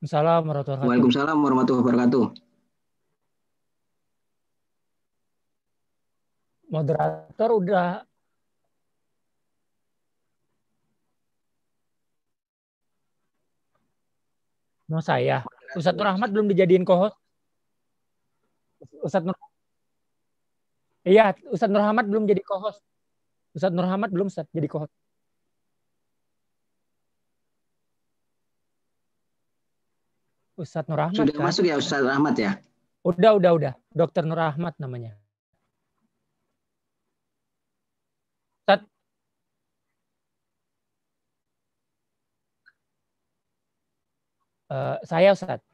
Waalaikumsalam warahmatullahi wabarakatuh. Waalaikumsalam warahmatullahi wabarakatuh. Moderator udah No saya. Ustadz Nur Ahmad belum dijadiin kohos. Ustadz Nur Iya, Ustadz Nur Ahmad belum jadi kohos. Ustadz Nur Ahmad belum Ustadz jadi kohos. Ustadz Nur Ahmad. Sudah kan? masuk ya Ustadz Rahmat ya? Udah, udah, udah. Dokter Nur Ahmad namanya. Ustadz. Uh, saya Ustadz.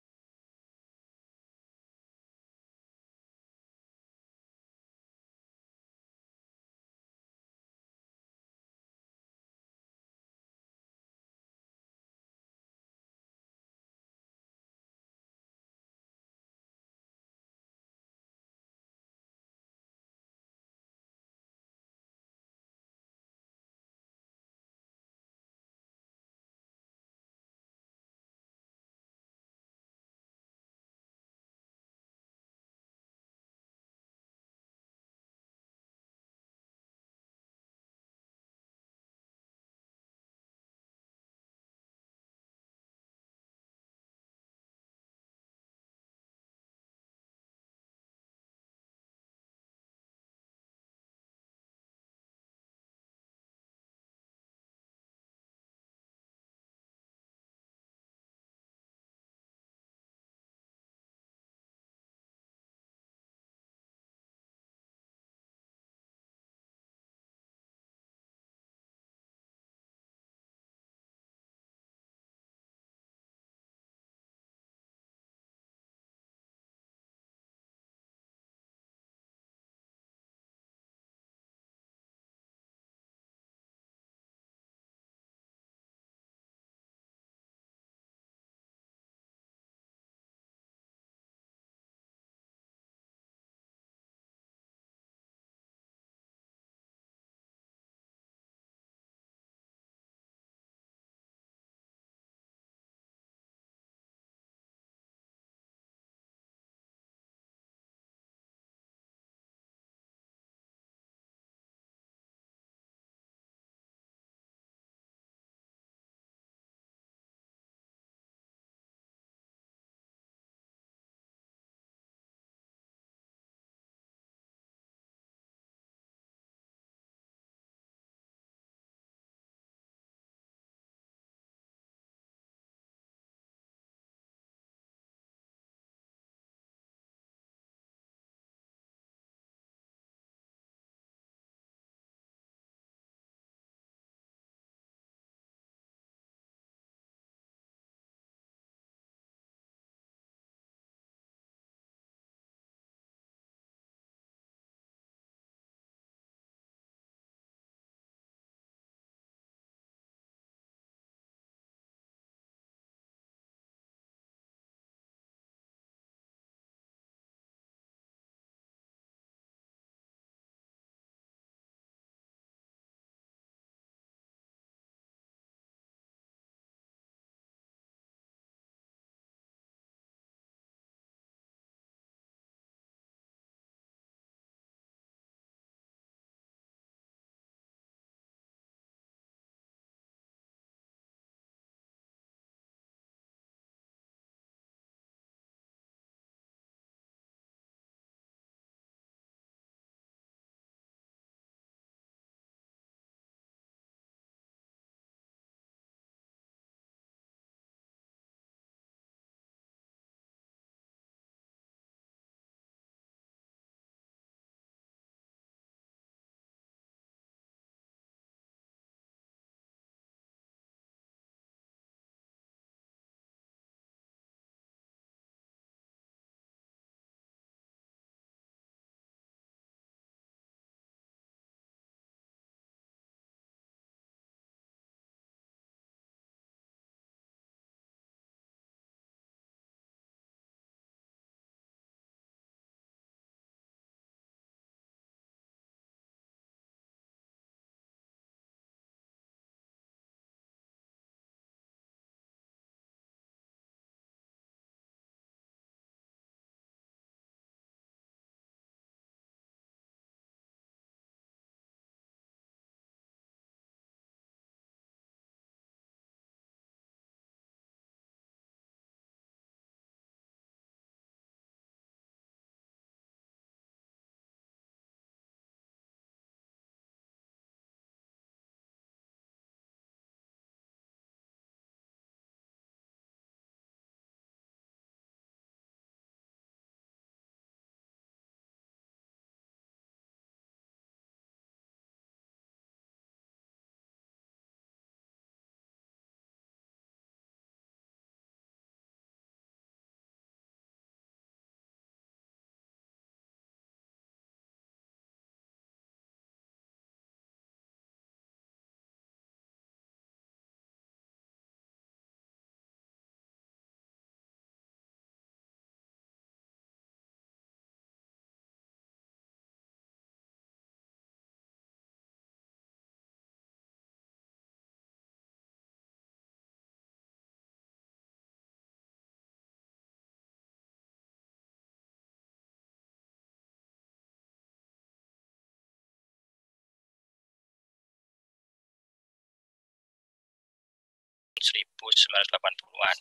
1980-an.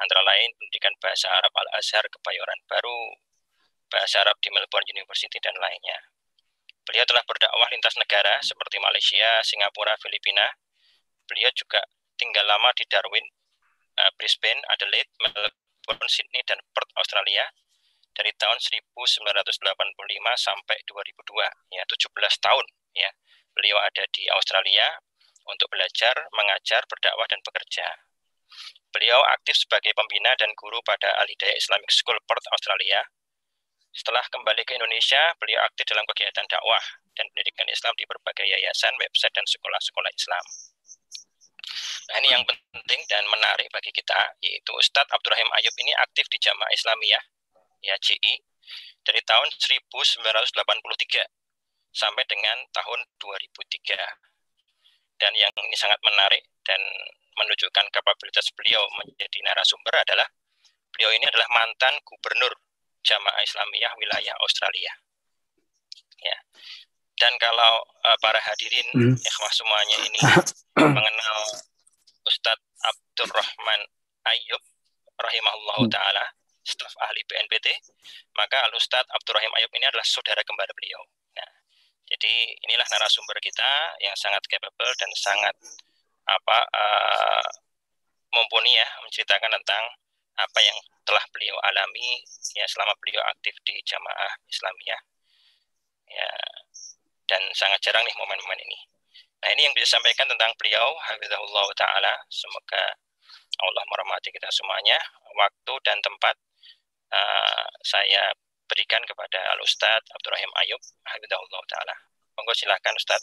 Antara lain pendidikan bahasa Arab Al-Azhar Kebayoran Baru, bahasa Arab di Melbourne University, dan lainnya. Beliau telah berdakwah lintas negara seperti Malaysia, Singapura, Filipina. Beliau juga tinggal lama di Darwin, eh, Brisbane, Adelaide, Melbourne, Sydney, dan Perth, Australia dari tahun 1985 sampai 2002 ya 17 tahun ya beliau ada di Australia untuk belajar, mengajar, berdakwah, dan bekerja. Beliau aktif sebagai pembina dan guru pada Al-Hidayah Islamic School Perth, Australia. Setelah kembali ke Indonesia, beliau aktif dalam kegiatan dakwah dan pendidikan Islam di berbagai yayasan, website, dan sekolah-sekolah Islam. Nah, ini yang penting dan menarik bagi kita, yaitu Ustadz Abdurrahim Ayub ini aktif di Jamaah Islamiyah, ya JI, dari tahun 1983 sampai dengan tahun 2003 dan yang ini sangat menarik dan menunjukkan kapabilitas beliau menjadi narasumber adalah beliau ini adalah mantan gubernur Jamaah Islamiyah wilayah Australia. Ya. Dan kalau uh, para hadirin hmm. ikhwah semuanya ini mengenal Ustadz Abdurrahman Ayub Rahimahullah hmm. taala, staf ahli BNPT, maka Al Ustadz Abdurrahim Ayub ini adalah saudara kembar beliau. Jadi inilah narasumber kita yang sangat capable dan sangat apa uh, mumpuni ya menceritakan tentang apa yang telah beliau alami ya selama beliau aktif di jamaah Islamiyah. Ya dan sangat jarang nih momen-momen ini. Nah, ini yang bisa sampaikan tentang beliau Hafizahullah taala. Semoga Allah merahmati kita semuanya. Waktu dan tempat uh, saya berikan kepada Ustadz Abdurrahim Ayub, Habibullah Ta'ala. Monggo silahkan ustad,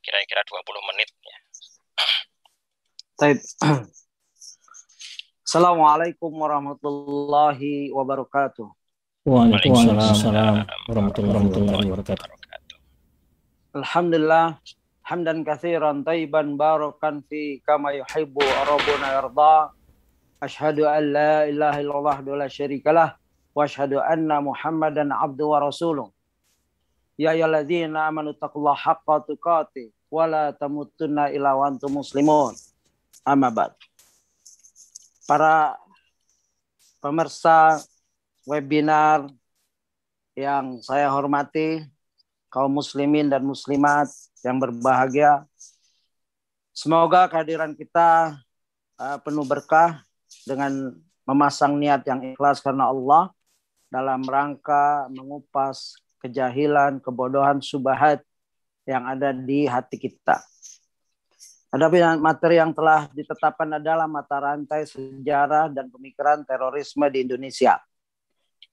kira-kira 20 menit. Ya. Taib. Assalamualaikum warahmatullahi wabarakatuh. Waalaikumsalam warahmatullahi wabarakatuh. Alhamdulillah hamdan kathiran taiban barokan fi kama yuhibbu rabbuna yarda. Ashhadu an la ilaha illallah wa la syarikalah واشهد ان محمدا عبده ورسوله يا ايها الذين امنوا اتقوا الله حق تقاته ولا تموتن الا وانتم مسلمون amma ba'd para pemirsa webinar yang saya hormati kaum muslimin dan muslimat yang berbahagia semoga kehadiran kita uh, penuh berkah dengan memasang niat yang ikhlas karena Allah dalam rangka mengupas kejahilan, kebodohan, subahat yang ada di hati kita. Ada materi yang telah ditetapkan adalah mata rantai sejarah dan pemikiran terorisme di Indonesia.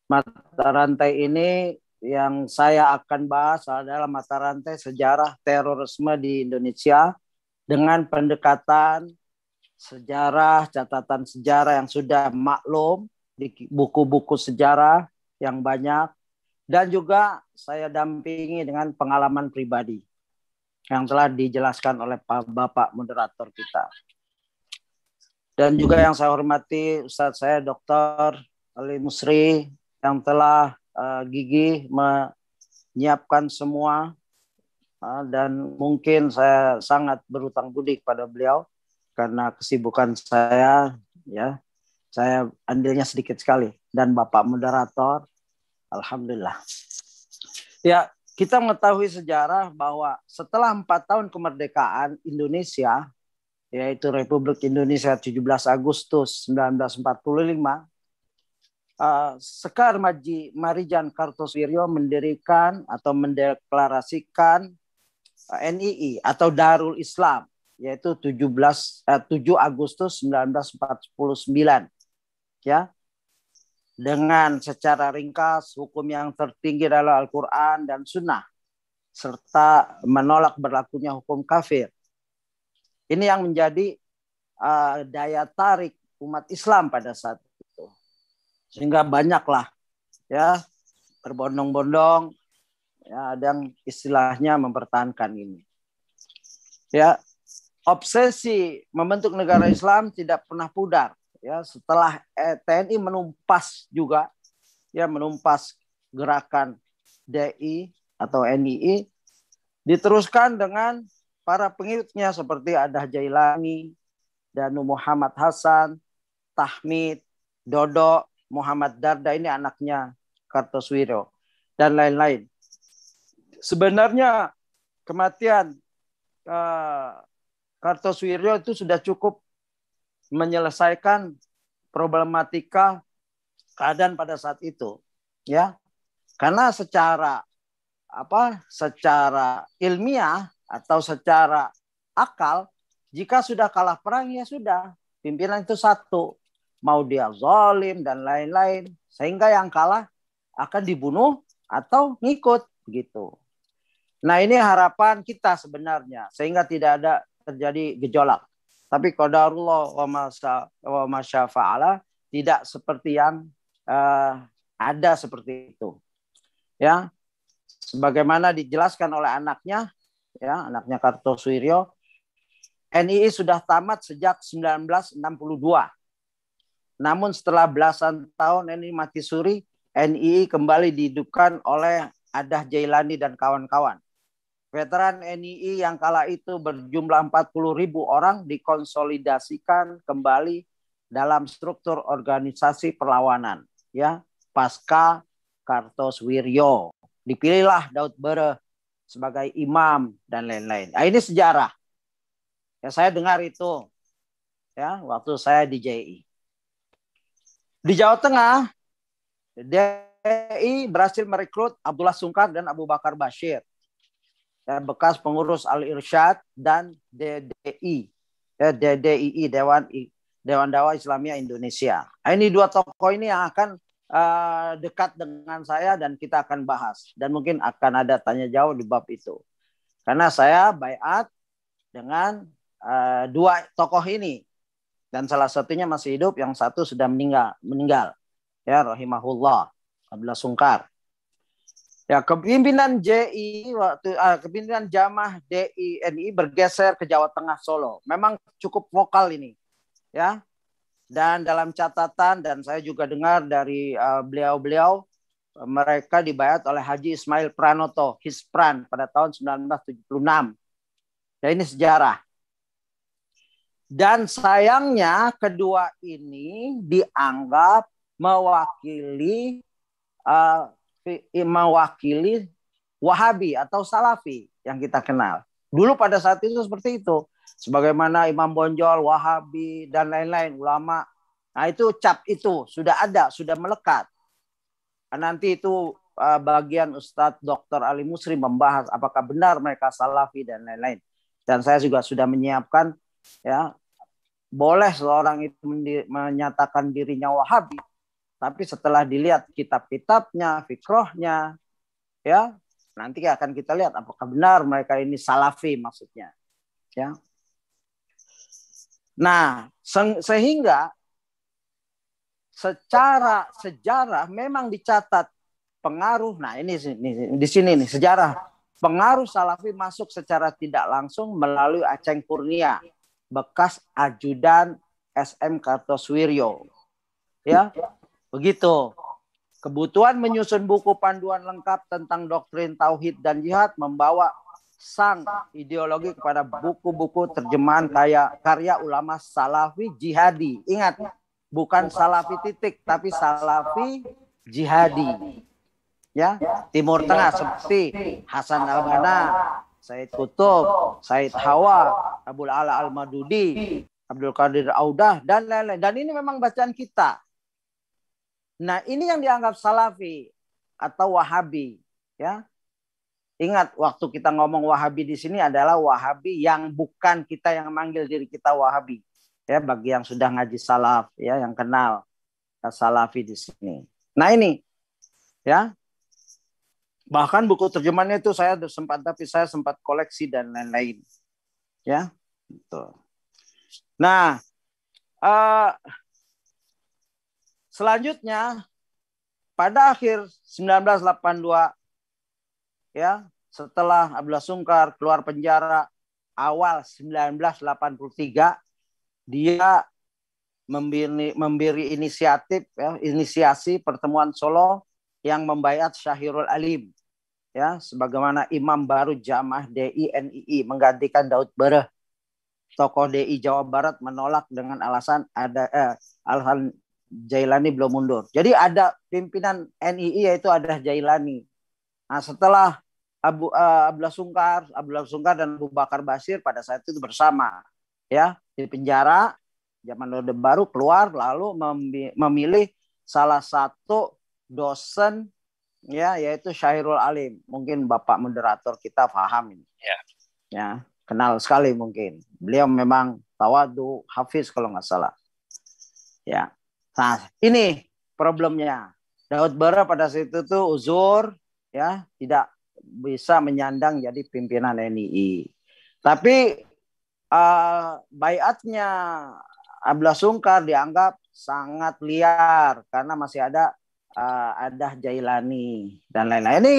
Mata rantai ini yang saya akan bahas adalah mata rantai sejarah terorisme di Indonesia dengan pendekatan sejarah, catatan sejarah yang sudah maklum di buku-buku sejarah yang banyak dan juga saya dampingi dengan pengalaman pribadi yang telah dijelaskan oleh Pak Bapak moderator kita. Dan juga yang saya hormati Ustadz saya Dr. Ali Musri yang telah uh, eh, gigi menyiapkan semua uh, dan mungkin saya sangat berutang budi kepada beliau karena kesibukan saya ya saya andilnya sedikit sekali dan Bapak moderator alhamdulillah. Ya, kita mengetahui sejarah bahwa setelah empat tahun kemerdekaan Indonesia, yaitu Republik Indonesia 17 Agustus 1945, Uh, eh, Sekar Maji Marijan Kartosuwiryo mendirikan atau mendeklarasikan eh, NII atau Darul Islam yaitu 17 uh, 7 Agustus 1949 ya dengan secara ringkas hukum yang tertinggi adalah Al-Quran dan Sunnah serta menolak berlakunya hukum kafir. Ini yang menjadi uh, daya tarik umat Islam pada saat itu. Sehingga banyaklah ya berbondong-bondong ya ada yang istilahnya mempertahankan ini. Ya, obsesi membentuk negara Islam tidak pernah pudar ya setelah eh, TNI menumpas juga ya menumpas gerakan DI atau NII diteruskan dengan para pengikutnya seperti ada Jailani, dan Muhammad Hasan, Tahmid, Dodo, Muhammad Darda ini anaknya Kartosuwiro dan lain-lain. Sebenarnya kematian uh, eh, Kartosuwiryo itu sudah cukup menyelesaikan problematika keadaan pada saat itu ya karena secara apa secara ilmiah atau secara akal jika sudah kalah perang ya sudah pimpinan itu satu mau dia zalim dan lain-lain sehingga yang kalah akan dibunuh atau ngikut begitu. nah ini harapan kita sebenarnya sehingga tidak ada terjadi gejolak tapi qadarullah wa masya fa'ala tidak seperti yang uh, ada seperti itu. Ya. Sebagaimana dijelaskan oleh anaknya, ya, anaknya Kartosuwiryo, NII sudah tamat sejak 1962. Namun setelah belasan tahun ini mati suri, NII kembali dihidupkan oleh Adah Jailani dan kawan-kawan. Veteran NII yang kala itu berjumlah 40 ribu orang dikonsolidasikan kembali dalam struktur organisasi perlawanan ya pasca Wirjo. Dipilihlah Daud Bere sebagai imam dan lain-lain. Nah, ini sejarah. Ya saya dengar itu ya waktu saya di JI. Di Jawa Tengah DI berhasil merekrut Abdullah Sungkar dan Abu Bakar Bashir ya, bekas pengurus Al Irsyad dan DDI, ya, DDII Dewan I, Dewan Dawa Islamia Indonesia. Nah, ini dua tokoh ini yang akan uh, dekat dengan saya dan kita akan bahas dan mungkin akan ada tanya jawab di bab itu. Karena saya bayat dengan uh, dua tokoh ini dan salah satunya masih hidup, yang satu sudah meninggal, meninggal ya rahimahullah Abdullah Sungkar. Ya, kepimpinan JI waktu uh, kepimpinan Jamah DINI bergeser ke Jawa Tengah Solo. Memang cukup vokal ini. Ya. Dan dalam catatan dan saya juga dengar dari ah, beliau-beliau uh, mereka dibayat oleh Haji Ismail Pranoto Hispran pada tahun 1976. Ya ini sejarah. Dan sayangnya kedua ini dianggap mewakili uh, mewakili Wahabi atau Salafi yang kita kenal. Dulu pada saat itu seperti itu. Sebagaimana Imam Bonjol, Wahabi, dan lain-lain, ulama. Nah itu cap itu sudah ada, sudah melekat. Nah, nanti itu uh, bagian Ustadz Dr. Ali Musri membahas apakah benar mereka Salafi dan lain-lain. Dan saya juga sudah menyiapkan ya boleh seorang itu menyatakan dirinya Wahabi tapi setelah dilihat kitab-kitabnya, fikrohnya, ya nanti akan kita lihat apakah benar mereka ini salafi maksudnya. Ya. Nah, sehingga secara sejarah memang dicatat pengaruh. Nah, ini, ini di sini nih sejarah pengaruh salafi masuk secara tidak langsung melalui Aceng Kurnia, bekas ajudan SM Kartosuwiryo. Ya, Begitu. Kebutuhan menyusun buku panduan lengkap tentang doktrin tauhid dan jihad membawa sang ideologi kepada buku-buku terjemahan kaya karya ulama salafi jihadi. Ingat, bukan salafi titik tapi salafi jihadi. Ya, Timur Tengah seperti Hasan Al-Banna, Said Kutub, Said Hawa, Abdul Ala Al-Madudi, Abdul Qadir Audah dan lain-lain. Dan ini memang bacaan kita Nah, ini yang dianggap salafi atau wahabi, ya. Ingat waktu kita ngomong wahabi di sini adalah wahabi yang bukan kita yang manggil diri kita wahabi. Ya, bagi yang sudah ngaji salaf ya, yang kenal ya, salafi di sini. Nah, ini ya. Bahkan buku terjemahannya itu saya sempat tapi saya sempat koleksi dan lain-lain. Ya. Betul. Nah, uh, Selanjutnya pada akhir 1982 ya, setelah Abdullah Sungkar keluar penjara awal 1983 dia memberi, memberi inisiatif ya, inisiasi pertemuan Solo yang membayat Syahirul Alim ya sebagaimana imam baru jamaah DINII menggantikan Daud Bereh tokoh DI Jawa Barat menolak dengan alasan ada eh, alasan Jailani belum mundur. Jadi ada pimpinan NII yaitu ada Jailani. Nah, setelah Abu uh, Abdullah Sungkar, Abdullah Sungkar dan Abu Bakar Basir pada saat itu bersama ya di penjara zaman Orde Baru keluar lalu memilih salah satu dosen ya yaitu Syahrul Alim. Mungkin Bapak moderator kita paham ini. Ya. ya, kenal sekali mungkin. Beliau memang tawadu hafiz kalau nggak salah. Ya. Nah, ini problemnya. Daud Bara pada saat itu tuh uzur ya, tidak bisa menyandang jadi pimpinan NII. Tapi uh, bayatnya Abdullah Sungkar dianggap sangat liar karena masih ada uh, eh, ada Jailani dan lain-lain. Ini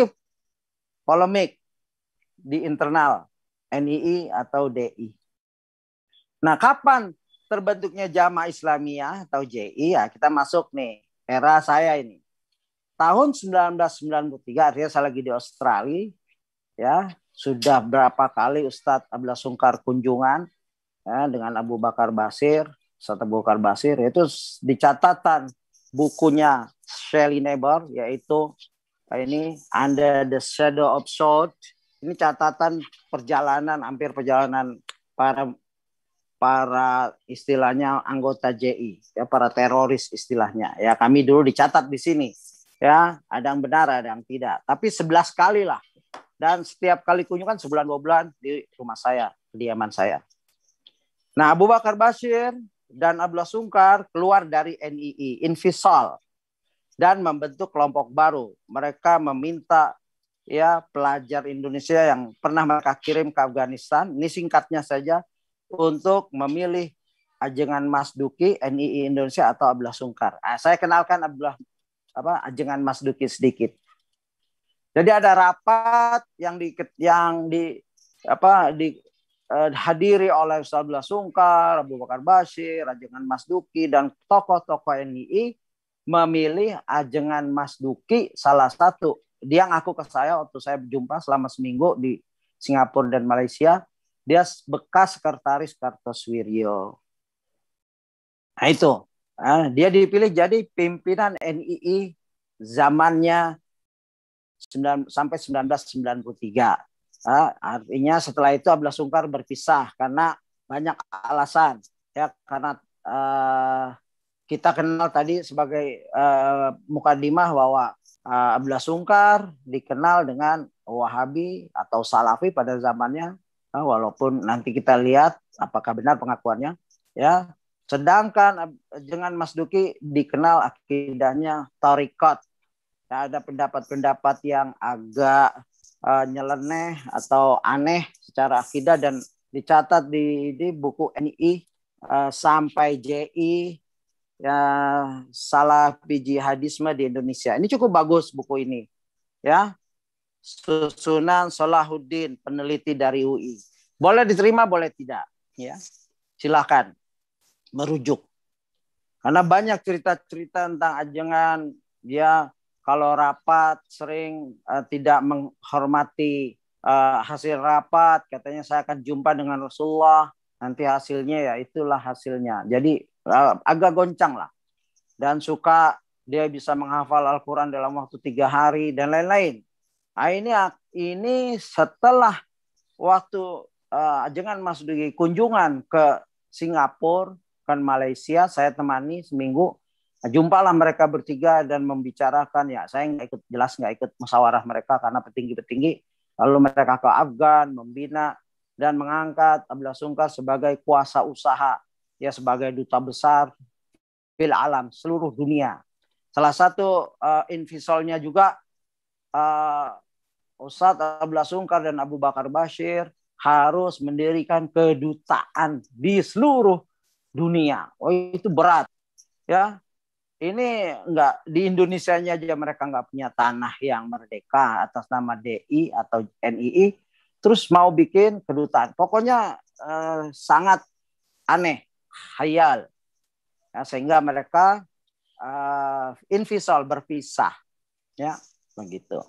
polemik di internal NII atau DI. Nah, kapan terbentuknya Jamaah Islamiyah atau JI ya kita masuk nih era saya ini. Tahun 1993 artinya saya lagi di Australia ya sudah berapa kali Ustadz Abdullah Sungkar kunjungan ya, dengan Abu Bakar Basir, Ustadz Abu Bakar Basir itu di catatan bukunya Shelly Neber yaitu eh, ini Under the Shadow of Sword ini catatan perjalanan hampir perjalanan para para istilahnya anggota JI, ya para teroris istilahnya. Ya kami dulu dicatat di sini. Ya, ada yang benar, ada yang tidak. Tapi 11 kali lah. Dan setiap kali kunjungan sebulan dua bulan di rumah saya, kediaman saya. Nah, Abu Bakar Bashir dan Abdullah Sungkar keluar dari NII, infisal dan membentuk kelompok baru. Mereka meminta ya pelajar Indonesia yang pernah mereka kirim ke Afghanistan, ini singkatnya saja untuk memilih Ajengan Mas Duki NII Indonesia atau Abdullah Sungkar. Ah, saya kenalkan Abdullah apa Ajengan Mas Duki sedikit. Jadi ada rapat yang di yang di apa di eh, hadiri oleh Ustaz Abdullah Sungkar, Abu Bakar Basir, Ajengan Mas Duki dan tokoh-tokoh NII memilih Ajengan Mas Duki salah satu. Dia ngaku ke saya waktu saya berjumpa selama seminggu di Singapura dan Malaysia dia bekas sekretaris Kartosuwiryo. Nah itu. Ah, dia dipilih jadi pimpinan NII zamannya sampai 1993. Ah, artinya setelah itu Abdullah Sungkar berpisah karena banyak alasan. ya Karena uh, kita kenal tadi sebagai uh, mukadimah bahwa uh, Abdullah Sungkar dikenal dengan Wahabi atau Salafi pada zamannya Ah, walaupun nanti kita lihat apakah benar pengakuannya ya. Sedangkan eh, dengan Mas Duki dikenal akidahnya tarikat Nah, ada pendapat-pendapat yang agak uh, nyeleneh atau aneh secara akidah dan dicatat di, di buku NI uh, eh, sampai JI ya salah biji hadisme di Indonesia. Ini cukup bagus buku ini. Ya, Susunan Salahuddin, peneliti dari UI. Boleh diterima, boleh tidak. Ya, silakan merujuk. Karena banyak cerita-cerita tentang ajengan dia kalau rapat sering uh, tidak menghormati uh, hasil rapat, katanya saya akan jumpa dengan Rasulullah. Nanti hasilnya ya itulah hasilnya. Jadi eh, agak goncang lah. Dan suka dia bisa menghafal Al-Quran dalam waktu tiga hari dan lain-lain. Nah, ini ini setelah waktu uh, eh, jangan masuk di kunjungan ke Singapura kan Malaysia saya temani seminggu nah, jumpalah mereka bertiga dan membicarakan ya saya nggak ikut jelas nggak ikut musyawarah mereka karena petinggi-petinggi lalu mereka ke Afgan membina dan mengangkat Abdullah Sungkar sebagai kuasa usaha ya sebagai duta besar fil alam seluruh dunia salah satu uh, eh, invisolnya juga uh, Ustadz Abdullah Sungkar dan Abu Bakar Bashir harus mendirikan kedutaan di seluruh dunia. Oh itu berat, ya. Ini enggak di Indonesia aja mereka nggak punya tanah yang merdeka atas nama DI atau NII, terus mau bikin kedutaan. Pokoknya eh, sangat aneh, hayal, ya, sehingga mereka eh, invisal berpisah, ya begitu.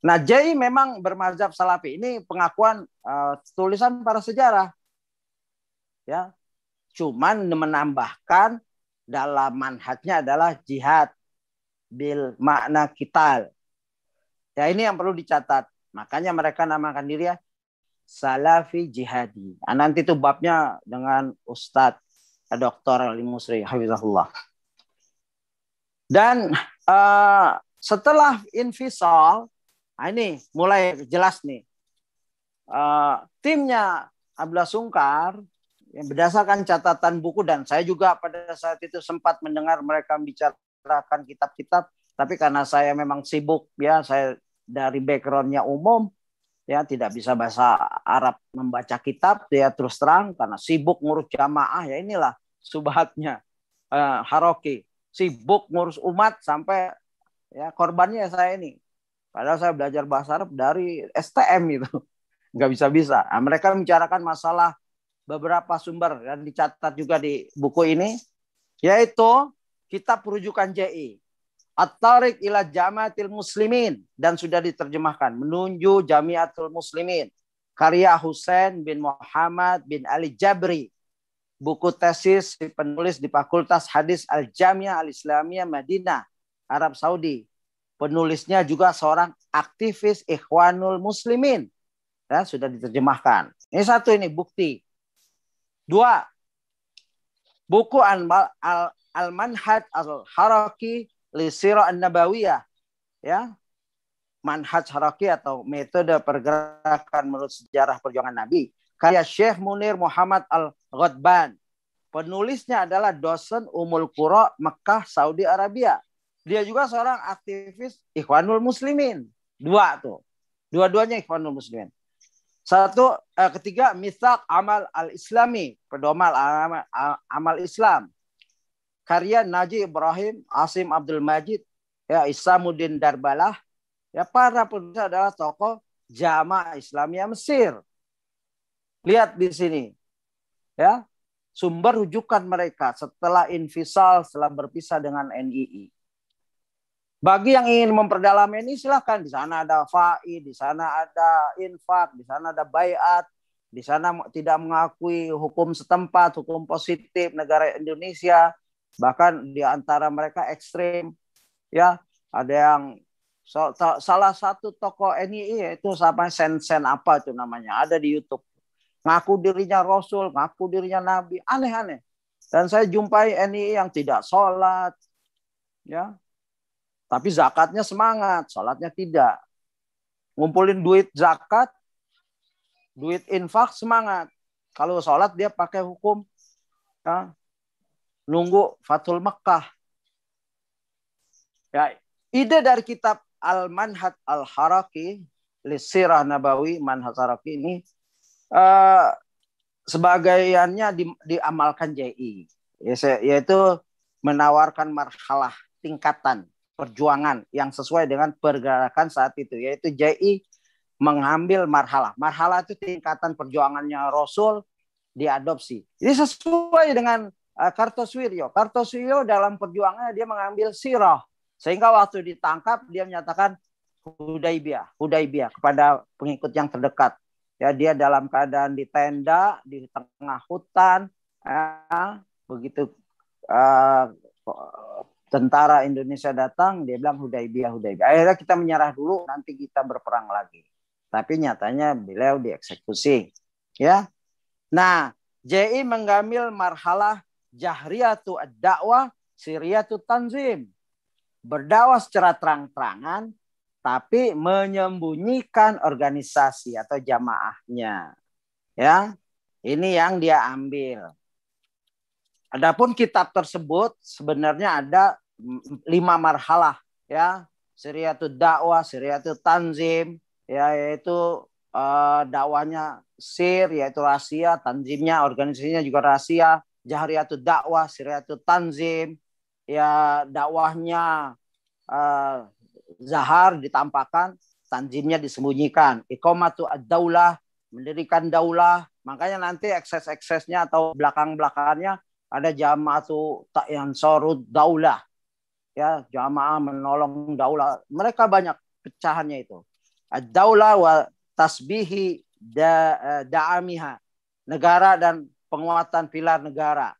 Nah, Jai memang bermazhab salafi. Ini pengakuan uh, tulisan para sejarah. Ya. Cuman menambahkan dalam manhatnya adalah jihad bil makna kital. Ya, ini yang perlu dicatat. Makanya mereka namakan diri ya Salafi Jihadi. Nah, nanti itu babnya dengan Ustadz eh, Dr. Ali Musri Hafizahullah. Dan uh, setelah infisal Nah, ini mulai jelas nih. Uh, timnya Abdullah Sungkar yang berdasarkan catatan buku dan saya juga pada saat itu sempat mendengar mereka membicarakan kitab-kitab tapi karena saya memang sibuk ya saya dari backgroundnya umum ya tidak bisa bahasa Arab membaca kitab ya terus terang karena sibuk ngurus jamaah ya inilah subhatnya uh, haroki sibuk ngurus umat sampai ya korbannya saya ini Padahal saya belajar bahasa Arab dari STM itu. Nggak bisa-bisa. Nah, mereka membicarakan masalah beberapa sumber yang dicatat juga di buku ini. Yaitu kitab perujukan JI. At-Tariq ila Jamaatil Muslimin. Dan sudah diterjemahkan. Menuju Jamiatul Muslimin. Karya Husain bin Muhammad bin Ali Jabri. Buku tesis penulis di Fakultas Hadis Al-Jamiah Al-Islamiyah Madinah, Arab Saudi Penulisnya juga seorang aktivis Ikhwanul Muslimin. Ya, sudah diterjemahkan. Ini satu ini bukti. Dua, buku Al-Manhaj al, al manhaj al haraki li sirah nabawiyah ya manhaj haraki atau metode pergerakan menurut sejarah perjuangan Nabi karya Syekh Munir Muhammad Al Ghadban penulisnya adalah dosen Umul Qura Mekah Saudi Arabia dia juga seorang aktivis Ikhwanul Muslimin. Dua tuh. Dua-duanya Ikhwanul Muslimin. Satu, eh, ketiga, misak amal al-islami, pedoman amal, amal Islam. Karya Naji Ibrahim, Asim Abdul Majid, ya Isamuddin Darbalah, ya para penulis adalah tokoh jamaah Islamiyah Mesir. Lihat di sini. Ya, sumber rujukan mereka setelah infisal, setelah berpisah dengan NII. Bagi yang ingin memperdalam ini silahkan di sana ada fa'i, di sana ada infak, di sana ada bayat, di sana tidak mengakui hukum setempat, hukum positif negara Indonesia, bahkan di antara mereka ekstrem, ya ada yang salah satu toko NII yaitu sama sen-sen apa itu namanya ada di YouTube ngaku dirinya Rasul, ngaku dirinya Nabi, aneh-aneh. Dan saya jumpai NII yang tidak sholat, ya, tapi zakatnya semangat, sholatnya tidak. Ngumpulin duit zakat, duit infak semangat. Kalau sholat dia pakai hukum ya, nunggu Fathul Mekkah. Ya, ide dari kitab Al-Manhat Al-Haraki, Lisirah Nabawi, Manhat Haraki ini uh, sebagiannya di, diamalkan JI, yaitu menawarkan marhalah tingkatan perjuangan yang sesuai dengan pergerakan saat itu yaitu JI mengambil marhalah. Marhalah itu tingkatan perjuangannya Rasul diadopsi. Ini sesuai dengan uh, Kartosuwiryo. Kartosuwiryo dalam perjuangannya dia mengambil sirah sehingga waktu ditangkap dia menyatakan Hudaibiyah, Hudaibiyah kepada pengikut yang terdekat. Ya dia dalam keadaan di tenda di tengah hutan ya, begitu uh, tentara Indonesia datang, dia bilang Hudaibiyah, Hudaibiyah. Akhirnya kita menyerah dulu, nanti kita berperang lagi. Tapi nyatanya beliau dieksekusi. Ya. Nah, JI mengambil marhalah jahriyatu ad-da'wah siriyatu tanzim. Berdakwah secara terang-terangan, tapi menyembunyikan organisasi atau jamaahnya. Ya, ini yang dia ambil. Adapun kitab tersebut sebenarnya ada lima marhalah ya syariatul dakwah syariatul tanzim ya yaitu uh, dakwahnya sir yaitu rahasia tanzimnya organisasinya juga rahasia jahriyatul dakwah syariatul tanzim ya dakwahnya uh, zahar ditampakkan tanzimnya disembunyikan iqamatu ad-daulah mendirikan daulah makanya nanti ekses-eksesnya atau belakang-belakangnya ada jamaatu yang sorut daulah ya jamaah menolong daulah mereka banyak pecahannya itu daulah wa tasbihi eh, da'amiha da negara dan penguatan pilar negara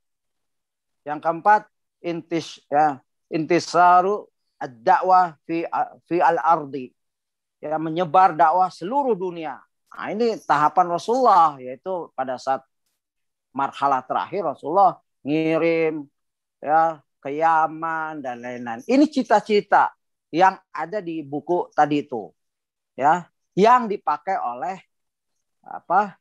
yang keempat intis ya intisaru dakwah fi fi al ardi ya menyebar dakwah seluruh dunia nah, ini tahapan Rasulullah yaitu pada saat marhalah terakhir Rasulullah ngirim ya ke Yaman dan lain-lain. Ini cita-cita yang ada di buku tadi itu. Ya, yang dipakai oleh apa?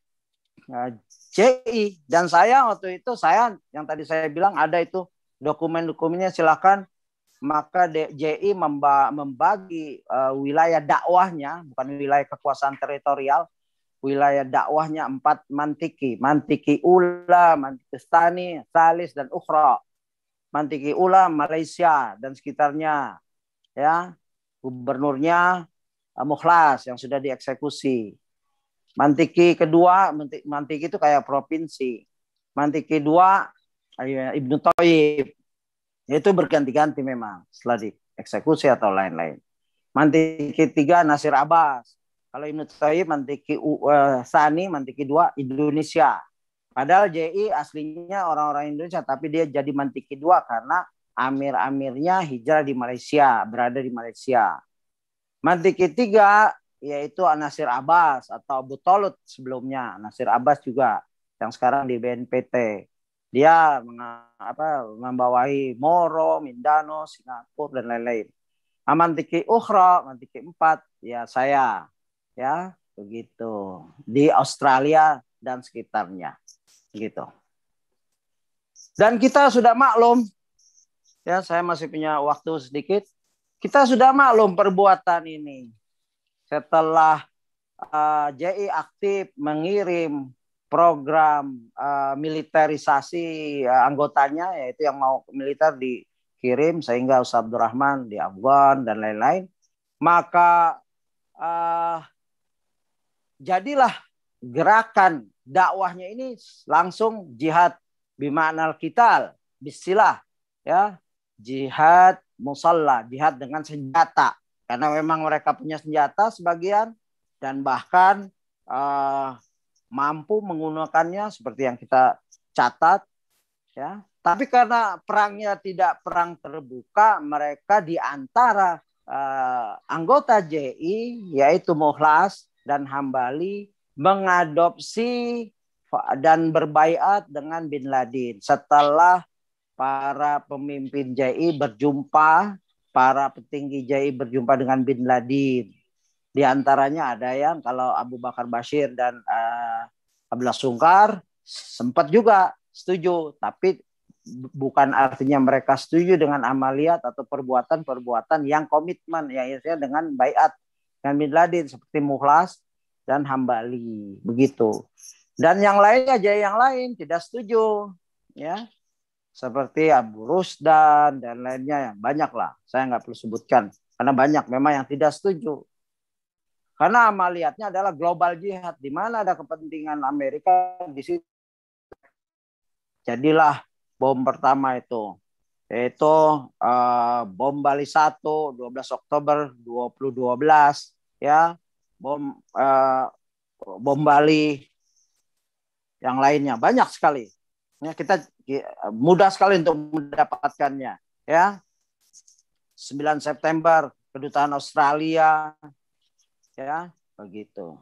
Eh, JI dan saya waktu itu saya yang tadi saya bilang ada itu dokumen-dokumennya silakan maka JI membagi uh, wilayah dakwahnya bukan wilayah kekuasaan teritorial wilayah dakwahnya empat mantiki mantiki ula Stani salis dan ukhra Mantiki Ula Malaysia dan sekitarnya ya gubernurnya uh, Mukhlas yang sudah dieksekusi Mantiki kedua Mantiki itu kayak provinsi Mantiki dua eh, Ibnu Toib itu berganti-ganti memang setelah dieksekusi atau lain-lain Mantiki tiga Nasir Abbas kalau Ibnu Toib Mantiki uh, Sani Mantiki dua Indonesia Padahal JI aslinya orang-orang Indonesia, tapi dia jadi mantiki dua karena amir-amirnya hijrah di Malaysia, berada di Malaysia. Mantiki tiga yaitu Anasir Abbas atau Abu Tolut sebelumnya, Anasir Abbas juga yang sekarang di BNPT. Dia apa, membawahi Moro, Mindano, Singapura dan lain-lain. Nah, mantiki Ukhra, Mantiki empat ya saya. Ya, begitu. Di Australia dan sekitarnya gitu. Dan kita sudah maklum, ya saya masih punya waktu sedikit. Kita sudah maklum perbuatan ini. Setelah uh, eh, JI aktif mengirim program uh, militerisasi uh, anggotanya, yaitu yang mau militer dikirim sehingga Ustaz Abdurrahman di Afgan dan lain-lain, maka uh, jadilah gerakan dakwahnya ini langsung jihad bimakna kital bisilah ya jihad musalla jihad dengan senjata karena memang mereka punya senjata sebagian dan bahkan uh, mampu menggunakannya seperti yang kita catat ya tapi karena perangnya tidak perang terbuka mereka di antara uh, anggota JI yaitu Muhlas dan Hambali mengadopsi dan berbaiat dengan Bin Laden setelah para pemimpin jai berjumpa, para petinggi jai berjumpa dengan Bin Laden. Di antaranya ada yang kalau Abu Bakar Bashir dan uh, Abdullah Sungkar sempat juga setuju, tapi bukan artinya mereka setuju dengan amaliat atau perbuatan-perbuatan yang komitmen, yaitu dengan baiat dengan Bin Laden seperti mukhlas dan hambali begitu dan yang lain aja yang lain tidak setuju ya seperti Abu Rusdan dan lainnya yang banyak lah saya nggak perlu sebutkan karena banyak memang yang tidak setuju karena amaliatnya adalah global jihad di mana ada kepentingan Amerika di situ jadilah bom pertama itu yaitu uh, bom Bali 1 12 Oktober 2012 ya bom uh, bom Bali yang lainnya banyak sekali ya kita mudah sekali untuk mendapatkannya ya 9 September kedutaan Australia ya begitu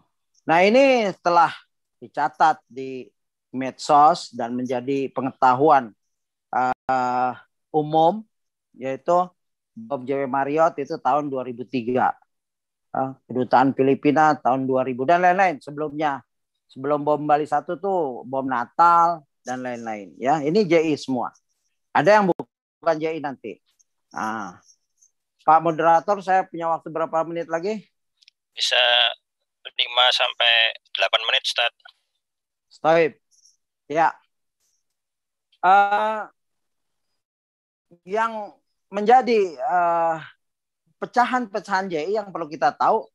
nah ini telah dicatat di medsos dan menjadi pengetahuan uh, umum yaitu Bob J. Marriott itu tahun 2003 Ah, kedutaan Filipina tahun 2000 dan lain-lain sebelumnya sebelum bom Bali satu tuh bom Natal dan lain-lain ya ini JI semua ada yang bukan JI nanti nah, Pak moderator saya punya waktu berapa menit lagi bisa 5 sampai 8 menit start stop ya uh, yang menjadi uh, pecahan-pecahan JI yang perlu kita tahu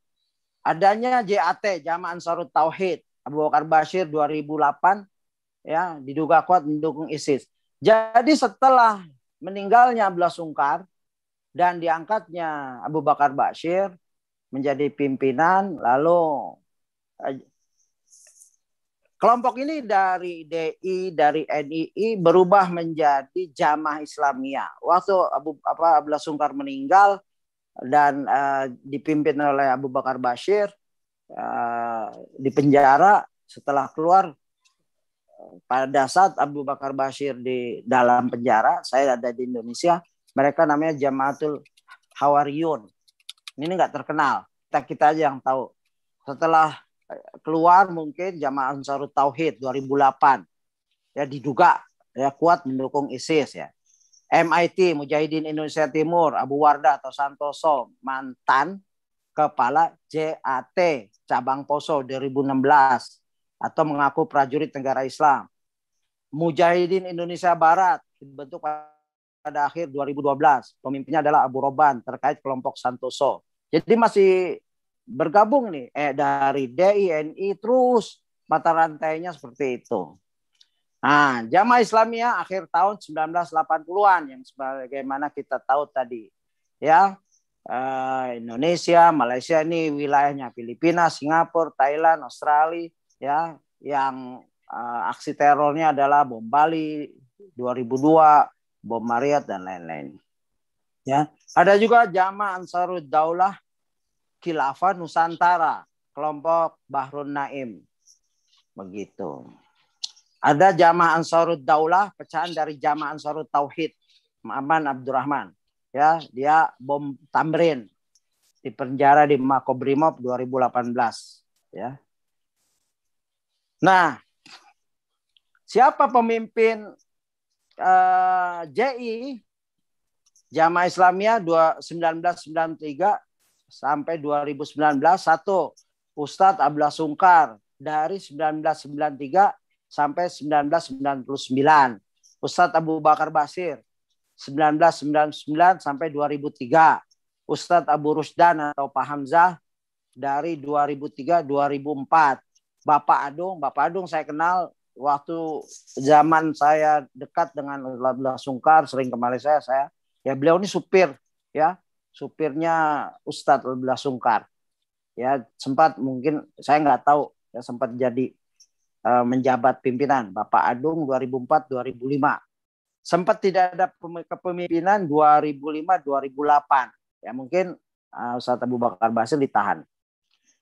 adanya JAT Jamaah Ansarut Tauhid Abu Bakar Bashir 2008 ya diduga kuat mendukung ISIS. Jadi setelah meninggalnya Abdullah Sungkar dan diangkatnya Abu Bakar Bashir menjadi pimpinan lalu eh, kelompok ini dari DI dari NII berubah menjadi Jamaah Islamiyah. Waktu Abu apa Abdullah Sungkar meninggal dan uh, dipimpin oleh Abu Bakar Bashir uh, di penjara setelah keluar pada saat Abu Bakar Bashir di dalam penjara saya ada di Indonesia mereka namanya Jamaatul Hawariyun ini nggak terkenal kita kita aja yang tahu setelah eh, keluar mungkin Jamaah Ansarut Tauhid 2008 ya diduga ya kuat mendukung ISIS ya MIT Mujahidin Indonesia Timur Abu Warda atau Santoso mantan kepala JAT cabang Poso 2016 atau mengaku prajurit negara Islam. Mujahidin Indonesia Barat dibentuk pada akhir 2012. Pemimpinnya adalah Abu Roban terkait kelompok Santoso. Jadi masih bergabung nih eh, dari DINI terus mata rantainya seperti itu. Nah, Jamaah Islamiyah akhir tahun 1980-an yang sebagaimana kita tahu tadi. Ya, eh, Indonesia, Malaysia ini wilayahnya Filipina, Singapura, Thailand, Australia ya yang eh, aksi terornya adalah bom Bali 2002, bom Marriott dan lain-lain. Ya, ada juga Jamaah Ansarud Daulah Khilafah Nusantara, kelompok Bahrun Naim. Begitu. Ada jamaah Ansarud Daulah, pecahan dari jamaah Ansarud Tauhid, Maman Abdurrahman. Ya, dia bom Tamrin di penjara di Makobrimob 2018, ya. Nah, siapa pemimpin uh, eh, JI Jamaah Islamiyah 1993 sampai 2019 satu Ustadz Abdullah Sungkar dari 1993 sampai 1999. Ustadz Abu Bakar Basir 1999 sampai 2003. Ustadz Abu Rusdan atau Pak Hamzah dari 2003 2004. Bapak Adung, Bapak Adung saya kenal waktu zaman saya dekat dengan Abdullah Sungkar sering ke Malaysia saya ya beliau ini supir ya supirnya Ustadz Abdullah Sungkar ya sempat mungkin saya nggak tahu ya sempat jadi Eh, menjabat pimpinan Bapak Adung 2004-2005. Sempat tidak ada kepemimpinan 2005-2008. Ya mungkin uh, eh, Ustaz Abu Bakar Basir ditahan.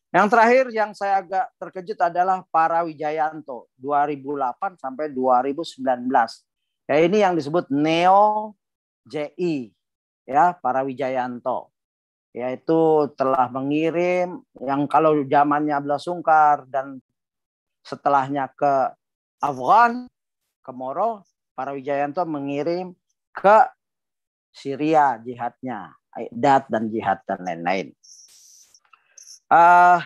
Yang terakhir yang saya agak terkejut adalah para Wijayanto 2008 sampai 2019. Ya ini yang disebut Neo JI ya para Wijayanto yaitu telah mengirim yang kalau zamannya Abdullah Sungkar dan setelahnya ke Afghan, ke Moro, para Wijayanto mengirim ke Syria jihadnya, Aidat dan jihad dan lain-lain. Uh,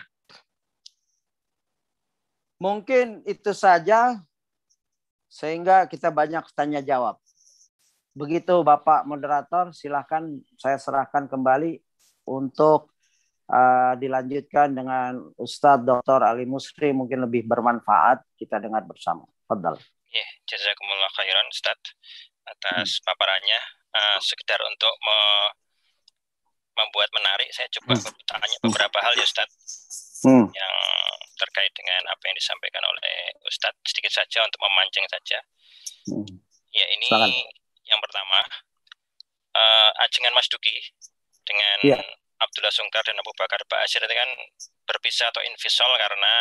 mungkin itu saja sehingga kita banyak tanya jawab. Begitu Bapak moderator, silahkan saya serahkan kembali untuk uh, dilanjutkan dengan Ustadz Dr. Ali Musri mungkin lebih bermanfaat kita dengar bersama. Fadal. Ya, jazakumullah khairan Ustadz atas hmm. paparannya. Uh, sekedar untuk me membuat menarik, saya coba hmm. bertanya beberapa hal ya Ustadz hmm. yang terkait dengan apa yang disampaikan oleh Ustadz sedikit saja untuk memancing saja. Hmm. Ya ini yang pertama uh, ajengan Mas Duki dengan yeah Abdullah Sungkar dan Abu Bakar Ba'asyir itu kan berpisah atau infisol karena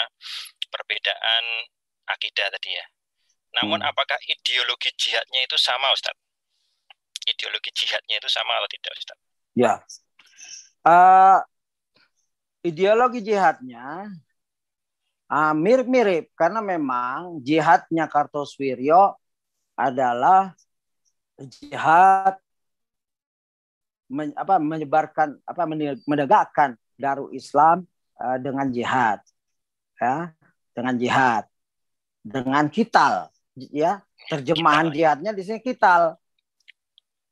perbedaan akidah tadi ya. Namun hmm. apakah ideologi jihadnya itu sama Ustaz? Ideologi jihadnya itu sama atau tidak Ustaz? Ya. Uh, ideologi jihadnya mirip ah, mirip-mirip karena memang jihadnya Kartosuwiryo adalah jihad men, apa menyebarkan apa menegakkan Darul Islam uh, dengan jihad. Ya, dengan jihad. Dengan kital ya, terjemahan ya. jihadnya di sini kital.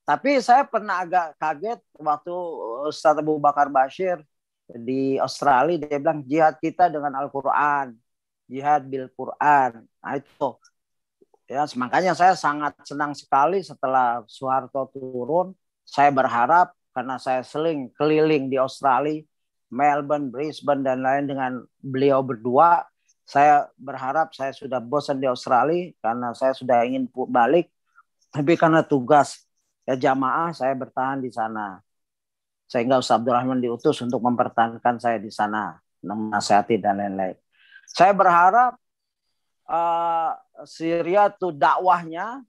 Tapi saya pernah agak kaget waktu eh, Ustaz Abu Bakar Bashir di Australia dia bilang jihad kita dengan Al-Qur'an, jihad bil Qur'an. Nah itu. Ya, makanya saya sangat senang sekali setelah Soeharto turun saya berharap karena saya seling keliling di Australia, Melbourne, Brisbane dan lain dengan beliau berdua, saya berharap saya sudah bosan di Australia karena saya sudah ingin balik. Tapi karena tugas ya jamaah saya bertahan di sana. Sehingga Ustaz Abdurrahman diutus untuk mempertahankan saya di sana, menasihati dan lain-lain. Saya berharap uh, eh, Syria tuh dakwahnya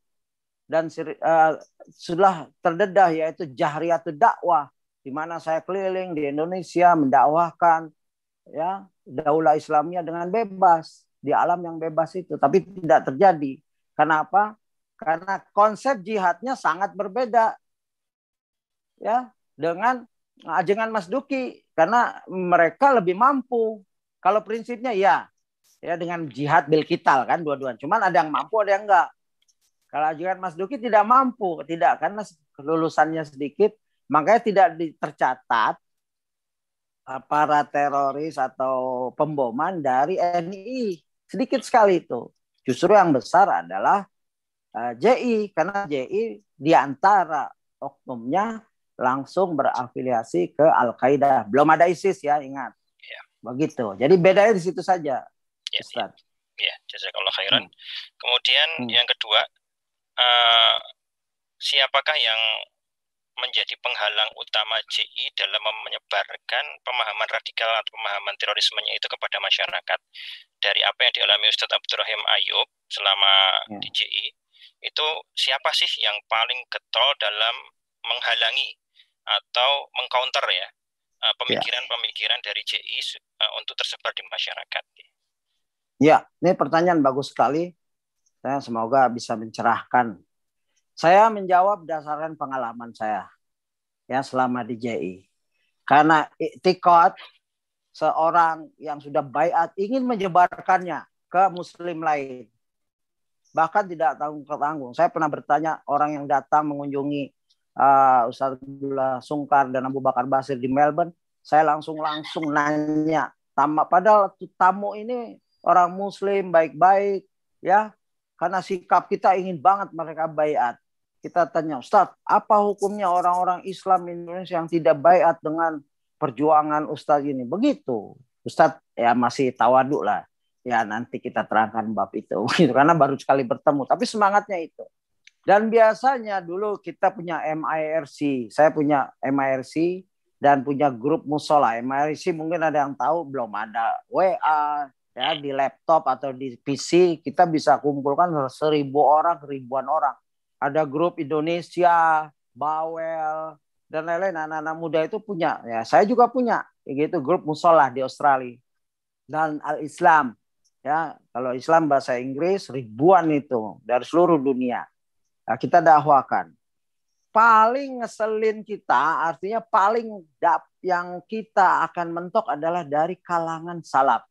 dan uh, eh, sudah terdedah yaitu Jahriyatu dakwah di mana saya keliling di Indonesia mendakwahkan ya daulah Islamnya dengan bebas di alam yang bebas itu tapi tidak terjadi. karena apa Karena konsep jihadnya sangat berbeda ya dengan ajengan Mas Duki karena mereka lebih mampu. Kalau prinsipnya ya ya dengan jihad bil kital kan dua duan Cuman ada yang mampu ada yang enggak. Kalau ajukan Mas Duki tidak mampu, tidak karena kelulusannya sedikit, makanya tidak tercatat para teroris atau pemboman dari NII. Sedikit sekali itu. Justru yang besar adalah uh, eh, JI karena JI diantara oknumnya langsung berafiliasi ke Al Qaeda. Belum ada ISIS ya ingat. Ya. Begitu. Jadi bedanya di situ saja. Ya, Ustaz. Ya, iya, jazakallah khairan. Hmm. Kemudian hmm. yang kedua uh, siapakah yang menjadi penghalang utama JI dalam menyebarkan pemahaman radikal atau pemahaman terorismenya itu kepada masyarakat. Dari apa yang dialami Ustadz Abdurrahim Ayub selama ya. di JI, itu siapa sih yang paling getol dalam menghalangi atau mengcounter ya, eh, ya. pemikiran-pemikiran dari JI eh, untuk tersebar di masyarakat? Ya, ini pertanyaan bagus sekali saya semoga bisa mencerahkan. Saya menjawab berdasarkan pengalaman saya ya selama di JI. Karena iktikad seorang yang sudah baiat ingin menyebarkannya ke muslim lain. Bahkan tidak tanggung-tanggung. Saya pernah bertanya orang yang datang mengunjungi uh, Ustaz Abdullah Sungkar dan Abu Bakar Basir di Melbourne, saya langsung-langsung nanya, padahal tamu ini orang muslim baik-baik, ya karena sikap kita ingin banget mereka bayat. Kita tanya, Ustaz, apa hukumnya orang-orang Islam Indonesia yang tidak bayat dengan perjuangan Ustaz ini? Begitu. Ustaz ya masih tawaduk lah. Ya nanti kita terangkan bab itu. Gitu, karena baru sekali bertemu. Tapi semangatnya itu. Dan biasanya dulu kita punya MIRC. Saya punya MIRC dan punya grup musola. MIRC mungkin ada yang tahu, belum ada WA, ya di laptop atau di PC kita bisa kumpulkan seribu orang ribuan orang ada grup Indonesia Bawel dan lain-lain anak-anak muda itu punya ya saya juga punya gitu grup musola di Australia dan al Islam ya kalau Islam bahasa Inggris ribuan itu dari seluruh dunia nah, kita dakwakan paling ngeselin kita artinya paling dap yang kita akan mentok adalah dari kalangan salaf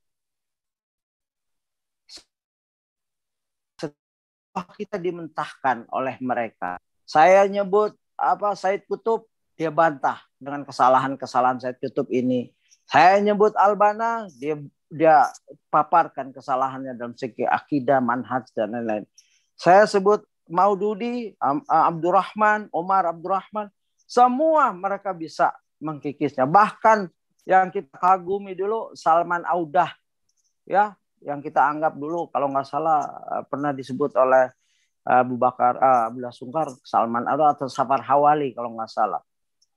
kita dimentahkan oleh mereka. Saya nyebut apa Said Kutub, dia bantah dengan kesalahan-kesalahan Said Kutub ini. Saya nyebut Albana, dia dia paparkan kesalahannya dalam segi akidah, manhaj dan lain-lain. Saya sebut Maududi, eh, Abdurrahman, Omar Abdurrahman, semua mereka bisa mengkikisnya. Bahkan yang kita kagumi dulu Salman Audah ya yang kita anggap dulu kalau nggak salah eh, pernah disebut oleh eh, Abu Bakar eh, Abdullah Sungkar Salman atau Safar Hawali kalau nggak salah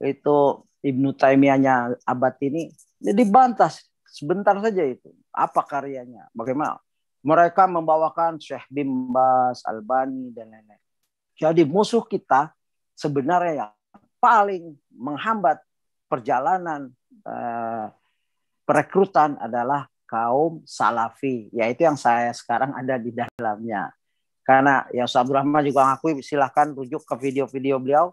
itu Ibnu Taimiyahnya abad ini dibantah sebentar saja itu apa karyanya bagaimana mereka membawakan Syekh Bimbas Albani dan lain-lain jadi musuh kita sebenarnya yang paling menghambat perjalanan eh, perekrutan adalah kaum salafi, yaitu yang saya sekarang ada di dalamnya. Karena ya Abdul Rahman juga mengakui silahkan rujuk ke video-video beliau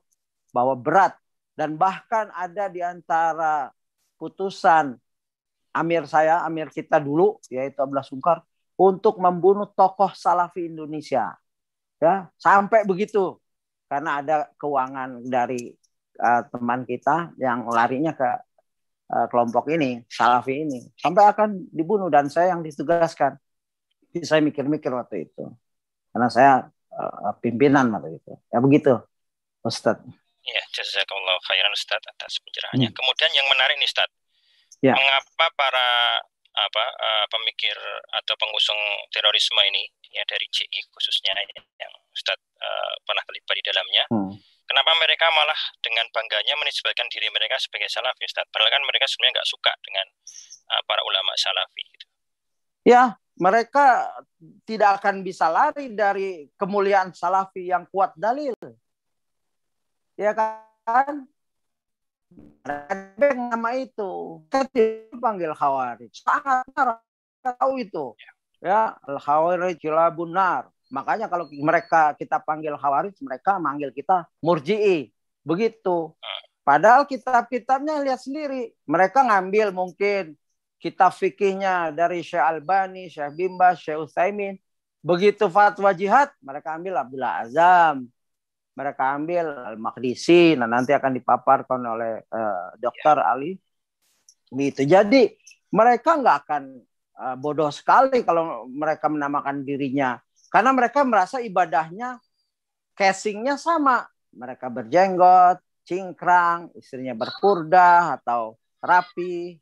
bahwa berat dan bahkan ada di antara putusan Amir saya, Amir kita dulu yaitu Abdullah Sungkar untuk membunuh tokoh salafi Indonesia. Ya, sampai begitu. Karena ada keuangan dari uh, teman kita yang larinya ke Eh, kelompok ini, Salafi ini, sampai akan dibunuh dan saya yang ditugaskan. Jadi saya mikir-mikir waktu itu, karena saya uh, pimpinan waktu itu. Ya begitu, Ustadz. Ya, jazakallah khairan Ustadz atas pencerahannya. Hmm. Kemudian yang menarik nih Ustadz, ya. mengapa para apa uh, pemikir atau pengusung terorisme ini ya dari CI khususnya yang Ustadz uh, pernah terlibat di dalamnya hmm Kenapa mereka malah dengan bangganya menisbatkan diri mereka sebagai salafi, ya, Ustaz? Padahal kan mereka sebenarnya nggak suka dengan uh, para ulama salafi. Gitu. Ya, mereka tidak akan bisa lari dari kemuliaan salafi yang kuat dalil. Ya kan? Mereka nama itu. ketika panggil khawarij. Sangat tahu itu. Ya, ya al khawarij labunar. Makanya kalau mereka kita panggil khawarij, mereka manggil kita murji'i. Begitu. Padahal kitab-kitabnya lihat sendiri. Mereka ngambil mungkin kitab fikihnya dari Syekh Albani, Syekh Bimba, Syekh Utsaimin. Begitu fatwa jihad, mereka ambil Abdullah Azam. Mereka ambil Al-Maqdisi. Nah, nanti akan dipaparkan oleh uh, dokter Ya. Ali. Begitu. Jadi mereka nggak akan uh, bodoh sekali kalau mereka menamakan dirinya karena mereka merasa ibadahnya casingnya sama. Mereka berjenggot, cingkrang, istrinya berkurda atau rapi,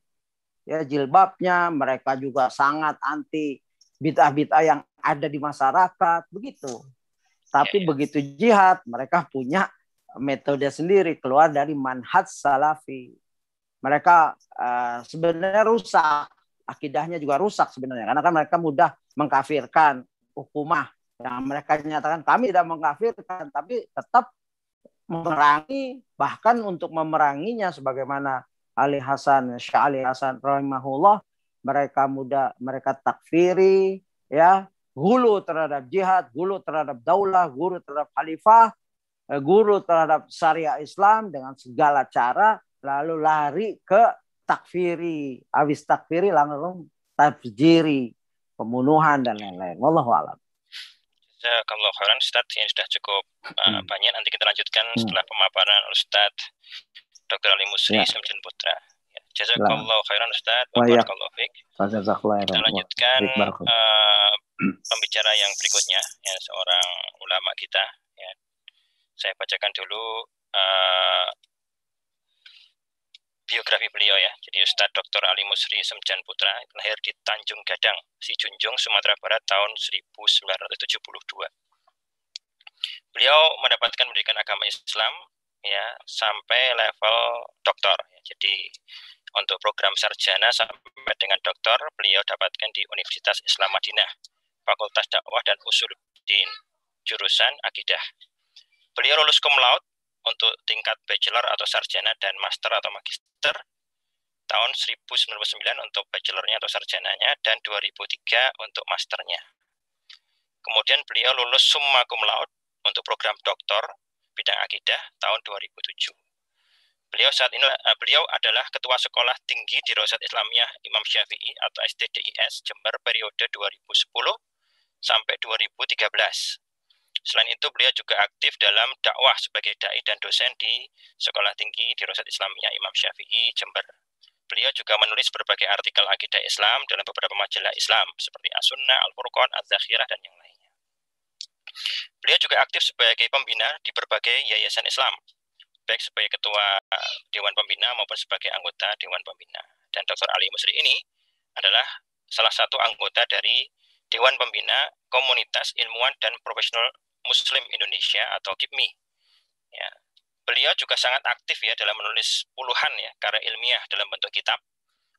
ya jilbabnya. Mereka juga sangat anti bid'ah-bid'ah yang ada di masyarakat, begitu. Tapi begitu jihad, mereka punya metode sendiri keluar dari manhaj salafi. Mereka uh, sebenarnya rusak akidahnya juga rusak sebenarnya karena kan mereka mudah mengkafirkan hukumah yang mereka nyatakan kami tidak mengkafirkan tapi tetap memerangi bahkan untuk memeranginya sebagaimana Ali Hasan Syahli Hasan rahimahullah mereka muda mereka takfiri ya hulu terhadap jihad hulu terhadap daulah guru terhadap khalifah eh, guru terhadap syariah Islam dengan segala cara lalu lari ke takfiri habis takfiri langsung tabjiri pembunuhan dan lain-lain. Wallahu a'lam. Kalau khairan Ustadz yang sudah cukup uh, hmm. banyak nanti kita lanjutkan hmm. setelah pemaparan Ustadz Dr. Ali Musri ya. Samson Putra. Ya. Jazakallahu khairan Ustaz. Oh, iya. Barakallahu fiik. Kita lanjutkan uh, pembicara yang berikutnya ya seorang ulama kita ya. Saya bacakan dulu uh, biografi beliau ya. Jadi Ustadz Dr. Ali Musri Semjan Putra lahir di Tanjung Gadang, Si Junjung Sumatera Barat tahun 1972. Beliau mendapatkan pendidikan agama Islam ya sampai level doktor. Jadi untuk program sarjana sampai dengan doktor beliau dapatkan di Universitas Islam Madinah, Fakultas Dakwah dan Usul Din, jurusan Akidah. Beliau lulus cum laude untuk tingkat bachelor atau sarjana dan master atau magister tahun 1999 untuk bachelornya atau sarjananya dan 2003 untuk masternya. Kemudian beliau lulus summa cum laude untuk program doktor bidang akidah tahun 2007. Beliau saat ini eh, beliau adalah ketua sekolah tinggi di Rosat Islamiyah Imam Syafi'i atau STDIS Jember periode 2010 sampai 2013 Selain itu, beliau juga aktif dalam dakwah sebagai dai dan dosen di Sekolah Tinggi di Rosat Islamiyah Imam Syafi'i Jember. Beliau juga menulis berbagai artikel akidah Islam dalam beberapa majalah Islam seperti As-Sunnah, Al-Furqan, Az-Zakhirah dan yang lainnya. Beliau juga aktif sebagai pembina di berbagai yayasan Islam, baik sebagai ketua dewan pembina maupun sebagai anggota dewan pembina. Dan Dr. Ali Musri ini adalah salah satu anggota dari Dewan Pembina Komunitas Ilmuwan dan Profesional Muslim Indonesia atau KIPMI. Ya. Beliau juga sangat aktif ya dalam menulis puluhan ya karya ilmiah dalam bentuk kitab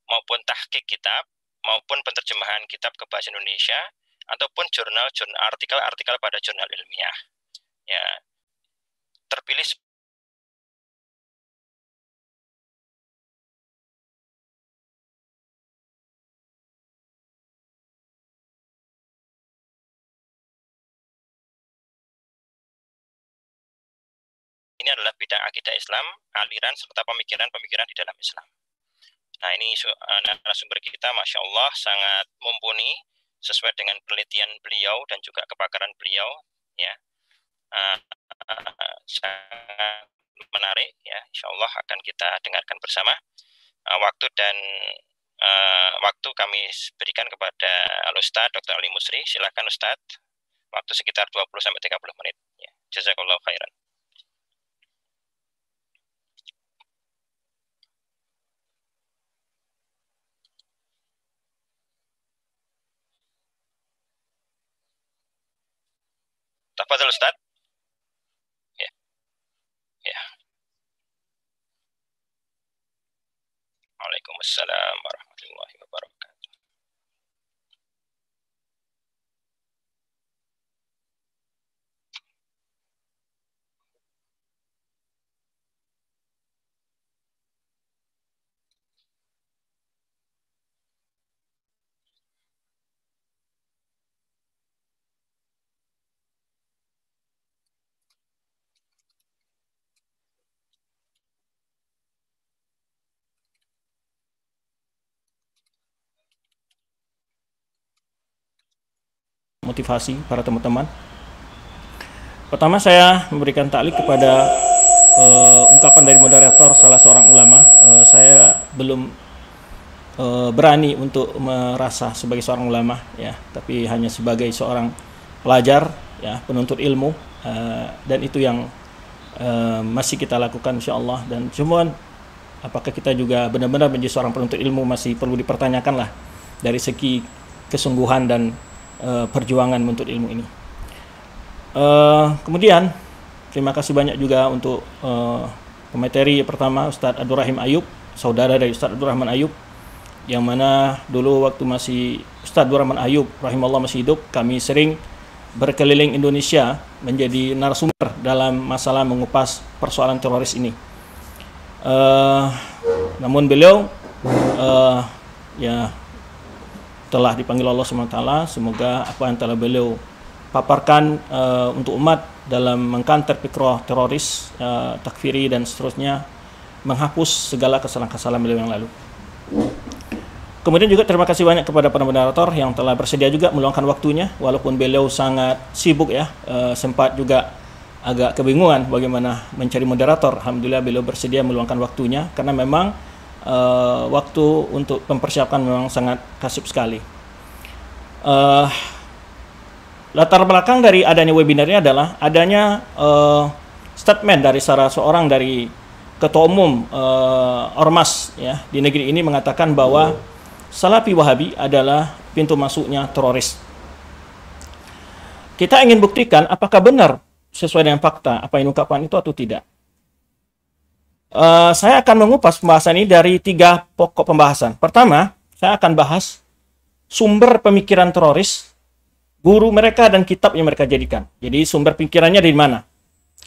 maupun tahqiq kitab maupun penerjemahan kitab ke bahasa Indonesia ataupun jurnal jurnal artikel-artikel pada jurnal ilmiah. Ya. Terpilih ini adalah bidang akidah Islam, aliran serta pemikiran-pemikiran di dalam Islam. Nah ini eh, narasumber kita, masya Allah sangat mumpuni sesuai dengan penelitian beliau dan juga kepakaran beliau, ya ah, sangat menarik, ya insya Allah akan kita dengarkan bersama. Ah, waktu dan uh, waktu kami berikan kepada Alustad Dr. Ali Musri. Silakan Ustadz, waktu sekitar 20 sampai 30 menit. Ya. Jazakallah khairan. Tafadhal Ustaz. Ya. Ya. Waalaikumsalam warahmatullahi wabarakatuh. motivasi para teman-teman. Pertama saya memberikan taklik kepada uh, ungkapan dari moderator salah seorang ulama. Uh, saya belum uh, berani untuk merasa sebagai seorang ulama ya, tapi hanya sebagai seorang pelajar ya, penuntut ilmu uh, dan itu yang uh, masih kita lakukan insya Allah dan cuman apakah kita juga benar-benar menjadi seorang penuntut ilmu masih perlu dipertanyakan lah dari segi kesungguhan dan Eh, perjuangan untuk ilmu ini. Uh, kemudian terima kasih banyak juga untuk uh, pemateri pertama Ustadz Abdurrahim Ayub, saudara dari Ustadz Abdurrahman Ayub yang mana dulu waktu masih Ustadz Abdurrahman Rahman Ayub Allah masih hidup kami sering berkeliling Indonesia menjadi narasumber dalam masalah mengupas persoalan teroris ini. Uh, namun beliau uh, ya telah dipanggil Allah SWT semoga apa yang telah beliau paparkan uh, untuk umat dalam mengkanter pikroh teroris uh, takfiri dan seterusnya menghapus segala kesalahan-kesalahan beliau yang lalu kemudian juga terima kasih banyak kepada para moderator yang telah bersedia juga meluangkan waktunya walaupun beliau sangat sibuk ya uh, sempat juga agak kebingungan bagaimana mencari moderator Alhamdulillah beliau bersedia meluangkan waktunya karena memang uh, waktu untuk mempersiapkan memang sangat khasib sekali. Uh, latar belakang dari adanya webinar ini adalah adanya uh, statement dari salah seorang dari ketua umum uh, ormas ya di negeri ini mengatakan bahwa oh. Salafi Wahabi adalah pintu masuknya teroris. Kita ingin buktikan apakah benar sesuai dengan fakta apa yang diungkapkan itu atau tidak. Eh, saya akan mengupas pembahasan ini dari tiga pokok pembahasan. Pertama, saya akan bahas sumber pemikiran teroris, guru mereka dan kitab yang mereka jadikan. Jadi sumber pikirannya dari mana?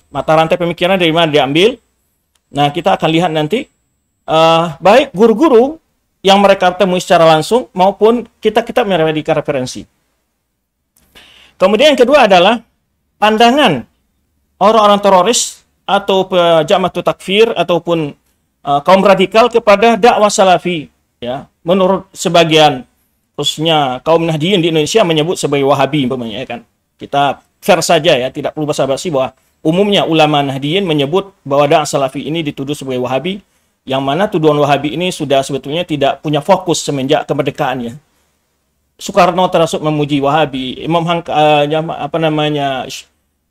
Mata rantai pemikiran dari mana diambil? Nah, kita akan lihat nanti uh, baik guru-guru yang mereka temui secara langsung maupun kitab-kitab yang mereka referensi. Kemudian yang kedua adalah pandangan orang-orang teroris atau uh, Jamaah takfir ataupun uh, kaum radikal kepada dakwah salafi ya menurut sebagian khususnya kaum nahdiyin di Indonesia menyebut sebagai wahabi umpamanya ya kan kita fair saja ya tidak perlu basa-basi bahwa umumnya ulama nahdiyin menyebut bahwa dakwah salafi ini dituduh sebagai wahabi yang mana tuduhan wahabi ini sudah sebetulnya tidak punya fokus semenjak kemerdekaannya Soekarno termasuk memuji Wahabi, Imam Hang, uh, apa namanya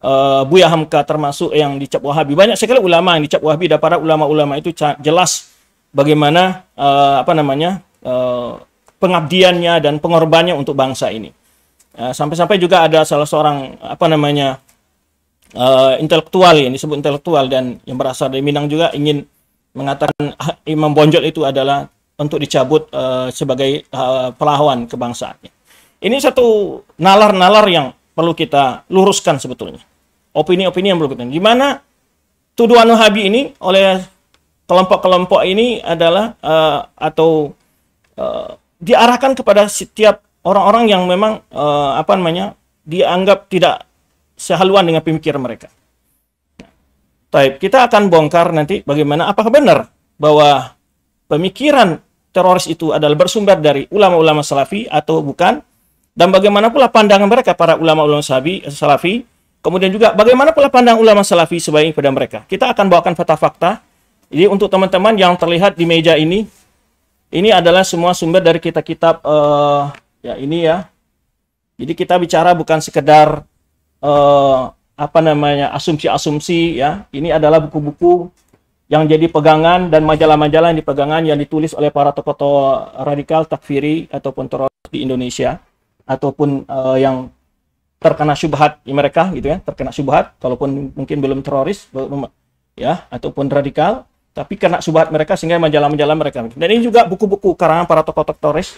uh, eh, Buya Hamka termasuk yang dicap Wahabi. Banyak sekali ulama yang dicap Wahabi dan para ulama-ulama itu jelas bagaimana uh, apa namanya uh, pengabdiannya dan pengorbanannya untuk bangsa ini. sampai sampai-sampai juga ada salah seorang apa namanya uh, intelektual yang disebut intelektual dan yang berasal dari Minang juga ingin mengatakan ah, Imam Bonjol itu adalah untuk dicabut uh, sebagai uh, pelawan kebangsaan. Ini satu nalar-nalar yang perlu kita luruskan sebetulnya opini-opini yang berikutnya. gimana tuduhan Wahabi ini oleh kelompok-kelompok ini adalah uh, atau uh, diarahkan kepada setiap orang-orang yang memang uh, apa namanya dianggap tidak sehaluan dengan pemikiran mereka. Taib, kita akan bongkar nanti bagaimana apakah benar bahwa pemikiran teroris itu adalah bersumber dari ulama-ulama salafi atau bukan dan bagaimana pula pandangan mereka para ulama-ulama salafi Kemudian juga bagaimana pula pandang ulama salafi sebaiknya pada mereka. Kita akan bawakan fakta-fakta. Jadi untuk teman-teman yang terlihat di meja ini, ini adalah semua sumber dari kitab-kitab uh, ya ini ya. Jadi kita bicara bukan sekedar uh, apa namanya asumsi-asumsi ya. Ini adalah buku-buku yang jadi pegangan dan majalah-majalah yang dipegangan yang ditulis oleh para tokoh-tokoh radikal takfiri ataupun teroris di Indonesia ataupun uh, yang terkena syubhat mereka gitu ya terkena syubhat walaupun mungkin belum teroris belum, ya ataupun radikal tapi kena subhat mereka sehingga menjalan-menjalan mereka dan ini juga buku-buku karangan para tokoh-tokoh teroris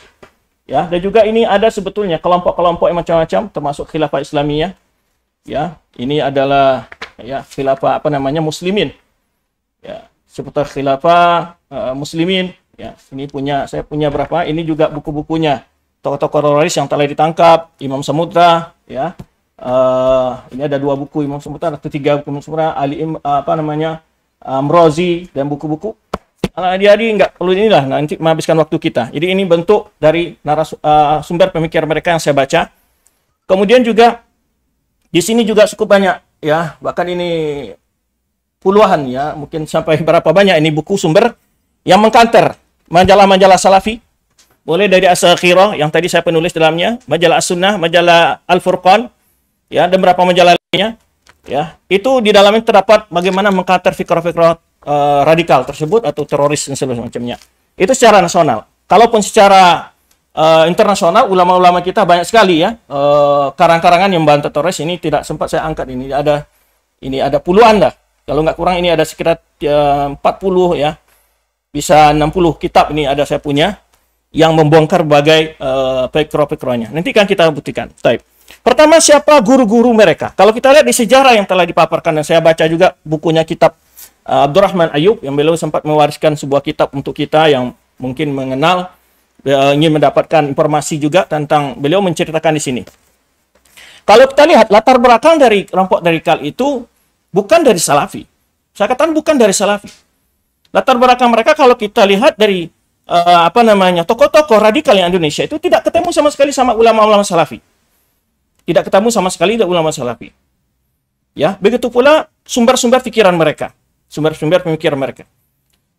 ya dan juga ini ada sebetulnya kelompok-kelompok yang macam-macam termasuk khilafah islamiyah ya ini adalah ya khilafah apa namanya muslimin ya seputar khilafah uh, muslimin ya ini punya saya punya berapa ini juga buku-bukunya tokoh-tokoh teroris yang telah ditangkap, Imam Samudra, ya. Uh, ini ada dua buku Imam Samudra, atau tiga buku Imam Samudra, Ali Im, uh, apa namanya? Amrozi um, dan buku-buku. Adik-adik nggak perlu inilah nanti menghabiskan waktu kita. Jadi ini bentuk dari naras uh, sumber pemikiran mereka yang saya baca. Kemudian juga di sini juga cukup banyak ya, bahkan ini puluhan ya, mungkin sampai berapa banyak ini buku sumber yang mengkanter majalah-majalah salafi boleh dari Asakhirah yang tadi saya penulis dalamnya, majalah As-Sunnah, majalah Al-Furqan, ya, dan berapa majalah lainnya, ya. Itu di dalamnya terdapat bagaimana mengkater fikrah-fikrah uh, radikal tersebut atau teroris dan semacamnya. Itu secara nasional. Kalaupun secara uh, internasional, ulama-ulama kita banyak sekali ya, uh, karang-karangan yang membantah teroris ini tidak sempat saya angkat ini. Ada ini ada puluhan dah. Kalau nggak kurang ini ada sekitar uh, 40 ya. Bisa 60 kitab ini ada saya punya yang membongkar berbagai uh, eh, pekro-pekronya. Nanti kan kita buktikan. Type. Pertama, siapa guru-guru mereka? Kalau kita lihat di sejarah yang telah dipaparkan, dan saya baca juga bukunya kitab uh, Abdurrahman Ayub, yang beliau sempat mewariskan sebuah kitab untuk kita yang mungkin mengenal, uh, ingin mendapatkan informasi juga tentang beliau menceritakan di sini. Kalau kita lihat latar belakang dari kelompok dari Kal itu bukan dari Salafi. Saya katakan bukan dari Salafi. Latar belakang mereka kalau kita lihat dari uh, apa namanya tokoh-tokoh radikal yang Indonesia itu tidak ketemu sama sekali sama ulama-ulama salafi. Tidak ketemu sama sekali dengan ulama salafi. Ya, begitu pula sumber-sumber pikiran mereka, sumber-sumber pemikiran mereka.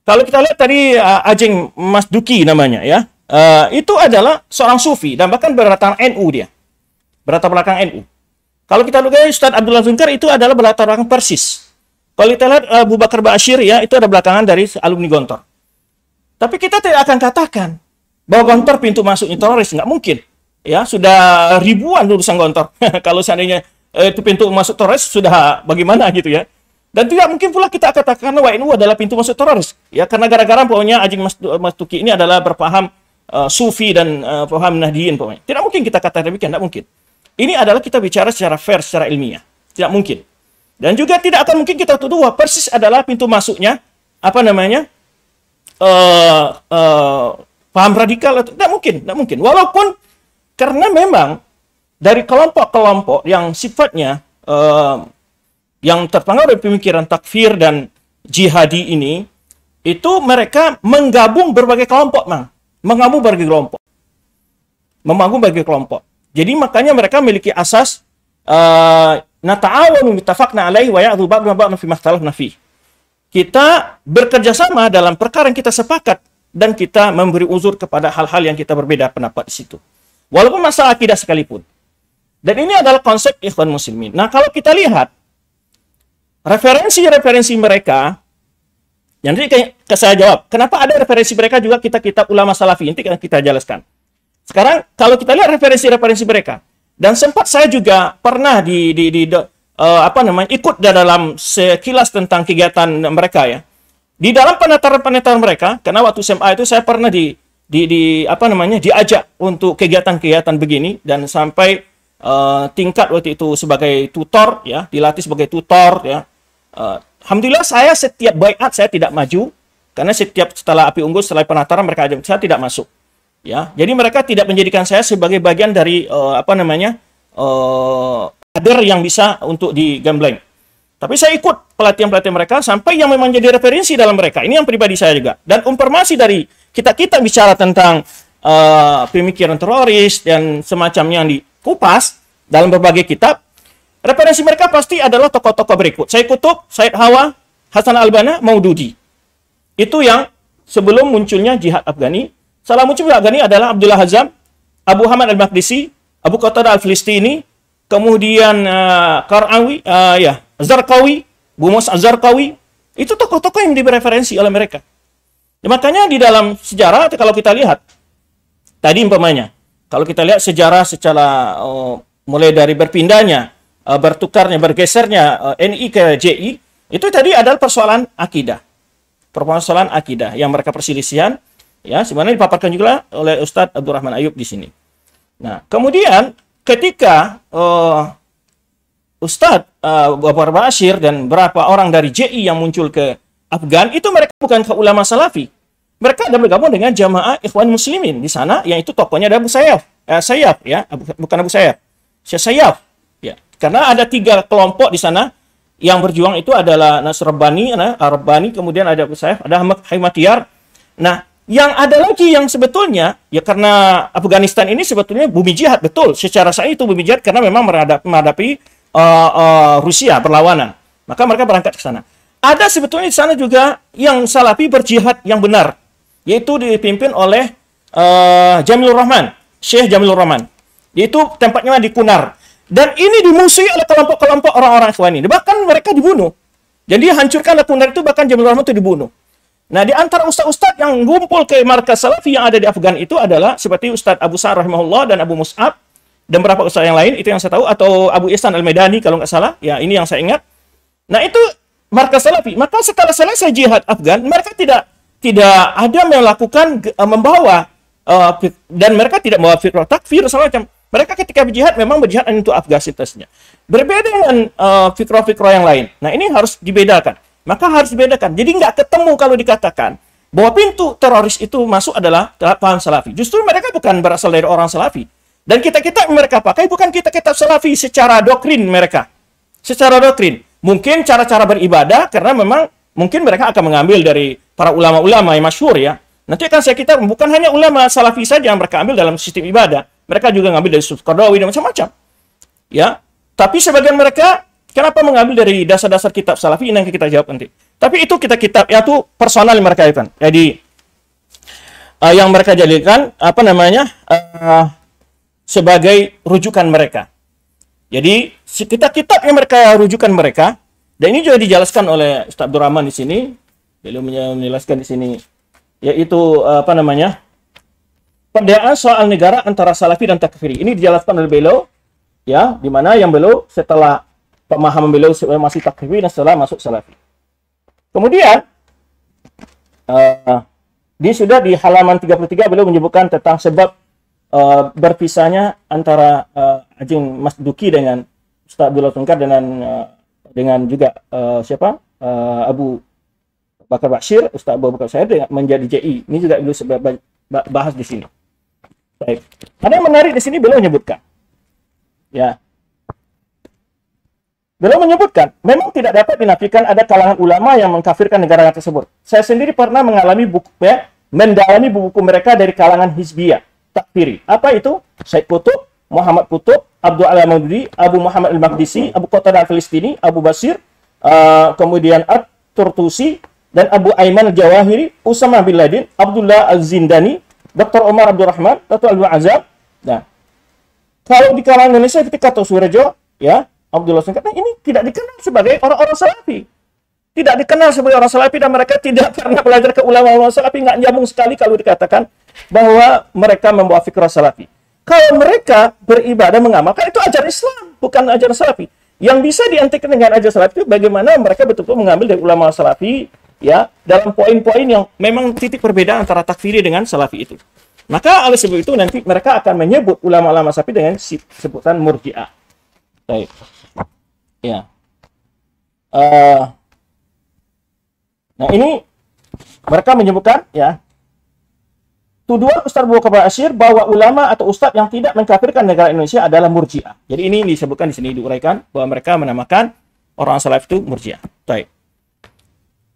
Kalau kita lihat tadi uh, Ajeng Mas Duki namanya ya, uh, itu adalah seorang sufi dan bahkan berlatar NU dia. Berlatar belakang NU. Kalau kita lihat Ustaz Abdullah Zunkar itu adalah berlatar belakang persis. Kalau kita lihat Abu Bakar Ba'asyir ya, itu ada belakangan dari alumni Gontor. Tapi kita tidak akan katakan bahwa Gontor pintu masuknya teroris nggak mungkin. Ya sudah ribuan urusan Gontor. Kalau seandainya eh, itu pintu masuk teroris sudah bagaimana gitu ya. Dan tidak mungkin pula kita katakan katakan WNU adalah pintu masuk teroris. Ya karena gara-gara pokoknya Ajeng Mas, Mas Tuki ini adalah berpaham uh, sufi dan uh, paham nahdiyin pokoknya. Tidak mungkin kita katakan demikian, tidak mungkin. Ini adalah kita bicara secara fair, secara ilmiah. Tidak mungkin. Dan juga tidak akan mungkin kita tuduh persis adalah pintu masuknya apa namanya uh, uh, paham radikal atau tidak mungkin, tidak mungkin. Walaupun karena memang dari kelompok-kelompok yang sifatnya uh, yang terpengaruh pemikiran takfir dan jihadi ini itu mereka menggabung berbagai kelompok, mang, menggabung berbagai kelompok, memanggung berbagai kelompok. Jadi makanya mereka memiliki asas nataawun mitafakna alaihi wa ya'dhu ba'duna bab fi mahtalafna nafi kita bekerja sama dalam perkara yang kita sepakat dan kita memberi uzur kepada hal-hal yang kita berbeda pendapat di situ. Walaupun masalah akidah sekalipun. Dan ini adalah konsep ikhwan muslimin. Nah, kalau kita lihat referensi-referensi mereka yang nanti saya jawab, kenapa ada referensi mereka juga kita kitab ulama salafi nanti kita jelaskan. Sekarang kalau kita lihat referensi-referensi mereka dan sempat saya juga pernah di di di, di uh, apa namanya ikut di dalam sekilas tentang kegiatan mereka ya. Di dalam penataran-penataran mereka, karena waktu SMA itu saya pernah di di, di apa namanya diajak untuk kegiatan-kegiatan begini dan sampai uh, tingkat waktu itu sebagai tutor ya dilatih sebagai tutor ya uh, alhamdulillah saya setiap baikat saya tidak maju karena setiap setelah api unggul setelah penataran mereka ajak saya tidak masuk ya jadi mereka tidak menjadikan saya sebagai bagian dari uh, apa namanya uh, kader yang bisa untuk digembleng. Tapi saya ikut pelatihan-pelatihan mereka sampai yang memang jadi referensi dalam mereka. Ini yang pribadi saya juga. Dan informasi dari kita-kita bicara tentang uh, pemikiran teroris dan semacamnya yang dikupas dalam berbagai kitab, referensi mereka pasti adalah tokoh-tokoh berikut. Saya kutub Said Hawa, Hasan Albana, Maududi. Itu yang sebelum munculnya jihad Afghani. Salah muncul Afghani adalah Abdullah Hazam, Abu Hamad al Makdisi, Abu Qatada Al-Filistini, kemudian uh, eh, Karawi, uh, eh, ya Zarkawi, Bumus Zarkawi, itu tokoh-tokoh yang direferensi oleh mereka. Ya, makanya di dalam sejarah kalau kita lihat tadi umpamanya, kalau kita lihat sejarah secara uh, mulai dari berpindahnya, uh, bertukarnya, bergesernya uh, NI ke JI, itu tadi adalah persoalan akidah. Persoalan akidah yang mereka perselisihan ya sebenarnya dipaparkan juga oleh Ustadz Abdurrahman Ayub di sini. Nah, kemudian ketika uh, Ustadz uh, eh, Bapak Bashir dan berapa orang dari JI yang muncul ke Afgan itu mereka bukan ke ulama salafi. Mereka ada bergabung dengan jamaah Ikhwan Muslimin di sana yang itu tokonya ada Abu Sayyaf. Eh, Sayyaf ya, bukan Abu Sayyaf. Syekh Sayyaf. Ya. Karena ada tiga kelompok di sana yang berjuang itu adalah Nasrabani, nah, Arabani kemudian ada Abu Sayyaf, ada Ahmad Haimatiyar. Nah, yang ada lagi yang sebetulnya ya karena Afghanistan ini sebetulnya bumi jihad betul secara saya itu bumi jihad karena memang menghadapi, menghadapi uh, uh, eh, Rusia berlawanan. Maka mereka berangkat ke sana. Ada sebetulnya di sana juga yang Salafi berjihad yang benar yaitu dipimpin oleh uh, Jamilur Rahman, Syekh Jamilur Rahman. Yaitu tempatnya di Kunar. Dan ini dimusuhi oleh kelompok-kelompok orang-orang Ikhwan ini. Bahkan mereka dibunuh. Jadi hancurkanlah Kunar itu bahkan Jamilur Rahman itu dibunuh. Nah, di antara ustaz-ustaz yang ngumpul ke markas salafi yang ada di Afgan itu adalah seperti Ustaz Abu Sa'ar rahimahullah dan Abu Mus'ab dan beberapa ustaz yang lain, itu yang saya tahu, atau Abu Ihsan Al-Medani kalau nggak salah, ya ini yang saya ingat. Nah, itu markas salafi. Maka setelah selesai jihad Afgan, mereka tidak tidak ada melakukan uh, membawa uh, dan mereka tidak membawa fitrah takfir semacam mereka ketika berjihad memang berjihad untuk afgasitasnya. Berbeda dengan uh, eh, fikrah yang lain. Nah, ini harus dibedakan. Maka harus dibedakan. Jadi nggak ketemu kalau dikatakan bahwa pintu teroris itu masuk adalah paham salafi. Justru mereka bukan berasal dari orang salafi. Dan kita-kita mereka pakai bukan kita-kita salafi secara doktrin mereka. Secara doktrin. Mungkin cara-cara beribadah karena memang mungkin mereka akan mengambil dari para ulama-ulama yang masyhur ya. Nanti akan saya kita bukan hanya ulama salafi saja yang mereka ambil dalam sistem ibadah. Mereka juga ngambil dari Sufqardawi dan macam-macam. Ya. Tapi sebagian mereka Kenapa mengambil dari dasar-dasar kitab salafi ini yang kita jawab nanti. Tapi itu kita kitab yaitu personal mereka itu. Jadi uh, yang mereka jadikan apa namanya uh, sebagai rujukan mereka. Jadi kita kitab yang mereka rujukan mereka dan ini juga dijelaskan oleh Ustaz Abdurrahman di sini. Beliau menjelaskan di sini yaitu uh, apa namanya perbedaan soal negara antara salafi dan takfiri. Ini dijelaskan oleh beliau ya di mana yang beliau setelah pemahaman beliau eh, masih takwi dan setelah masuk salafi. Kemudian uh, eh, dia sudah di halaman 33 beliau menyebutkan tentang sebab uh, berpisahnya antara uh, Ajeng Mas Duki dengan Ustaz Abdullah Tungkar dengan uh, dengan juga uh, siapa? Uh, Abu Bakar Bashir, Ustaz Abu Bakar Said menjadi JI. Ini juga beliau sebab bahas di sini. Baik. Ada yang menarik di sini beliau menyebutkan. Ya, Beliau menyebutkan, memang tidak dapat dinafikan ada kalangan ulama yang mengkafirkan negara tersebut. Saya sendiri pernah mengalami buku, ya, mendalami buku mereka dari kalangan Hizbiyah, takfiri. Apa itu? Syekh Kutub, Muhammad Kutub, Abdul Al-Maududi, Abu Muhammad Al-Maqdisi, Abu Qatada Al-Filistini, Abu Basir, uh, kemudian At-Turtusi, dan Abu Aiman Al-Jawahiri, Usama Bin Laden, Abdullah Al-Zindani, Dr. Omar Abdurrahman, Dr. Abdul Azab. Nah, kalau di kalangan Indonesia ketika Tosurejo, ya, Abdullah Sungkatnya ini tidak dikenal sebagai orang-orang salafi. Tidak dikenal sebagai orang salafi dan mereka tidak pernah belajar ke ulama-ulama salafi. Nggak nyambung sekali kalau dikatakan bahwa mereka membawa fikrah salafi. Kalau mereka beribadah mengamalkan kan itu ajar Islam, bukan ajar salafi. Yang bisa diantikan dengan ajar salafi itu bagaimana mereka betul-betul mengambil dari ulama salafi ya dalam poin-poin yang memang titik perbedaan antara takfiri dengan salafi itu. Maka oleh sebab itu nanti mereka akan menyebut ulama-ulama salafi dengan sebutan murji'ah. Baik. Ya. Uh, nah ini mereka menyebutkan ya tuduhan Ustaz Abu Basir bahwa ulama atau ustaz yang tidak mengkafirkan negara Indonesia adalah murjiah. Jadi ini disebutkan di sini diuraikan bahwa mereka menamakan orang salaf itu murjiah. Baik.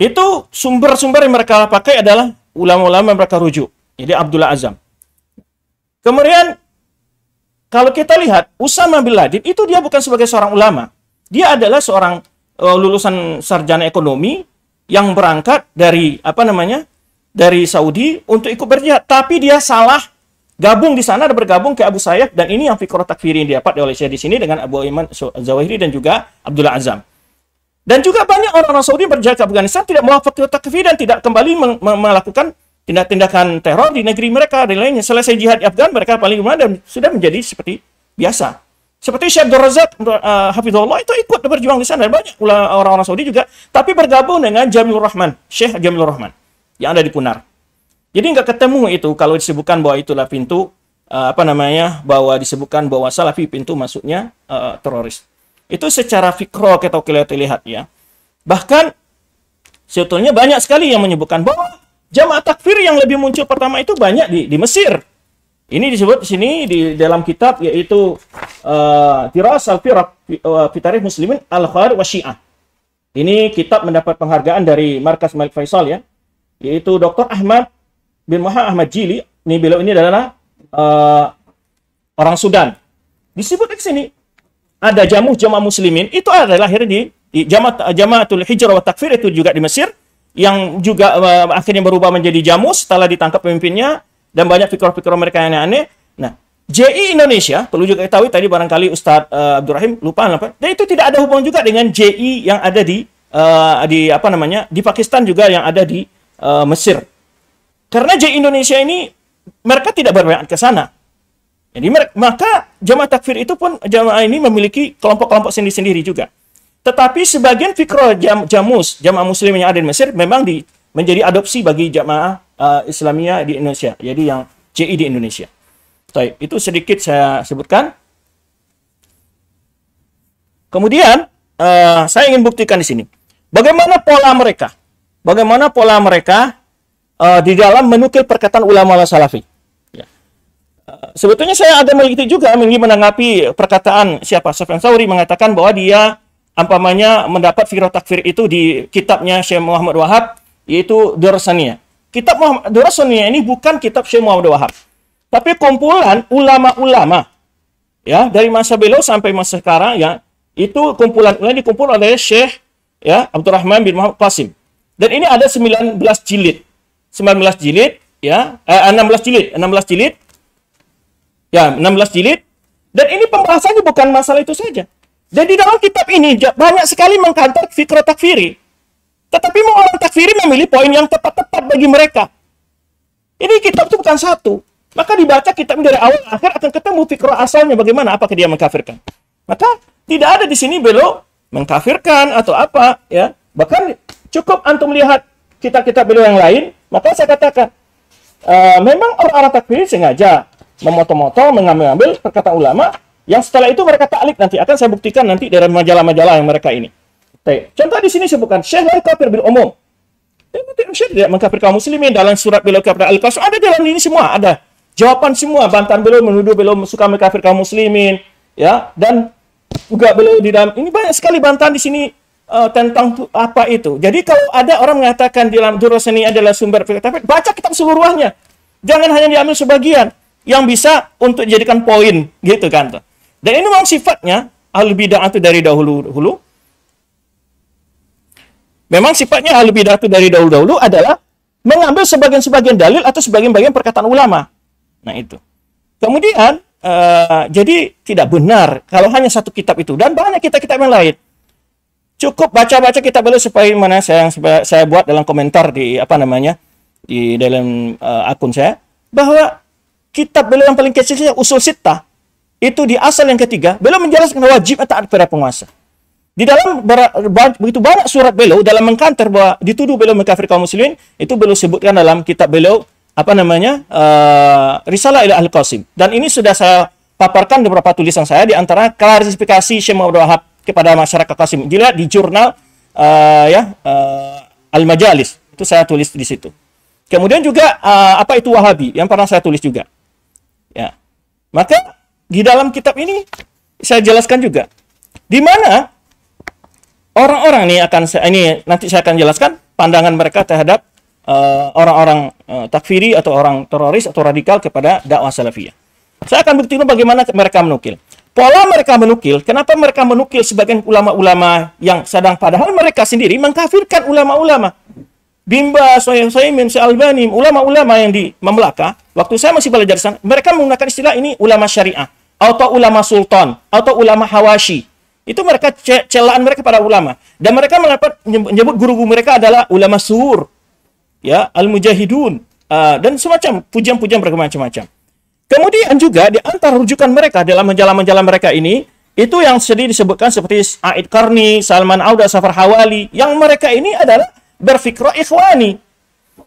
Itu sumber-sumber yang mereka pakai adalah ulama-ulama mereka rujuk. Jadi Abdullah Azam. Kemudian kalau kita lihat Usama bin Laden itu dia bukan sebagai seorang ulama. Dia adalah seorang uh, lulusan sarjana ekonomi yang berangkat dari apa namanya? dari Saudi untuk ikut berjihad, tapi dia salah gabung di sana dan bergabung ke Abu Sayyaf dan ini yang fikrah takfiri yang didapat oleh saya di sini dengan Abu Iman Zawahiri dan juga Abdullah Azam. Dan juga banyak orang-orang Saudi berjalan ke Afghanistan tidak melakukan fikrah takfiri dan tidak kembali melakukan tindakan teror di negeri mereka dan lainnya. Selesai jihad di Afghan mereka paling mana dan sudah menjadi seperti biasa. Seperti Syekh Abdul Razak, uh, eh, Hafidullah itu ikut berjuang di sana. Banyak orang-orang Saudi juga. Tapi bergabung dengan Jamil Rahman. Syekh Jamil Rahman. Yang ada di Punar. Jadi nggak ketemu itu kalau disebutkan bahwa itulah pintu eh, apa namanya bahwa disebutkan bahwa salafi pintu maksudnya uh, eh, teroris. Itu secara fikro kita lihat ya. Bahkan sebetulnya banyak sekali yang menyebutkan bahwa jamaah takfir yang lebih muncul pertama itu banyak di, di Mesir ini disebut di sini di dalam kitab yaitu uh, al Fitarif Muslimin al-Khawarij wa Syiah. Ini kitab mendapat penghargaan dari Markas Malik Faisal ya, yaitu Dr. Ahmad bin Muhammad Ahmad Jili. Ini beliau ini adalah uh, orang Sudan. Disebut di sini ada jamu jamaah muslimin itu adalah lahir di, di jamaah jamaatul hijrah wa takfir itu juga di Mesir yang juga uh, akhirnya berubah menjadi jamu setelah ditangkap pemimpinnya dan banyak fikur-fikur mereka yang aneh. Nah, JI Indonesia perlu juga ketahui tadi barangkali Ustadz uh, eh, Rahim lupa apa. Dan itu tidak ada hubungan juga dengan JI yang ada di uh, di apa namanya di Pakistan juga yang ada di uh, Mesir. Karena JI Indonesia ini mereka tidak berbayat ke sana. Jadi mereka, maka jamaah takfir itu pun jamaah ini memiliki kelompok-kelompok sendiri-sendiri juga. Tetapi sebagian fikro jam, jamus, jamaah muslim yang ada di Mesir memang di, menjadi adopsi bagi jamaah uh, Islamia di Indonesia, jadi yang CI e di Indonesia. Baik, itu sedikit saya sebutkan. Kemudian uh, saya ingin buktikan di sini bagaimana pola mereka, bagaimana pola mereka uh, di dalam menukil perkataan ulama salafi. Ya. Uh, sebetulnya saya ada melihat juga menanggapi perkataan siapa Sufyan Sauri mengatakan bahwa dia ampamanya mendapat firoh takfir itu di kitabnya Syekh Muhammad Wahab yaitu Dursaniyah kitab Muhammad Rasulnya ini bukan kitab Syekh Muhammad Wahab. Tapi kumpulan ulama-ulama ya dari masa beliau sampai masa sekarang ya itu kumpulan ulama dikumpul oleh Syekh ya Abdurrahman bin Muhammad Qasim. Dan ini ada 19 jilid. 19 jilid ya, eh, 16 jilid, 16 jilid. Ya, 16 jilid. Dan ini pembahasannya bukan masalah itu saja. jadi dalam kitab ini banyak sekali mengkantor fikra takfiri. Tetapi mau orang takfiri memilih poin yang tepat-tepat bagi mereka. Ini kitab itu bukan satu. Maka dibaca kitab dari awal akhir akan ketemu fikrah asalnya bagaimana apakah dia mengkafirkan. Maka tidak ada di sini belo mengkafirkan atau apa ya. Bahkan cukup antum melihat kitab-kitab beliau yang lain, maka saya katakan uh, memang orang-orang takfiri sengaja memotong-motong, mengambil-ambil perkataan ulama yang setelah itu mereka taklik nanti akan saya buktikan nanti dari majalah-majalah yang mereka ini. Baik. Contoh di sini sebutkan Syekh lain kafir bil umum. Eh, Syekh tidak mengkafirkan muslimin dalam surat beliau kepada Al-Qasim. Ada dalam ini semua, ada. Jawaban semua bantahan beliau menuduh beliau suka mengkafirkan muslimin, ya. Dan juga beliau di dalam ini banyak sekali bantahan di sini uh, tentang apa itu. Jadi kalau ada orang mengatakan di dalam jurus ini adalah sumber filsafat, baca kitab seluruhnya. Jangan hanya diambil sebagian yang bisa untuk dijadikan poin gitu kan. Dan ini memang sifatnya al bidah itu dari dahulu dahulu Memang sifatnya ahli bidah itu dari dahulu-dahulu adalah mengambil sebagian-sebagian dalil atau sebagian-bagian perkataan ulama. Nah itu. Kemudian uh, jadi tidak benar kalau hanya satu kitab itu dan banyak kitab-kitab yang lain. Cukup baca-baca kitab beliau supaya mana saya saya buat dalam komentar di apa namanya di dalam uh, akun saya bahwa kitab beliau yang paling kecilnya usul sita itu di asal yang ketiga beliau menjelaskan wajib taat kepada penguasa di dalam begitu banyak surat beliau dalam mengkanter bahwa dituduh beliau mengkafir kaum muslimin, itu beliau sebutkan dalam kitab beliau apa namanya? Uh, Risalah ila Al-Qasim. Dan ini sudah saya paparkan beberapa tulisan saya di antara klarifikasi Syekh Muhammad Wahab kepada masyarakat Qasim. Dilihat di jurnal uh, ya uh, Al-Majalis. Itu saya tulis di situ. Kemudian juga uh, apa itu Wahabi yang pernah saya tulis juga. Ya. Maka di dalam kitab ini saya jelaskan juga di mana orang-orang ini akan saya, ini nanti saya akan jelaskan pandangan mereka terhadap eh, orang-orang uh, uh, takfiri atau orang teroris atau radikal kepada dakwah salafiyah. Saya akan buktikan bagaimana mereka menukil. Pola mereka menukil, kenapa mereka menukil sebagian ulama-ulama yang sedang padahal mereka sendiri mengkafirkan ulama-ulama. Bimba, Soyaimin, Syalbani, ulama-ulama yang di mamlaka. waktu saya masih belajar sana, mereka menggunakan istilah ini ulama syariah, atau ulama sultan, atau ulama hawashi, itu mereka celaan mereka pada ulama. Dan mereka mendapat menyebut guru-guru mereka adalah ulama suhur. Ya, al-mujahidun. Uh, dan semacam pujian-pujian berbagai macam Kemudian juga di antara rujukan mereka dalam menjalan-menjalan mereka ini, itu yang sedih disebutkan seperti Aid Karni, Salman Auda, Safar Hawali, yang mereka ini adalah berfikrah ikhwani.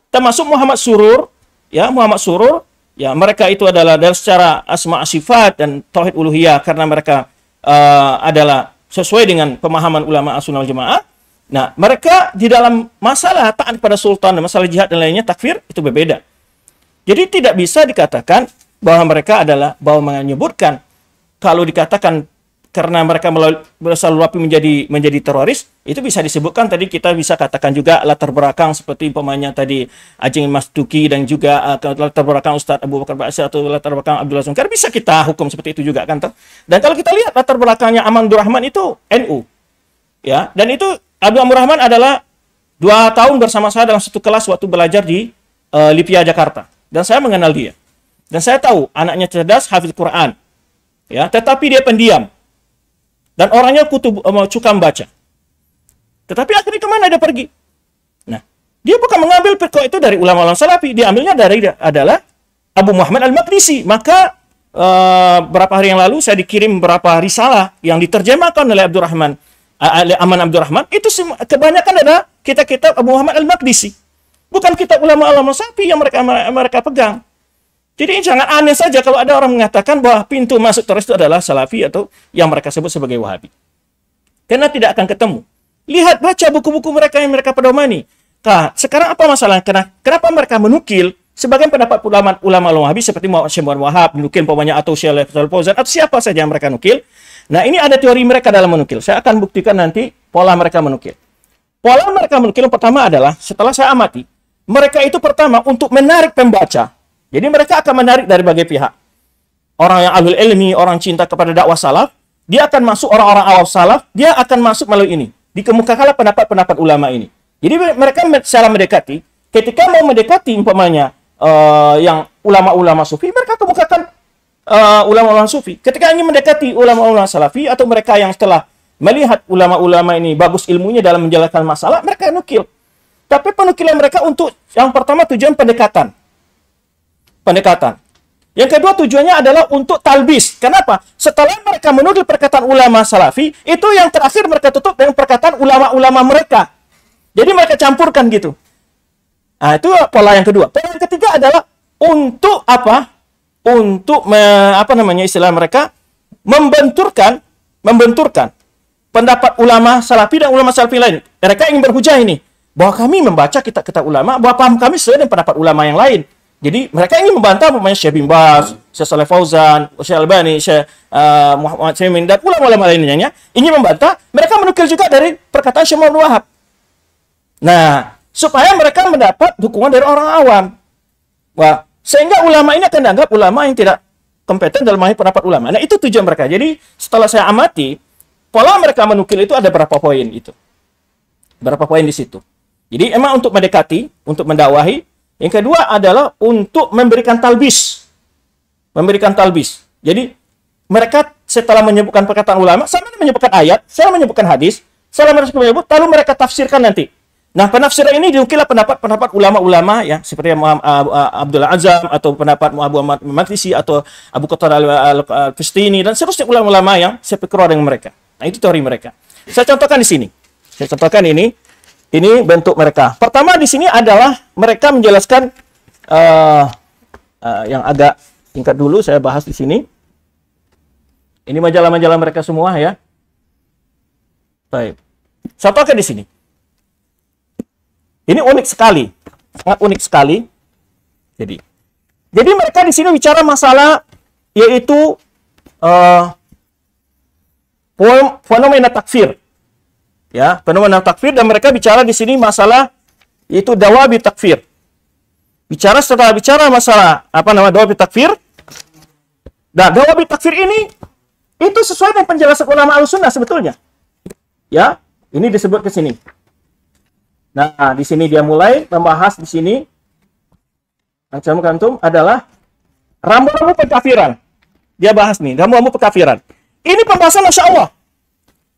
Termasuk Muhammad Surur, ya Muhammad Surur, ya mereka itu adalah dari secara asma sifat dan tauhid uluhiyah karena mereka uh, adalah sesuai dengan pemahaman ulama asunal jemaah. Nah, mereka di dalam masalah taat kepada sultan dan masalah jihad dan lainnya takfir itu berbeda. Jadi tidak bisa dikatakan bahwa mereka adalah bahwa menyebutkan kalau dikatakan karena mereka berasal api menjadi menjadi teroris itu bisa disebutkan tadi kita bisa katakan juga latar belakang seperti pemainnya tadi Ajeng Mas Duki dan juga uh, latar belakang Ustadz Abu Bakar Basir atau latar belakang Abdullah Sungkar bisa kita hukum seperti itu juga kan Dan kalau kita lihat latar belakangnya Aman Durrahman itu NU. Ya, dan itu Abdul Amurahman adalah dua tahun bersama saya dalam satu kelas waktu belajar di uh, Lipia Jakarta dan saya mengenal dia. Dan saya tahu anaknya cerdas, hafiz Quran. Ya, tetapi dia pendiam dan orangnya kutub eh, mau suka membaca. Tetapi akhirnya kemana dia pergi? Nah, dia bukan mengambil peko itu dari ulama-ulama salafi, diambilnya dari adalah Abu Muhammad Al-Maqdisi. Maka uh, berapa hari yang lalu saya dikirim beberapa risalah yang diterjemahkan oleh Abdurrahman eh, oleh Aman Abdurrahman itu kebanyakan adalah kita kita Abu Muhammad Al-Maqdisi. Bukan kita ulama-ulama salafi yang mereka mereka pegang. Jadi jangan aneh saja kalau ada orang mengatakan bahwa pintu masuk teroris itu adalah salafi atau yang mereka sebut sebagai wahabi. Karena tidak akan ketemu. Lihat, baca buku-buku mereka yang mereka pedomani. Nah, sekarang apa masalah? Kenapa, kenapa mereka menukil sebagian pendapat ulama ulama wahabi seperti Muhammad Syekh Wahab, menukil pemanya atau Syekh atau siapa saja yang mereka nukil. Nah, ini ada teori mereka dalam menukil. Saya akan buktikan nanti pola mereka menukil. Pola mereka menukil yang pertama adalah setelah saya amati, mereka itu pertama untuk menarik pembaca jadi mereka akan menarik dari berbagai pihak. Orang yang ahli ilmi, orang cinta kepada dakwah salaf, dia akan masuk orang-orang awal salaf, dia akan masuk melalui ini. Dikemukakanlah pendapat-pendapat ulama ini. Jadi mereka secara mendekati, ketika mau mendekati umpamanya uh, yang ulama-ulama sufi, mereka kemukakan eh, ulama-ulama uh, sufi. Ketika ingin mendekati ulama-ulama salafi atau mereka yang setelah melihat ulama-ulama ini bagus ilmunya dalam menjalankan masalah, mereka nukil. Tapi penukilan mereka untuk yang pertama tujuan pendekatan pendekatan. Yang kedua tujuannya adalah untuk talbis. Kenapa? Setelah mereka menuduh perkataan ulama salafi, itu yang terakhir mereka tutup dengan perkataan ulama-ulama mereka. Jadi mereka campurkan gitu. Nah, itu pola yang kedua. Pola yang ketiga adalah untuk apa? Untuk me, apa namanya istilah mereka membenturkan membenturkan pendapat ulama salafi dan ulama salafi lain. Mereka ingin berhujah ini bahwa kami membaca kitab-kitab ulama, bahwa paham kami sesuai dengan pendapat ulama yang lain. Jadi mereka ingin membantah pemain Syekh bin Bas, Syekh Saleh Fauzan, Syekh Albani, Syekh uh, eh, Muhammad Syaimin, dan ulama-ulama lainnya. Ya, ingin membantah, mereka menukil juga dari perkataan Syekh Muhammad Wahab. Nah, supaya mereka mendapat dukungan dari orang awam. Wah, sehingga ulama ini akan dianggap ulama yang tidak kompeten dalam memahami pendapat ulama. Nah, itu tujuan mereka. Jadi, setelah saya amati, pola mereka menukil itu ada berapa poin itu. Berapa poin di situ. Jadi, emang untuk mendekati, untuk mendakwahi. Yang kedua adalah untuk memberikan talbis. Memberikan talbis. Jadi mereka setelah menyebutkan perkataan ulama, saya menyebutkan ayat, saya menyebutkan hadis, saya sama menyebut, lalu mereka tafsirkan nanti. Nah, penafsiran ini diukilah pendapat-pendapat ulama-ulama ya, seperti uh, uh, Abdullah Azam atau pendapat Abu Ahmad Matisi atau Abu Qatar Al-Fistini dan seterusnya ulama-ulama yang saya sepikror dengan mereka. Nah, itu teori mereka. Saya contohkan di sini. Saya contohkan ini ini bentuk mereka. Pertama di sini adalah mereka menjelaskan uh, uh, yang agak singkat dulu saya bahas di sini. Ini majalah-majalah mereka semua ya. Baik. satu ke di sini. Ini unik sekali, sangat unik sekali. Jadi, jadi mereka di sini bicara masalah yaitu uh, fenomena takfir ya fenomena takfir dan mereka bicara di sini masalah yaitu dawabi takfir bicara setelah bicara masalah apa nama dawabi takfir nah dawabi takfir ini itu sesuai dengan penjelasan ulama al-sunnah sebetulnya ya ini disebut ke sini nah di sini dia mulai membahas di sini macam kantum adalah rambu-rambu pekafiran dia bahas nih rambu-rambu pekafiran ini pembahasan masya Allah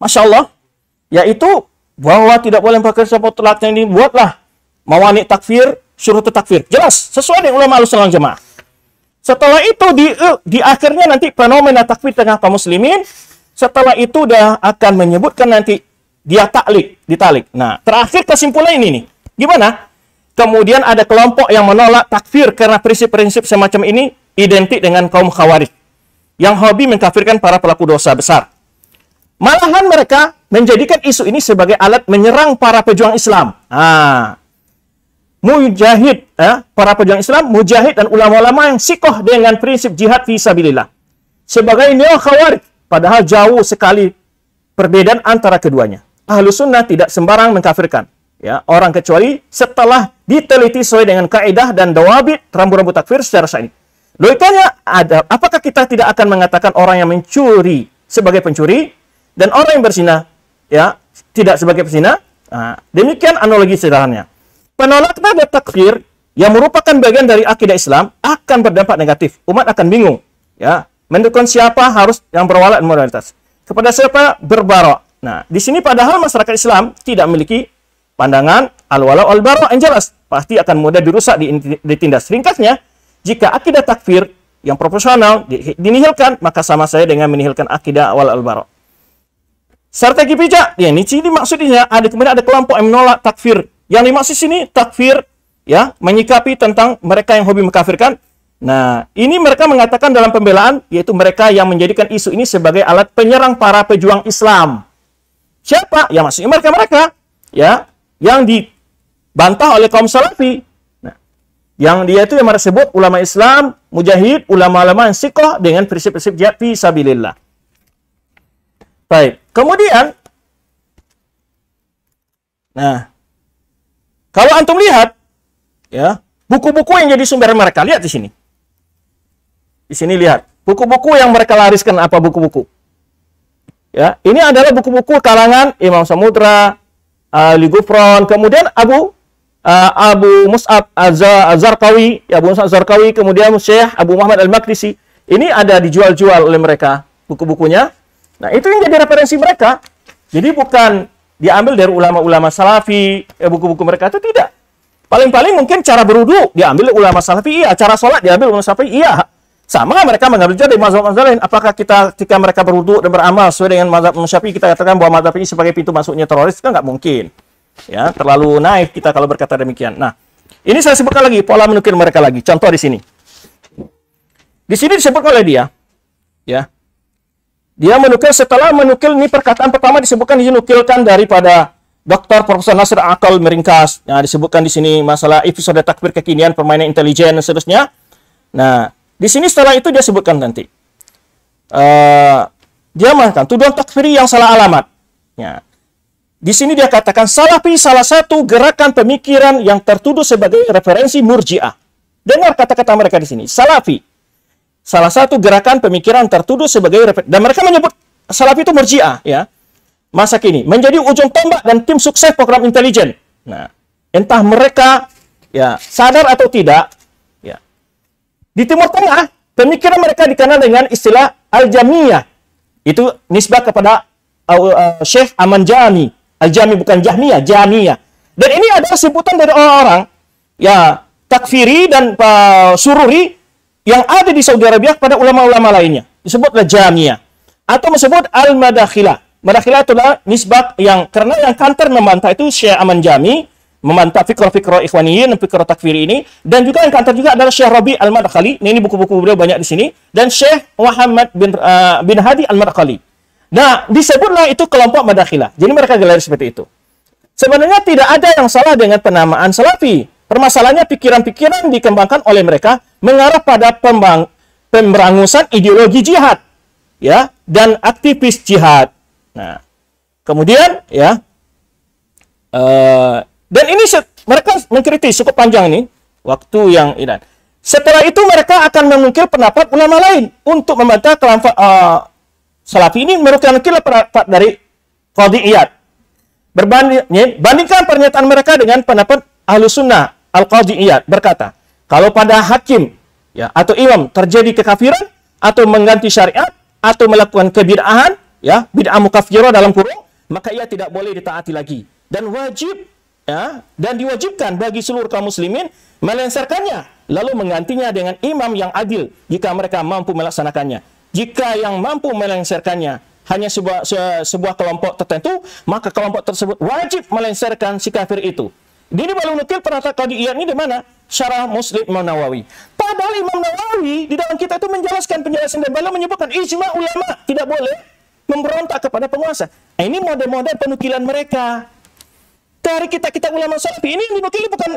masya Allah yaitu bahwa tidak boleh pakai sepot telatnya ini buatlah mawani takfir suruh takfir jelas sesuai dengan ulama selang jemaah setelah itu di eh, di akhirnya nanti fenomena takfir tengah kaum muslimin setelah itu dia akan menyebutkan nanti dia taklik ditalik nah terakhir kesimpulan ini nih gimana kemudian ada kelompok yang menolak takfir karena prinsip-prinsip semacam ini identik dengan kaum khawarij yang hobi mengkafirkan para pelaku dosa besar malahan mereka menjadikan isu ini sebagai alat menyerang para pejuang Islam. Ah. Mujahid, eh, para pejuang Islam, mujahid dan ulama-ulama yang sikoh dengan prinsip jihad visabilillah. Sebagai neo khawarij, padahal jauh sekali perbedaan antara keduanya. Ahlu sunnah tidak sembarang mengkafirkan. Ya, orang kecuali setelah diteliti sesuai dengan kaidah dan dawabit rambu-rambu takfir secara syar'i. Logikanya ada, apakah kita tidak akan mengatakan orang yang mencuri sebagai pencuri dan orang yang bersinah ya tidak sebagai pesina. Nah, demikian analogi sederhananya. Penolak terhadap takfir yang merupakan bagian dari akidah Islam akan berdampak negatif. Umat akan bingung, ya. Mendukung siapa harus yang berwala dan moralitas. Kepada siapa berbarok. Nah, di sini padahal masyarakat Islam tidak memiliki pandangan al-wala al-barok yang jelas. Pasti akan mudah dirusak, ditindas. Ringkasnya, jika akidah takfir yang proporsional dinihilkan, maka sama saya dengan menihilkan akidah awal al-barok. Strategi bijak. Ya, ini sini maksudnya ya. ada kemudian ada kelompok yang menolak takfir. Yang dimaksud sini takfir ya, menyikapi tentang mereka yang hobi mengkafirkan. Nah, ini mereka mengatakan dalam pembelaan yaitu mereka yang menjadikan isu ini sebagai alat penyerang para pejuang Islam. Siapa? Ya maksudnya mereka-mereka ya yang dibantah oleh kaum salafi. Nah, yang dia itu yang mereka sebut ulama Islam, mujahid, ulama-ulama yang sikoh dengan prinsip-prinsip jihad fi sabilillah. Baik. Kemudian nah kalau antum lihat ya, buku-buku yang jadi sumber mereka lihat di sini. Di sini lihat, buku-buku yang mereka lariskan apa buku-buku. Ya, ini adalah buku-buku kalangan Imam Samudra, eh, Ali Gufron, kemudian Abu uh, Abu Mus'ab Az-Zarqawi, ya Abu Mus'ab Az-Zarqawi, kemudian Syekh Abu Muhammad Al-Maqdisi. Ini ada dijual-jual oleh mereka buku-bukunya Nah, itu yang jadi referensi mereka. Jadi bukan diambil dari ulama-ulama salafi, eh, buku-buku eh, mereka itu tidak. Paling-paling mungkin cara berudu diambil ulama salafi, iya. Cara sholat diambil ulama salafi, iya. Sama mereka mengambil dari mazhab-mazhab lain. Apakah kita ketika mereka berudu dan beramal sesuai dengan mazhab syafi'i kita katakan bahwa mazhab ini sebagai pintu masuknya teroris itu nggak mungkin. Ya, terlalu naif kita kalau berkata demikian. Nah, ini saya sebutkan lagi pola menukir mereka lagi. Contoh di sini. Di sini disebutkan oleh dia, ya dia menukil setelah menukil ini perkataan pertama disebutkan dinukilkan daripada Dr. Profesor Nasir Akal meringkas. Nah, disebutkan di sini masalah episode takbir kekinian, permainan intelijen dan seterusnya. Nah, di sini setelah itu dia sebutkan nanti. Uh, dia mengatakan tuduhan takfiri yang salah alamat. Ya. Di sini dia katakan salafi salah satu gerakan pemikiran yang tertuduh sebagai referensi murjiah. Dengar kata-kata mereka di sini. Salafi salah satu gerakan pemikiran tertuduh sebagai dan mereka menyebut Salafi itu murjiah ya masa kini menjadi ujung tombak dan tim sukses program intelijen. Nah, entah mereka ya sadar atau tidak ya. Di Timur Tengah, pemikiran mereka dikenal dengan istilah al-jamiyah. Itu nisbah kepada uh, uh, Syekh Aman Jami. Al-Jami bukan Jahmiyah, Jamiyah. Dan ini adalah sebutan dari orang-orang ya takfiri dan uh, sururi yang ada di Saudi Arabia kepada ulama-ulama lainnya. Disebutlah jamia atau disebut al madakhila madakhila itulah nisbah yang karena yang kantor membantah itu Syekh Aman Jami membantah fikra-fikra ikhwaniyin, fikra takfir ini dan juga yang kantor juga adalah Syekh Rabi Al-Madakhali. Ini, nah, ini buku-buku beliau banyak di sini dan Syekh Muhammad bin uh, bin Hadi Al-Madakhali. Nah, disebutlah itu kelompok madakhila, Jadi mereka gelar seperti itu. Sebenarnya tidak ada yang salah dengan penamaan Salafi. Permasalahannya pikiran-pikiran dikembangkan oleh mereka mengarah pada pembang, pemberangusan ideologi jihad ya dan aktivis jihad. Nah, kemudian ya uh, dan ini mereka mengkritik cukup panjang ini waktu yang ini. Setelah itu mereka akan mengukir pendapat ulama lain untuk membantah kelompok uh, eh, Salafi ini mengukir pendapat dari Qadhi Berbanding bandingkan pernyataan mereka dengan pendapat Ahlu Sunnah al qadi Iyad berkata, kalau pada hakim ya atau imam terjadi kekafiran atau mengganti syariat atau melakukan kebid'ahan ya bid'ah mukafirah dalam kurung maka ia tidak boleh ditaati lagi dan wajib ya dan diwajibkan bagi seluruh kaum muslimin melensarkannya lalu menggantinya dengan imam yang adil jika mereka mampu melaksanakannya jika yang mampu melensarkannya hanya sebuah sebuah kelompok tertentu maka kelompok tersebut wajib melensarkan si kafir itu Dini Balunukil pernah qadiyah ini di mana? Syarah Muslim Imam Nawawi. Padahal Imam Nawawi di dalam kita itu menjelaskan penjelasan dan beliau menyebutkan ijma ulama tidak boleh memberontak kepada penguasa. Nah, ini model-model penukilan mereka. Dari kita-kita ulama salafi ini yang dinukili bukan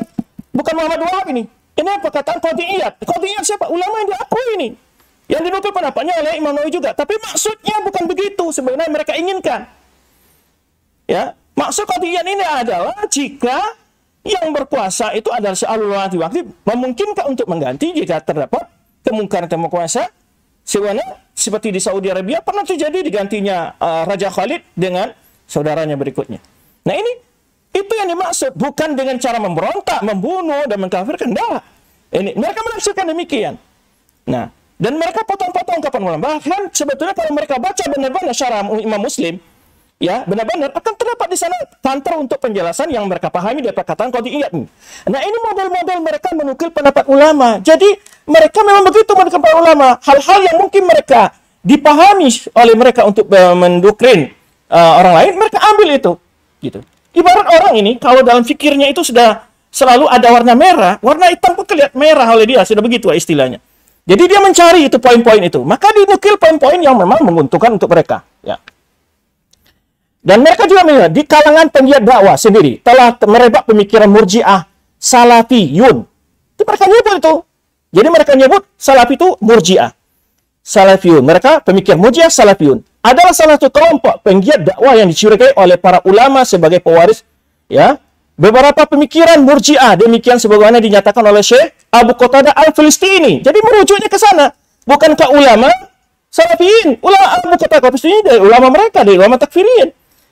bukan Muhammad Wahab ini. Ini apa perkataan Qadiyat. Qadiyat siapa? Ulama yang diakui ini. Yang dinukil pendapatnya oleh Imam Nawawi juga. Tapi maksudnya bukan begitu. Sebenarnya mereka inginkan. Ya, Maksud Qadiyat ini adalah jika yang berkuasa itu adalah sealulah waktu memungkinkan untuk mengganti jika terdapat kemungkaran temu kuasa Sebenarnya, seperti di Saudi Arabia pernah terjadi digantinya eh, Raja Khalid dengan saudaranya berikutnya. Nah ini itu yang dimaksud bukan dengan cara memberontak, membunuh dan mengkafirkan. Dah ini mereka menafsirkan demikian. Nah dan mereka potong-potong kapan malam. Bahkan sebetulnya kalau mereka baca benar-benar syarah Imam Muslim, ya benar-benar akan terdapat di sana tantra untuk penjelasan yang mereka pahami dari perkataan kau diingat. Nah ini model-model mereka menukil pendapat ulama. Jadi mereka memang begitu menukil pendapat ulama. Hal-hal yang mungkin mereka dipahami oleh mereka untuk mendukrin uh, orang lain, mereka ambil itu. Gitu. Ibarat orang ini kalau dalam fikirnya itu sudah selalu ada warna merah, warna hitam pun kelihatan merah oleh dia, sudah begitu istilahnya. Jadi dia mencari itu poin-poin itu. Maka dinukil poin-poin yang memang menguntungkan untuk mereka. Ya. Dan mereka juga mengingat di kalangan penggiat dakwah sendiri telah merebak pemikiran murjiah salafi, yun. Itu mereka nyebut itu. Jadi mereka nyebut salafi itu murjiah. Salafiyun. Mereka pemikiran murjiah salafiyun. Adalah salah satu kelompok penggiat dakwah yang dicurigai oleh para ulama sebagai pewaris ya beberapa pemikiran murjiah demikian sebagaimana dinyatakan oleh Syekh Abu Qatada Al-Filistini. Jadi merujuknya ke sana, Bukankah ke ulama Salafiyin. Ulama Abu Qatada Al-Filistini dari ulama mereka, dari ulama takfirin.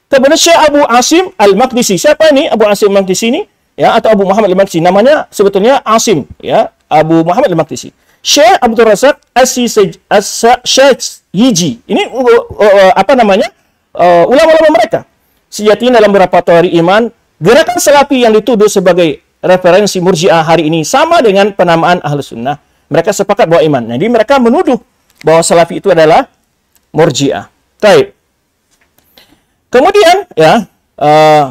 Kemudian Syekh Abu Asim Al-Maqdisi. Siapa ini Abu Asim Al-Maqdisi ini? Ya, atau Abu Muhammad Al-Maqdisi. Namanya sebetulnya Asim, ya. Abu Muhammad Al-Maqdisi. Syekh Abdul Razak As-Syajiji. Ini uh, uh, uh, apa namanya? ulama uh, ulama-ulama mereka. Sejatinya dalam beberapa teori iman, gerakan salafi yang dituduh sebagai referensi murjiah hari ini sama dengan penamaan ahlu sunnah. Mereka sepakat bahwa iman. Nah, jadi mereka menuduh bahwa salafi itu adalah murjiah. Baik. Kemudian ya uh,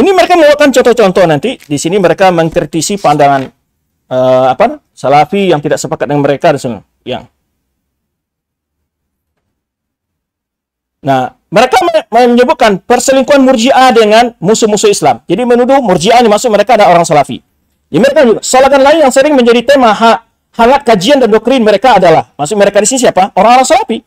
ini mereka melakukan contoh-contoh nanti di sini mereka mengkritisi pandangan uh, apa salafi yang tidak sepakat dengan mereka dan Yang Nah, mereka menyebutkan perselingkuhan murjiah dengan musuh-musuh Islam. Jadi menuduh murjiah ini masuk mereka ada orang salafi. Di mereka juga. lain yang sering menjadi tema hak. hangat kajian dan doktrin mereka adalah, maksud mereka di sini siapa? Orang-orang salafi.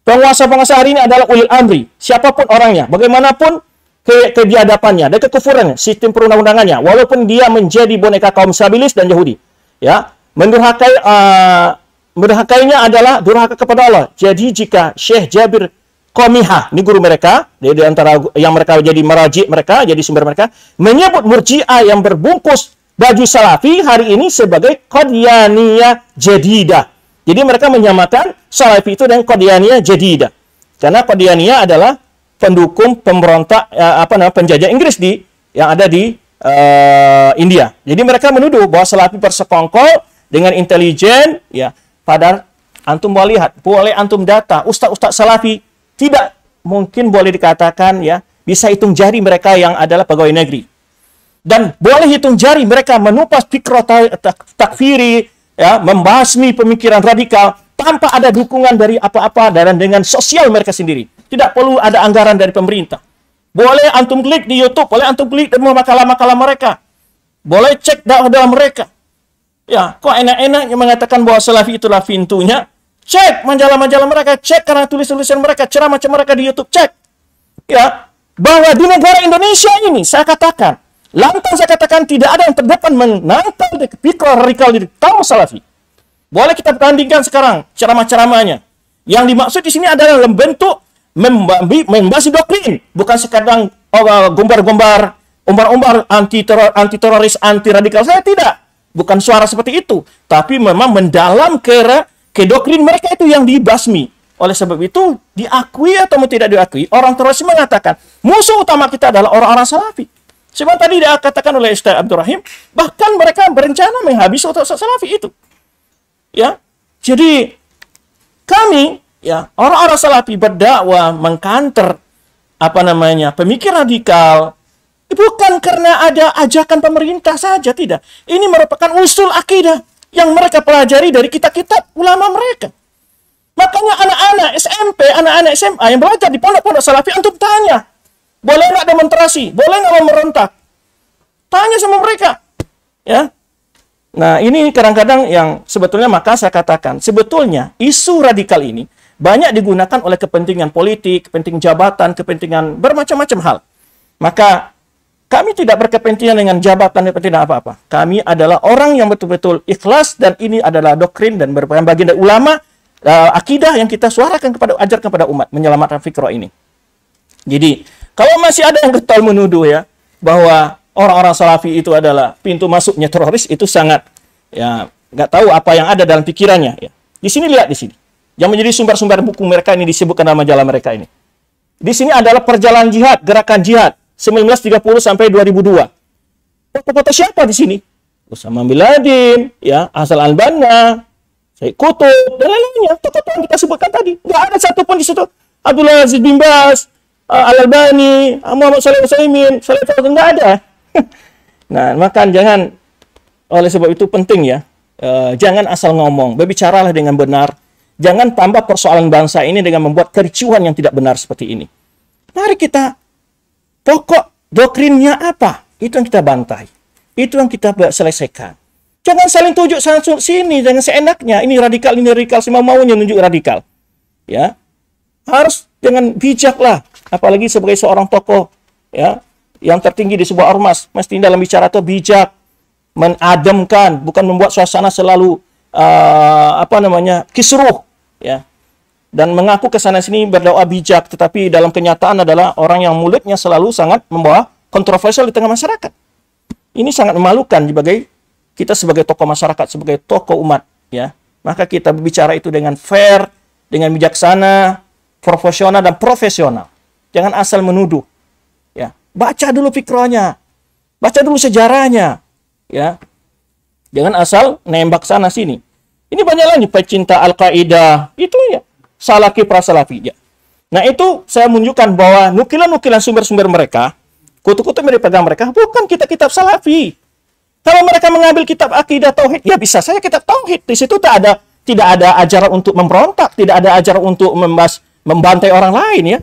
Penguasa-penguasa hari ini adalah ulil amri. Siapapun orangnya, bagaimanapun ke kebiadapannya dan kekufuran sistem perundang-undangannya, walaupun dia menjadi boneka kaum Sabilis dan Yahudi. Ya, mendurhakai uh, mendurhakainya adalah durhaka kepada Allah. Jadi jika Syekh Jabir Komiha, ini guru mereka, di antara yang mereka jadi meraji mereka, jadi sumber mereka, menyebut murji'ah yang berbungkus baju salafi hari ini sebagai Qadyaniyah Jadidah. Jadi mereka menyamakan Salafi itu dengan jadi Jadida. Karena Qadianiyah adalah pendukung pemberontak ya, apa namanya penjajah Inggris di yang ada di eh, India. Jadi mereka menuduh bahwa Salafi bersekongkol dengan intelijen ya pada antum boleh lihat, boleh antum data ustaz-ustaz Salafi tidak mungkin boleh dikatakan ya bisa hitung jari mereka yang adalah pegawai negeri. Dan boleh hitung jari mereka menupas fikro takfiri, ya membasmi pemikiran radikal tanpa ada dukungan dari apa-apa dan dengan sosial mereka sendiri. Tidak perlu ada anggaran dari pemerintah. Boleh antum klik di YouTube, boleh antum klik dan makalah-makalah mereka. Boleh cek dakwah mereka. Ya, kok enak enak yang mengatakan bahwa salafi itulah pintunya. Cek majalah-majalah mereka, cek karena tulis-tulisan mereka, ceramah macam mereka di YouTube, cek. Ya, bahwa di negara Indonesia ini saya katakan Lantang saya katakan tidak ada yang terdepan menantang pikiran radikal diri kaum salafi. Boleh kita bandingkan sekarang ceramah-ceramahnya. Yang dimaksud di sini adalah dalam bentuk membasi doktrin, bukan sekadang oh, eh, gombar-gombar, umbar-umbar anti teror, anti teroris, anti radikal. Saya tidak. Bukan suara seperti itu, tapi memang mendalam ke ke doktrin mereka itu yang dibasmi. Oleh sebab itu, diakui atau tidak diakui, orang teroris mengatakan musuh utama kita adalah orang-orang salafi. Sebab tadi dia katakan oleh Ustaz Abdurrahim, bahkan mereka berencana menghabisi otak salafi itu. Ya. Jadi kami ya, orang-orang salafi berdakwah mengkanter apa namanya? pemikir radikal bukan karena ada ajakan pemerintah saja tidak. Ini merupakan usul akidah yang mereka pelajari dari kitab-kitab ulama mereka. Makanya anak-anak SMP, anak-anak SMA yang belajar di pondok-pondok salafi untuk tanya, boleh nggak demonstrasi? Boleh nggak memerintah? Tanya sama mereka. Ya. Nah, ini kadang-kadang yang sebetulnya maka saya katakan, sebetulnya isu radikal ini banyak digunakan oleh kepentingan politik, kepentingan jabatan, kepentingan bermacam-macam hal. Maka kami tidak berkepentingan dengan jabatan dan tidak apa-apa. Kami adalah orang yang betul-betul ikhlas dan ini adalah doktrin dan berbagai bagian dari ulama uh, akidah yang kita suarakan kepada ajarkan kepada umat menyelamatkan fikro ini. Jadi, kalau masih ada yang getol menuduh ya bahwa orang-orang salafi itu adalah pintu masuknya teroris itu sangat ya nggak tahu apa yang ada dalam pikirannya ya. Di sini lihat di sini. Yang menjadi sumber-sumber buku mereka ini disebutkan nama jalan mereka ini. Di sini adalah perjalanan jihad, gerakan jihad 1930 sampai 2002. Foto-foto siapa di sini? Usama bin Laden, ya, asal al-Banna, Syekh Kutub, dan lain-lainnya. Tokoh-tokoh yang kita sebutkan tadi. Nggak ada satupun di situ. Abdullah Aziz bin Bas, Ah, Al Albani, ah, Muhammad Saleh Utsaimin, Saleh Fauzan nggak ada. nah, maka jangan oleh sebab itu penting ya. Uh, jangan asal ngomong, berbicaralah dengan benar. Jangan tambah persoalan bangsa ini dengan membuat kericuhan yang tidak benar seperti ini. Mari kita pokok doktrinnya apa? Itu yang kita bantai. Itu yang kita selesaikan. Jangan saling tunjuk sana sini, jangan seenaknya. Ini radikal, ini radikal, semua maunya nunjuk radikal. Ya, harus dengan bijaklah apalagi sebagai seorang tokoh ya yang tertinggi di sebuah ormas mesti dalam bicara itu bijak menademkan bukan membuat suasana selalu uh, apa namanya kisruh ya dan mengaku ke sana sini berdoa bijak tetapi dalam kenyataan adalah orang yang mulutnya selalu sangat membawa kontroversial di tengah masyarakat ini sangat memalukan sebagai kita sebagai tokoh masyarakat sebagai tokoh umat ya maka kita berbicara itu dengan fair dengan bijaksana profesional dan profesional Jangan asal menuduh. Ya, baca dulu fikrohnya. Baca dulu sejarahnya. Ya. Jangan asal nembak sana sini. Ini banyak lagi pecinta Al-Qaeda. Itu ya salaki prasalafi ya. Nah, itu saya menunjukkan bahwa nukilan-nukilan sumber-sumber mereka, kutu-kutu yang pegang mereka bukan kitab-kitab salafi. Kalau mereka mengambil kitab akidah tauhid, ya bisa Saya kitab tauhid. Di situ tak ada tidak ada ajaran untuk memberontak, tidak ada ajaran untuk membas, membantai orang lain ya.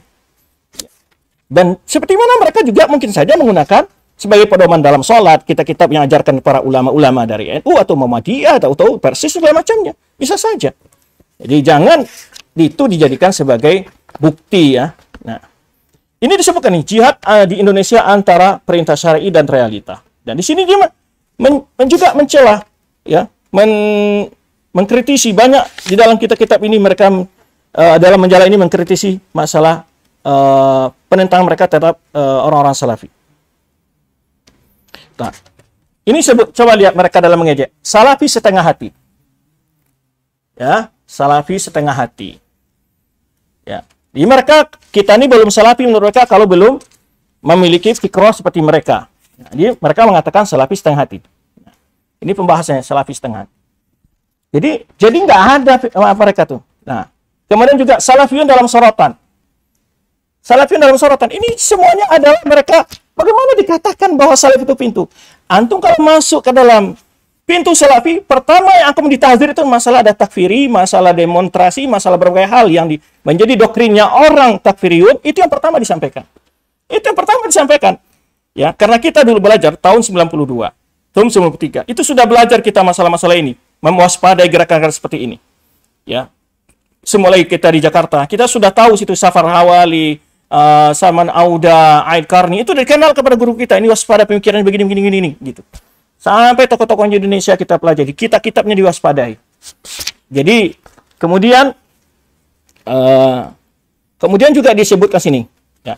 Dan seperti mana mereka juga mungkin saja menggunakan sebagai pedoman dalam sholat, kitab-kitab yang ajarkan para ulama-ulama dari NU atau Muhammadiyah atau, tahu Persis segala macamnya. Bisa saja. Jadi jangan itu dijadikan sebagai bukti ya. Nah, ini disebutkan nih jihad eh, di Indonesia antara perintah syar'i dan realita. Dan di sini dia men, men, juga mencela ya, men, mengkritisi banyak di dalam kitab-kitab ini mereka uh, dalam menjala ini mengkritisi masalah Eh, penentang penentangan mereka terhadap eh, orang-orang salafi. Nah, ini sebut, coba lihat mereka dalam mengejek. Salafi setengah hati. Ya, salafi setengah hati. Ya. Di mereka kita ini belum salafi menurut mereka kalau belum memiliki fikrah seperti mereka. Nah, jadi mereka mengatakan salafi setengah hati. ini pembahasannya salafi setengah hati. Jadi jadi nggak ada apa-apa mereka tuh. Nah, kemudian juga salafiyun dalam sorotan. Salafin dalam sorotan. Ini semuanya adalah mereka bagaimana dikatakan bahwa salaf itu pintu. Antum kalau masuk ke dalam pintu salafi, pertama yang akan ditahzir itu masalah ada takfiri, masalah demonstrasi, masalah berbagai hal yang di, menjadi doktrinnya orang takfiriun, itu yang pertama disampaikan. Itu yang pertama disampaikan. Ya, karena kita dulu belajar tahun 92, tahun 93. Itu sudah belajar kita masalah-masalah ini, memwaspadai gerakan-gerakan seperti ini. Ya. Semulai kita di Jakarta, kita sudah tahu situ Safar Hawali, uh, Salman Auda, Aid Karni itu dikenal kepada guru kita ini waspada pemikiran begini begini begini ini gitu. Sampai tokoh-tokoh Indonesia kita pelajari, kitab-kitabnya diwaspadai. Jadi kemudian uh, kemudian juga disebutkan sini ya.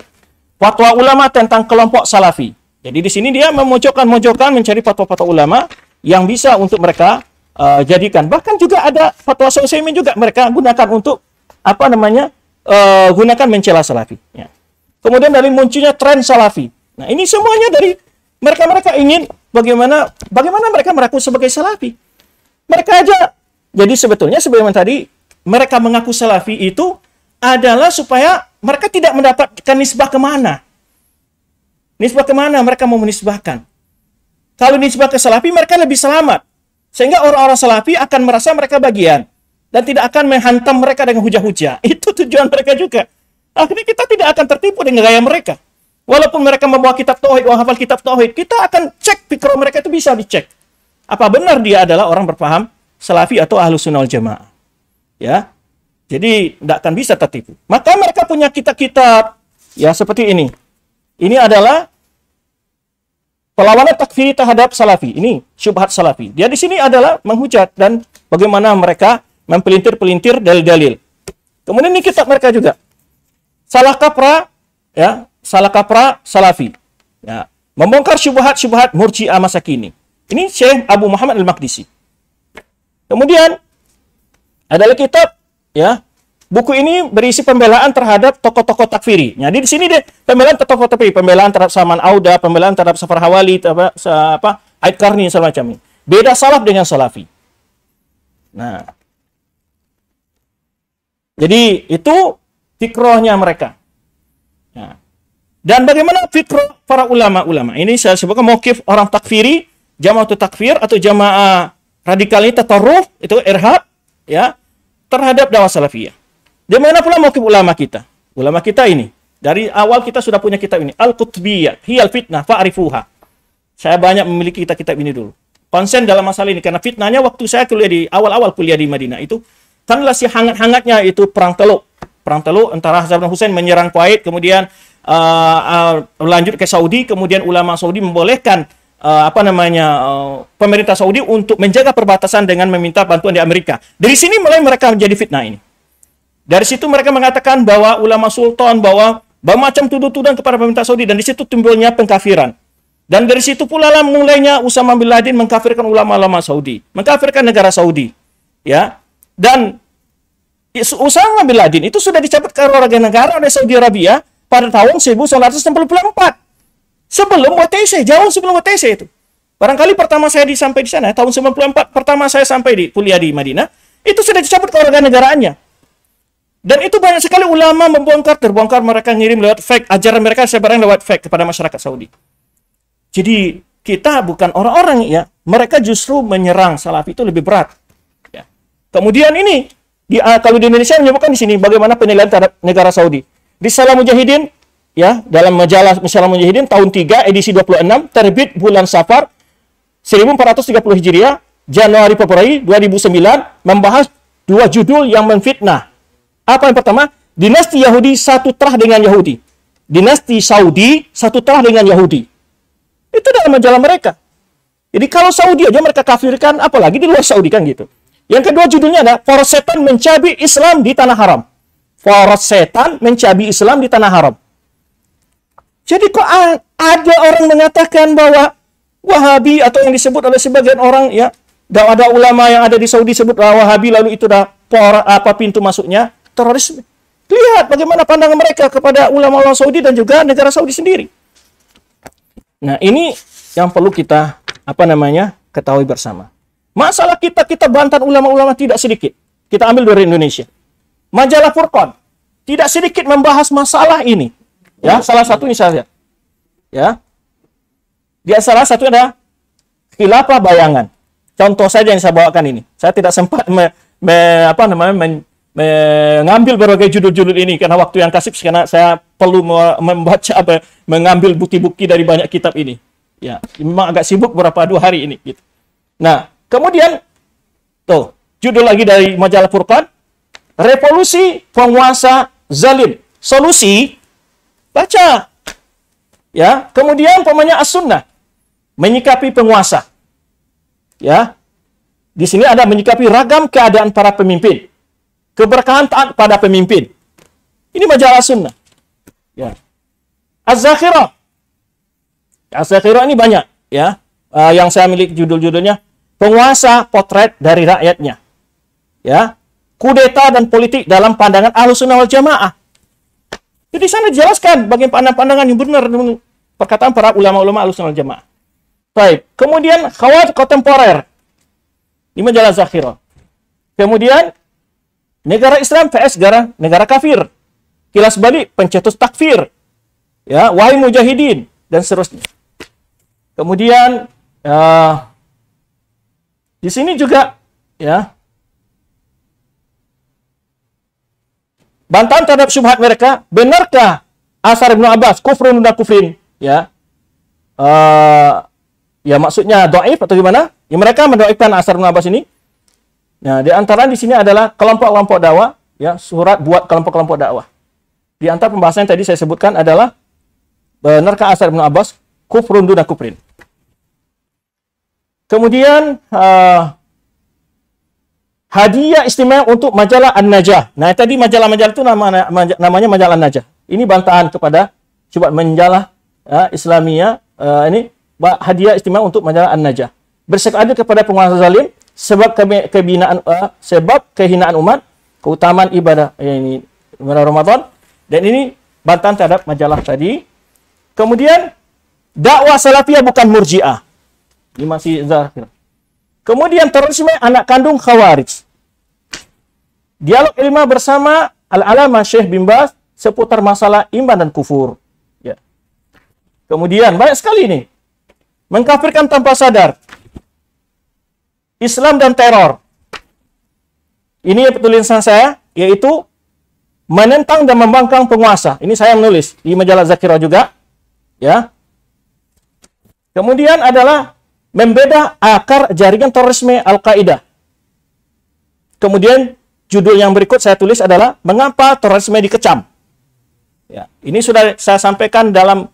Fatwa ulama tentang kelompok salafi. Jadi di sini dia memojokkan-mojokkan mencari fatwa-fatwa ulama yang bisa untuk mereka uh, jadikan. Bahkan juga ada fatwa Sosemi juga mereka gunakan untuk apa namanya uh, gunakan mencela salafi. Ya. Kemudian dari munculnya tren salafi. Nah ini semuanya dari mereka-mereka ingin bagaimana bagaimana mereka meraku sebagai salafi. Mereka aja jadi sebetulnya sebagaimana tadi mereka mengaku salafi itu adalah supaya mereka tidak mendapatkan nisbah kemana. Nisbah kemana mereka mau menisbahkan. Kalau nisbah ke salafi mereka lebih selamat. Sehingga orang-orang salafi akan merasa mereka bagian dan tidak akan menghantam mereka dengan hujah-hujah. Itu tujuan mereka juga. Akhirnya kita tidak akan tertipu dengan gaya mereka. Walaupun mereka membawa kitab tauhid, hafal kitab tauhid, kita akan cek pikiran mereka itu bisa dicek. Apa benar dia adalah orang berpaham salafi atau ahlu sunnah jamaah. Ya. Jadi tidak akan bisa tertipu. Maka mereka punya kitab-kitab ya seperti ini. Ini adalah pelawanan takfiri terhadap salafi. Ini syubhat salafi. Dia di sini adalah menghujat dan bagaimana mereka mempelintir-pelintir dalil-dalil. Kemudian ini kitab mereka juga. Salah kapra, ya, salah kapra salafi. Ya, membongkar syubhat-syubhat murji'ah masa kini. Ini Syekh Abu Muhammad Al-Maqdisi. Kemudian adalah kitab ya, buku ini berisi pembelaan terhadap tokoh-tokoh takfiri. Jadi nah, di sini deh pembelaan terhadap tokoh takfiri, pembelaan terhadap Saman Auda, pembelaan terhadap Safar Hawali, terhadap eh, apa Aid Karni semacam ini. Beda salaf dengan salafi. Nah, jadi itu fikrohnya mereka. Ya. Dan bagaimana fikroh para ulama-ulama? Ini saya sebutkan mokif orang takfiri, jamaah takfir atau jamaah radikal taruh itu irhab, ya, terhadap dakwah salafiyah. Di mana pula mokif ulama kita? Ulama kita ini. Dari awal kita sudah punya kitab ini. Al-Qutbiyah, Hiyal Fitnah, faarifuha. Saya banyak memiliki kitab-kitab ini dulu. Konsen dalam masalah ini. Karena fitnahnya waktu saya kuliah di awal-awal kuliah di Madinah itu karena si hangat-hangatnya itu perang Teluk. Perang Teluk antara Hasan dan Hussein menyerang Kuwait, kemudian uh, uh, lanjut ke Saudi, kemudian ulama Saudi membolehkan uh, apa namanya uh, pemerintah Saudi untuk menjaga perbatasan dengan meminta bantuan di Amerika. Dari sini mulai mereka menjadi fitnah ini. Dari situ mereka mengatakan bahwa ulama sultan bahwa bermacam tuduh-tuduhan kepada pemerintah Saudi dan di situ timbulnya pengkafiran. Dan dari situ pula lah mulainya Usama bin Laden mengkafirkan ulama-ulama Saudi, mengkafirkan negara Saudi. Ya, dan Usama Bin Laden itu sudah dicabut negara oleh Saudi Arabia pada tahun 1964. Sebelum WTC, jauh sebelum WTC itu. Barangkali pertama saya disampai di sana, tahun 94 pertama saya sampai di kuliah di Madinah, itu sudah dicabut negaraannya Dan itu banyak sekali ulama membongkar, terbongkar mereka ngirim lewat fake, ajaran mereka sebarang lewat fake kepada masyarakat Saudi. Jadi kita bukan orang-orang ya, mereka justru menyerang Salafi itu lebih berat. Kemudian ini di, uh, kalau di Indonesia menyebutkan di sini bagaimana penilaian terhadap negara Saudi. Di Salam Mujahidin ya dalam majalah Salam Mujahidin tahun 3 edisi 26 terbit bulan Safar 1430 Hijriah Januari Februari 2009 membahas dua judul yang memfitnah. Apa yang pertama? Dinasti Yahudi satu terah dengan Yahudi. Dinasti Saudi satu terah dengan Yahudi. Itu dalam majalah mereka. Jadi kalau Saudi aja mereka kafirkan, apalagi di luar Saudi kan gitu. Yang kedua judulnya adalah Poros Setan Mencabi Islam di Tanah Haram. Poros Setan Mencabi Islam di Tanah Haram. Jadi kok ada orang mengatakan bahwa Wahabi atau yang disebut oleh sebagian orang ya tidak ada ulama yang ada di Saudi sebut Wahabi lalu itu dah por, apa pintu masuknya teroris? Lihat bagaimana pandangan mereka kepada ulama-ulama Saudi dan juga negara Saudi sendiri. Nah, ini yang perlu kita apa namanya ketahui bersama. Masalah kita, kita bantan ulama-ulama tidak sedikit. Kita ambil dari Indonesia. Majalah Furqan tidak sedikit membahas masalah ini. Ya, salah satunya saya. Ya. Di salah satu ada khilafah bayangan. Contoh saja yang saya bawakan ini. Saya tidak sempat me, me, apa namanya men, mengambil berbagai judul-judul ini karena waktu yang kasih karena saya perlu membaca apa mengambil bukti-bukti dari banyak kitab ini. Ya, memang agak sibuk berapa dua hari ini gitu. Nah, Kemudian, tuh, judul lagi dari majalah Furqan, Revolusi Penguasa Zalim. Solusi, baca. Ya, kemudian pemanya As-Sunnah, menyikapi penguasa. Ya, di sini ada menyikapi ragam keadaan para pemimpin. Keberkahan taat pada pemimpin. Ini majalah sunnah. Ya. Az-Zakhirah. Az-Zakhirah ini banyak. ya uh, Yang saya milik judul-judulnya penguasa potret dari rakyatnya. Ya, kudeta dan politik dalam pandangan Ahlussunnah wal jamaah. Jadi sana dijelaskan bagaimana pandangan yang benar perkataan para ulama-ulama Ahlussunnah wal jamaah. Baik, kemudian khawat kontemporer Ini majalah Zakhirah. Kemudian negara Islam vs negara, negara kafir. Kilas balik pencetus takfir. Ya, wahai mujahidin dan seterusnya. Kemudian uh, di sini juga ya bantahan terhadap syubhat mereka benarkah asar ibnu abbas kufrun dan kufrin ya uh, ya maksudnya doaif atau gimana ya mereka mendoaifkan asar ibnu abbas ini nah di antara di sini adalah kelompok-kelompok dakwah ya surat buat kelompok-kelompok dakwah di antara pembahasan yang tadi saya sebutkan adalah benarkah asar ibnu abbas kufrun dan kufrin Kemudian uh, hadiah istimewa untuk majalah An-Najah. Nah, tadi majalah-majalah itu nama, namanya majalah An-Najah. Ini bantahan kepada coba menjalah uh, Islamia uh, ini hadiah istimewa untuk majalah An-Najah. Bersekadar kepada penguasa zalim sebab ke kebinaan uh, sebab kehinaan umat, keutamaan ibadah ya, ini bulan Ramadan dan ini bantahan terhadap majalah tadi. Kemudian dakwah salafiyah bukan murjiah. Ini masih Zahir. Kemudian terusnya anak kandung Khawarij. Dialog ilmiah bersama Al-Alama Syekh bin seputar masalah iman dan kufur. Ya. Kemudian banyak sekali ini. Mengkafirkan tanpa sadar. Islam dan teror. Ini tulisan saya, yaitu menentang dan membangkang penguasa. Ini saya menulis di majalah Zakira juga. Ya. Kemudian adalah Membeda akar jaringan terorisme Al-Qaeda. Kemudian judul yang berikut saya tulis adalah mengapa terorisme dikecam. Ya, ini sudah saya sampaikan dalam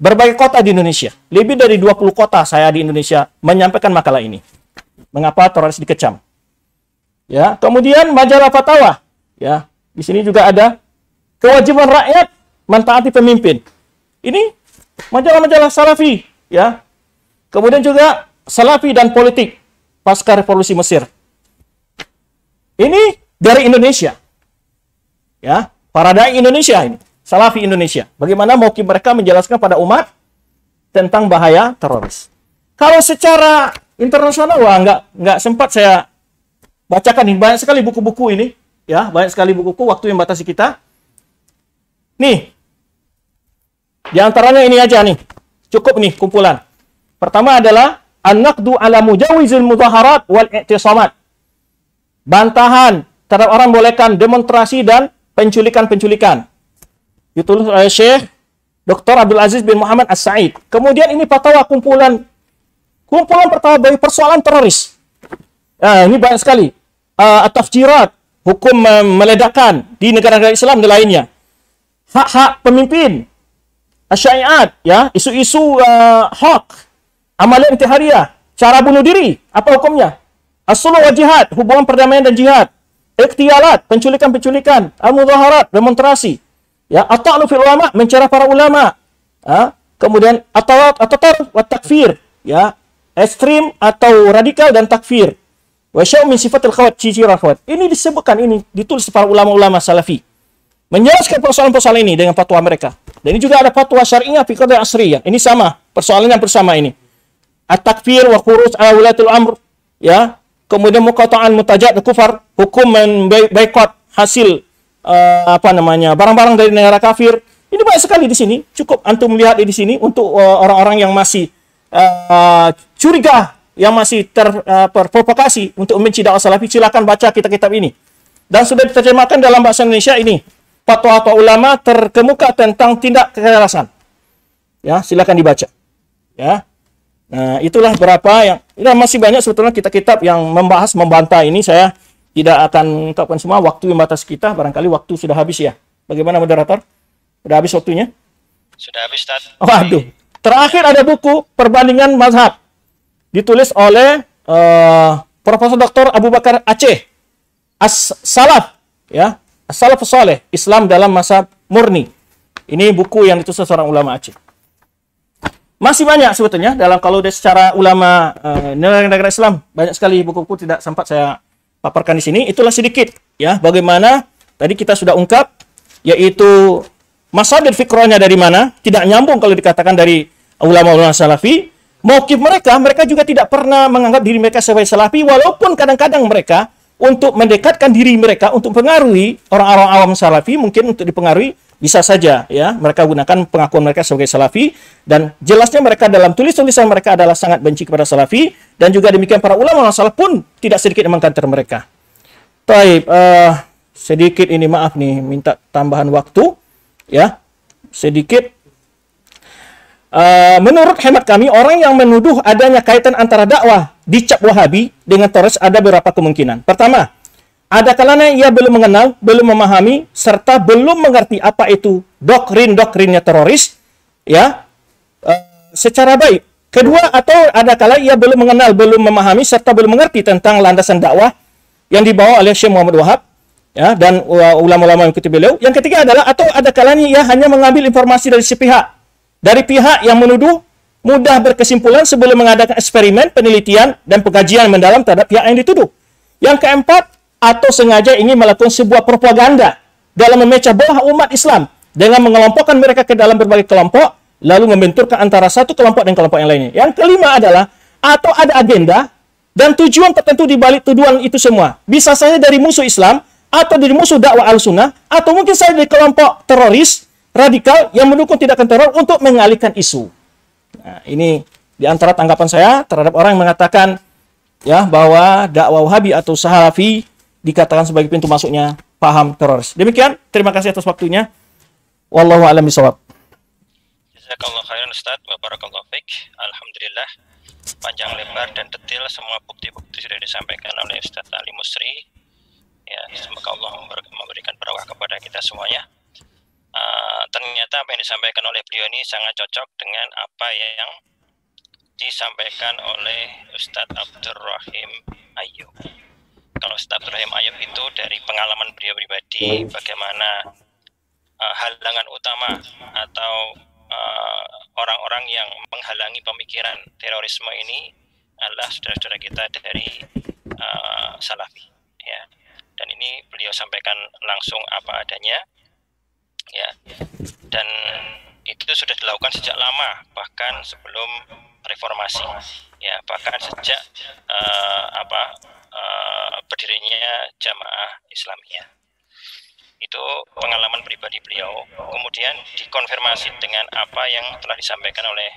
berbagai kota di Indonesia. Lebih dari 20 kota saya di Indonesia menyampaikan makalah ini. Mengapa teroris dikecam. Ya, kemudian majalah fatwa. Ya, di sini juga ada kewajiban rakyat mentaati pemimpin. Ini majalah-majalah salafi, ya. Kemudian juga Salafi dan politik pasca revolusi Mesir. Ini dari Indonesia. Ya, para dai Indonesia ini, Salafi Indonesia. Bagaimana mungkin mereka menjelaskan pada umat tentang bahaya teroris. Kalau secara internasional wah nggak nggak sempat saya bacakan ini banyak sekali buku-buku ini ya banyak sekali buku-buku waktu yang batasi kita nih di antaranya ini aja nih cukup nih kumpulan Pertama adalah an-naqdu ala mujawizil mudaharat wal i'tisamat. Bantahan terhadap orang bolehkan demonstrasi dan penculikan-penculikan. Ditulis oleh Syekh Dr. Abdul Aziz bin Muhammad As-Said. Kemudian ini fatwa kumpulan kumpulan pertama dari persoalan teroris. Nah, ini banyak sekali. Uh, ah, tafjirat, hukum uh, meledakan di negara-negara Islam dan lainnya. Hak-hak pemimpin, syai'at, ya, isu-isu uh, hak, Amalia intiharia, cara bunuh diri, apa hukumnya? as wa jihad, hubungan perdamaian dan jihad. Iktialat, penculikan-penculikan, al-mudhaharat, demonstrasi. Ya, Atta'lu ulama, mencerah para ulama. Ha? Kemudian atau talat wa takfir, ya. Ekstrim atau radikal dan takfir. Wa syau' min sifatil khawat, ciri khawat. Ini disebutkan ini ditulis para ulama-ulama salafi. Menjelaskan persoalan-persoalan ini dengan fatwa mereka. Dan ini juga ada fatwa syar'inya fi asri. Ya. Ini sama, persoalan yang bersama ini at-takfir wa khuruj ala amr ya kemudian muqata'an mutajat kufar hukum boycott hasil uh, apa namanya barang-barang dari negara kafir ini banyak sekali di sini cukup antum melihat di sini untuk eh, orang-orang uh, yang masih uh, curiga yang masih terprovokasi uh, untuk membenci dakwah salafi silakan baca kitab-kitab ini dan sudah diterjemahkan dalam bahasa Indonesia ini fatwa atau ulama terkemuka tentang tindak kekerasan ya silakan dibaca ya Nah, itulah berapa yang ya masih banyak sebetulnya kitab-kitab yang membahas membantah ini saya tidak akan ungkapkan semua waktu yang batas kita barangkali waktu sudah habis ya. Bagaimana moderator? Sudah habis waktunya? Sudah habis, Tad. Waduh. Terakhir ada buku Perbandingan Mazhab. Ditulis oleh uh, Profesor Dr. Abu Bakar Aceh. As-Salaf, ya. As-Salaf Soleh, Islam dalam masa murni. Ini buku yang ditulis seorang ulama Aceh. Masih banyak sebetulnya dalam kalau dia secara ulama uh, negara-negara Islam banyak sekali buku-buku tidak sempat saya paparkan di sini. Itulah sedikit ya bagaimana tadi kita sudah ungkap yaitu masadir fikrohnya dari mana tidak nyambung kalau dikatakan dari ulama-ulama salafi motif mereka mereka juga tidak pernah menganggap diri mereka sebagai salafi walaupun kadang-kadang mereka untuk mendekatkan diri mereka untuk pengaruhi orang-orang awam salafi mungkin untuk dipengaruhi bisa saja ya mereka gunakan pengakuan mereka sebagai salafi dan jelasnya mereka dalam tulis-tulisan mereka adalah sangat benci kepada salafi dan juga demikian para ulama masalah pun tidak sedikit mengkantar mereka. Taib uh, sedikit ini maaf nih minta tambahan waktu ya sedikit uh, menurut hemat kami orang yang menuduh adanya kaitan antara dakwah dicap Wahabi dengan Torres ada beberapa kemungkinan. Pertama, ada kalanya ia belum mengenal, belum memahami, serta belum mengerti apa itu doktrin-doktrinnya teroris, ya, eh, secara baik. Kedua, atau ada kalanya ia belum mengenal, belum memahami, serta belum mengerti tentang landasan dakwah yang dibawa oleh Syekh Muhammad Wahab, ya, dan uh, ulama-ulama yang ikuti beliau. Yang ketiga adalah, atau ada kalanya ia hanya mengambil informasi dari sepihak, dari pihak yang menuduh mudah berkesimpulan sebelum mengadakan eksperimen, penelitian, dan pengkajian mendalam terhadap pihak yang dituduh. Yang keempat, atau sengaja ingin melakukan sebuah propaganda dalam memecah belah umat Islam dengan mengelompokkan mereka ke dalam berbagai kelompok lalu membenturkan antara satu kelompok dan kelompok yang lainnya. Yang kelima adalah atau ada agenda dan tujuan tertentu di balik tuduhan itu semua. Bisa saja dari musuh Islam atau dari musuh dakwah al-sunnah atau mungkin saja dari kelompok teroris radikal yang mendukung tindakan teror untuk mengalihkan isu. Nah, ini di antara tanggapan saya terhadap orang yang mengatakan ya bahwa dakwah Wahabi atau Sahafi dikatakan sebagai pintu masuknya paham teroris. Demikian, terima kasih atas waktunya. Wallahu a'lam bishawab. Jazakallahu khairan Ustaz, wa barakallahu fiik. Alhamdulillah panjang lebar dan detail semua bukti-bukti sudah disampaikan oleh Ustaz Ali Musri. Ya, semoga Allah memberikan berkah kepada kita semuanya. Uh, ternyata apa yang disampaikan oleh beliau ini sangat cocok dengan apa yang disampaikan oleh Ustadz Abdurrahim Ayub kalau Ustaz Rahim Ayub itu dari pengalaman beliau pribadi hmm. bagaimana uh, halangan utama atau eh, orang-orang uh, yang menghalangi pemikiran terorisme ini adalah saudara-saudara kita dari uh, Salafi ya dan ini beliau sampaikan langsung apa adanya ya dan itu sudah dilakukan sejak lama bahkan sebelum reformasi ya bahkan sejak uh, apa Eh, berdirinya jamaah Islamiyah. Itu pengalaman pribadi beliau. Kemudian dikonfirmasi dengan apa yang telah disampaikan oleh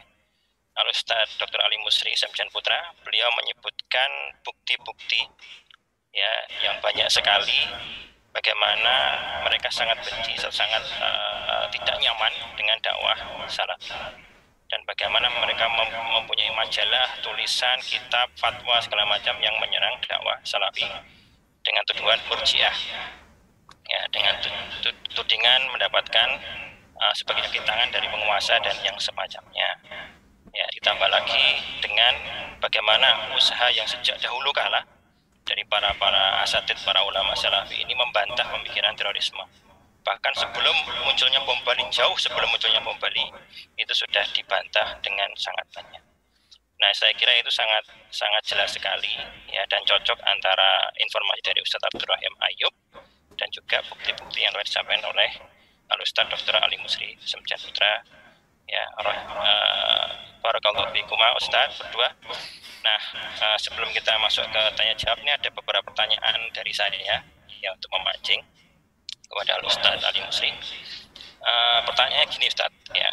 Al Dr. Ali Musri Samjan Putra. Beliau menyebutkan bukti-bukti ya yang banyak sekali bagaimana mereka sangat benci, sangat uh, tidak nyaman dengan dakwah salah dan bagaimana mereka mempunyai majalah, tulisan, kitab, fatwa segala macam yang menyerang dakwah salafi dengan tuduhan murjiah. Ya, dengan tudingan mendapatkan uh, sebagai tangan dari penguasa dan yang semacamnya. Ya, ditambah lagi dengan bagaimana usaha yang sejak dahulu kala dari para para asatid para ulama salafi ini membantah pemikiran terorisme bahkan sebelum munculnya bom Bali jauh sebelum munculnya bom Bali itu sudah dibantah dengan sangat banyak. Nah saya kira itu sangat sangat jelas sekali ya dan cocok antara informasi dari Ustadz Abdurrahim Ayub dan juga bukti-bukti yang telah disampaikan oleh Ustadz Dr. Ali Musri Semjan Putra ya roh uh, barakallahu fikuma Ustadz berdua. Nah uh, sebelum kita masuk ke tanya jawabnya ada beberapa pertanyaan dari saya ya untuk memancing kepada Ustaz Ali Musri. Uh, eh, pertanyaannya gini Ustaz, ya.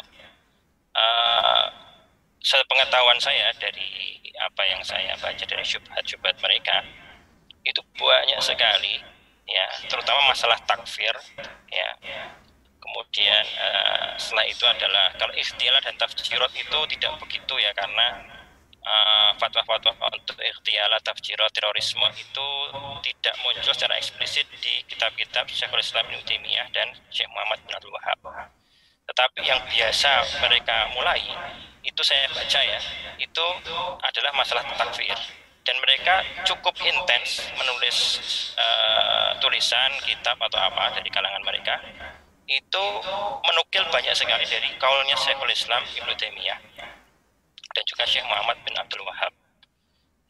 Uh, sepengetahuan saya dari apa yang saya baca dari syubhat-syubhat mereka itu banyak sekali ya terutama masalah takfir ya kemudian uh, setelah itu adalah kalau istilah dan tafsirat itu tidak begitu ya karena Eh, fatwa-fatwa untuk ikhtiala tafsirah terorisme itu tidak muncul secara eksplisit di kitab-kitab Syekhul Islam Ibnu Taimiyah dan Syekh Muhammad bin Abdul Wahab. Tetapi yang biasa mereka mulai itu saya baca ya, itu adalah masalah takfir dan mereka cukup intens menulis uh, tulisan kitab atau apa dari kalangan mereka itu menukil banyak sekali dari kaulnya Syekhul Islam Ibnu Taimiyah dan juga Syekh Muhammad bin Abdul Wahab.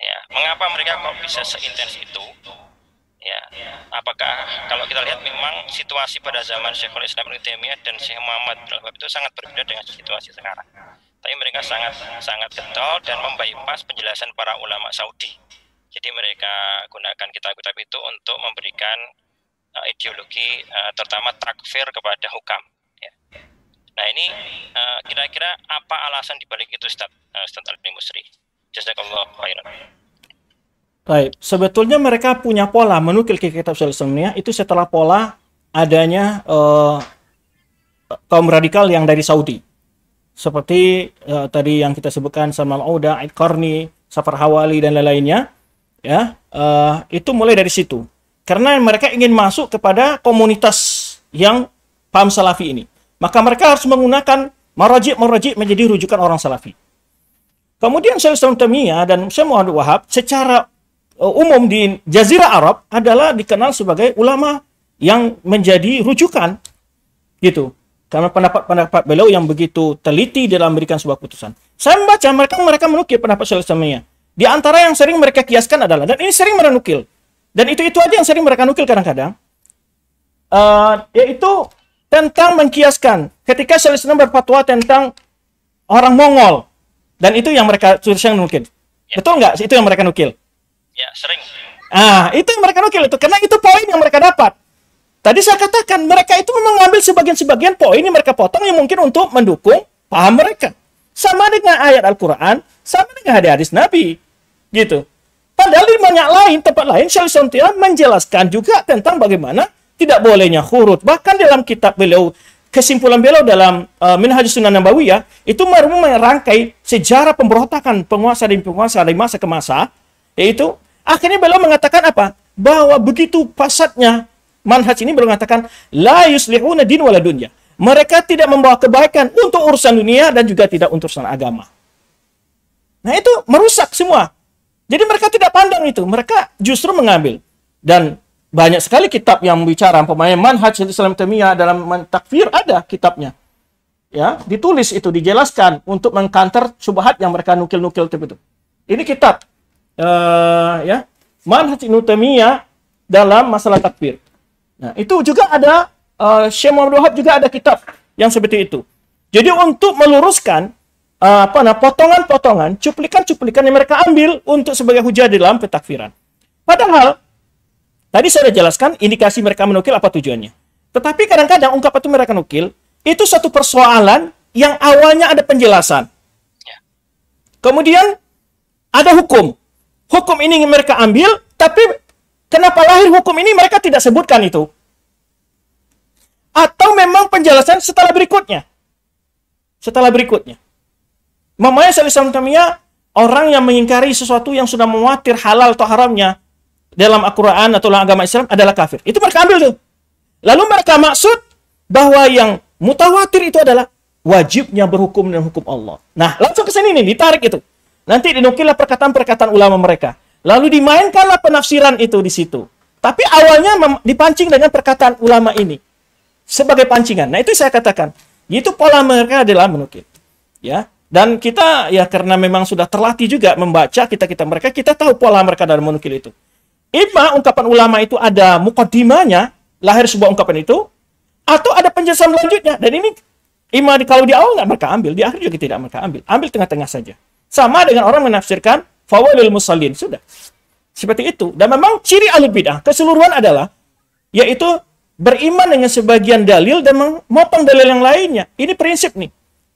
Ya, mengapa mereka kok bisa seintens itu? Ya, apakah kalau kita lihat memang situasi pada zaman Syekhul Islam Ibnu Taimiyah dan Syekh Muhammad bin Abdul Wahab itu sangat berbeda dengan situasi sekarang. Tapi mereka sangat sangat getol dan membypass penjelasan para ulama Saudi. Jadi mereka gunakan kitab-kitab itu untuk memberikan uh, ideologi uh, terutama takfir kepada hukam. Ya. Nah ini eh, kira-kira apa alasan dibalik itu Ustaz, uh, eh, Ustaz Ali Musri? Jazakallah khairan. Baik, sebetulnya mereka punya pola menukil ke kitab Sunnah itu setelah pola adanya uh, kaum radikal yang dari Saudi. Seperti uh, tadi yang kita sebutkan sama Auda, korni Qarni, Safar Hawali dan lain-lainnya, ya. Uh, itu mulai dari situ. Karena mereka ingin masuk kepada komunitas yang paham salafi ini maka mereka harus menggunakan marajik-marajik menjadi rujukan orang salafi. Kemudian saya Islam Tamiyah dan saya Muhammad Wahab secara uh, umum di Jazirah Arab adalah dikenal sebagai ulama yang menjadi rujukan. Gitu. Karena pendapat-pendapat beliau yang begitu teliti dalam memberikan sebuah putusan. Saya membaca mereka mereka menukil pendapat Syekh Islam Di antara yang sering mereka kiaskan adalah dan ini sering mereka nukil. Dan itu itu aja yang sering mereka nukil kadang-kadang. Uh, yaitu tentang mengkiaskan. Ketika Syaikhul Islam berfatwa tentang orang Mongol dan itu yang mereka tulis yang nukil. Ya. Betul nggak? Itu yang mereka nukil. Ya, sering. Ah, itu yang mereka nukil itu karena itu poin yang mereka dapat. Tadi saya katakan mereka itu memang mengambil sebagian-sebagian poin yang mereka potong yang mungkin untuk mendukung paham mereka. Sama dengan ayat Al-Qur'an, sama dengan hadis-hadis Nabi. Gitu. Padahal di banyak lain, tempat lain, Syaikhul menjelaskan juga tentang bagaimana tidak bolehnya khurut. Bahkan dalam kitab beliau kesimpulan beliau dalam uh, Minhaj Sunan ya itu merangkai sejarah pemberontakan penguasa dan penguasa dari masa ke masa yaitu akhirnya beliau mengatakan apa? Bahwa begitu pasatnya manhaj ini beliau mengatakan la yuslihuna din wala dunya. Mereka tidak membawa kebaikan untuk urusan dunia dan juga tidak untuk urusan agama. Nah itu merusak semua. Jadi mereka tidak pandang itu. Mereka justru mengambil. Dan banyak sekali kitab yang bicara pemain manhaj Islam Temia dalam takfir ada kitabnya. Ya, ditulis itu dijelaskan untuk mengkanter subhat yang mereka nukil-nukil itu. Ini kitab uh, ya manhaj Ibnu dalam masalah takfir. Nah, itu juga ada uh, Syekh Muhammad Wahab juga ada kitab yang seperti itu. Jadi untuk meluruskan uh, apa nah potongan-potongan, cuplikan-cuplikan yang mereka ambil untuk sebagai hujah di dalam petakfiran. Padahal Tadi saya sudah jelaskan indikasi mereka menukil apa tujuannya. Tetapi kadang-kadang ungkapan itu mereka nukil itu satu persoalan yang awalnya ada penjelasan. Kemudian ada hukum. Hukum ini yang mereka ambil, tapi kenapa lahir hukum ini mereka tidak sebutkan itu? Atau memang penjelasan setelah berikutnya? Setelah berikutnya. Mamanya Salisam kamiya, orang yang mengingkari sesuatu yang sudah mewatir halal atau haramnya, dalam Al-Quran atau dalam agama Islam adalah kafir. Itu mereka ambil tuh. Lalu mereka maksud bahwa yang mutawatir itu adalah wajibnya berhukum dengan hukum Allah. Nah, langsung ke sini nih, ditarik itu. Nanti dinukilah perkataan-perkataan ulama mereka. Lalu dimainkanlah penafsiran itu di situ. Tapi awalnya dipancing dengan perkataan ulama ini sebagai pancingan. Nah, itu saya katakan. Itu pola mereka adalah menukil. Ya. Dan kita ya karena memang sudah terlatih juga membaca kita-kita mereka, kita tahu pola mereka dalam menukil itu. Ima ungkapan ulama itu ada mukadimanya lahir sebuah ungkapan itu, atau ada penjelasan lanjutnya. Dan ini Ima kalau di awal nggak mereka ambil, di akhir juga tidak mereka ambil. Ambil tengah-tengah saja. Sama dengan orang menafsirkan fawailul musallin. Sudah. Seperti itu. Dan memang ciri alul bid'ah keseluruhan adalah yaitu beriman dengan sebagian dalil dan memotong dalil yang lainnya. Ini prinsip nih.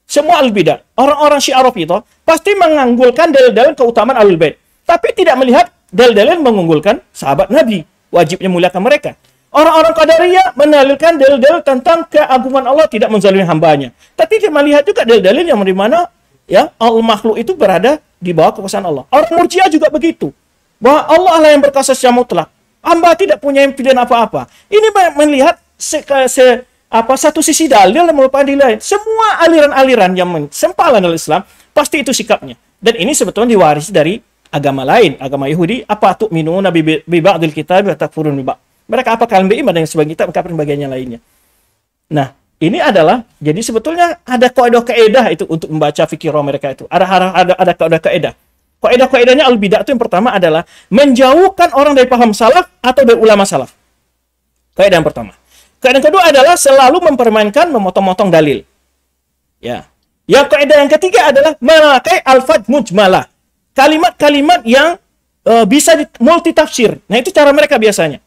Semua al bidah, orang-orang Syiah itu pasti menganggulkan dalil-dalil keutamaan alul bidah tapi tidak melihat dalil dalil mengunggulkan sahabat Nabi. Wajibnya muliakan mereka. Orang-orang Qadariyah menalilkan dalil-dalil tentang keagungan Allah tidak menzalimi hambanya. Tapi dia melihat juga dalil-dalil yang mana ya al makhluk itu berada di bawah kekuasaan Allah. Orang Murji'ah juga begitu. Bahwa Allah Allah yang berkuasa secara mutlak. Hamba tidak punya pilihan apa-apa. Ini melihat se, se, apa satu sisi dalil yang melupakan dalil lain. Semua aliran-aliran yang sempalan dalam Islam pasti itu sikapnya. Dan ini sebetulnya diwarisi dari agama lain, agama Yahudi, apa tuh minuna bi ba'dil kitab wa takfurun bi Mereka apa kalian beriman dengan sebagian kitab kafir bagiannya lainnya. Nah, ini adalah jadi sebetulnya ada kaidah kaidah itu untuk membaca fikih mereka itu. Ada ada ada kaidah kaidah. Kaidah kaidahnya al bidah itu yang pertama adalah menjauhkan orang dari paham salaf atau dari ulama salaf. Kaidah yang pertama. Kaidah kedua adalah selalu mempermainkan memotong-motong dalil. Ya. Yang kaidah yang ketiga adalah memakai al mujmalah kalimat-kalimat yang e, bisa multitafsir. Nah, itu cara mereka biasanya.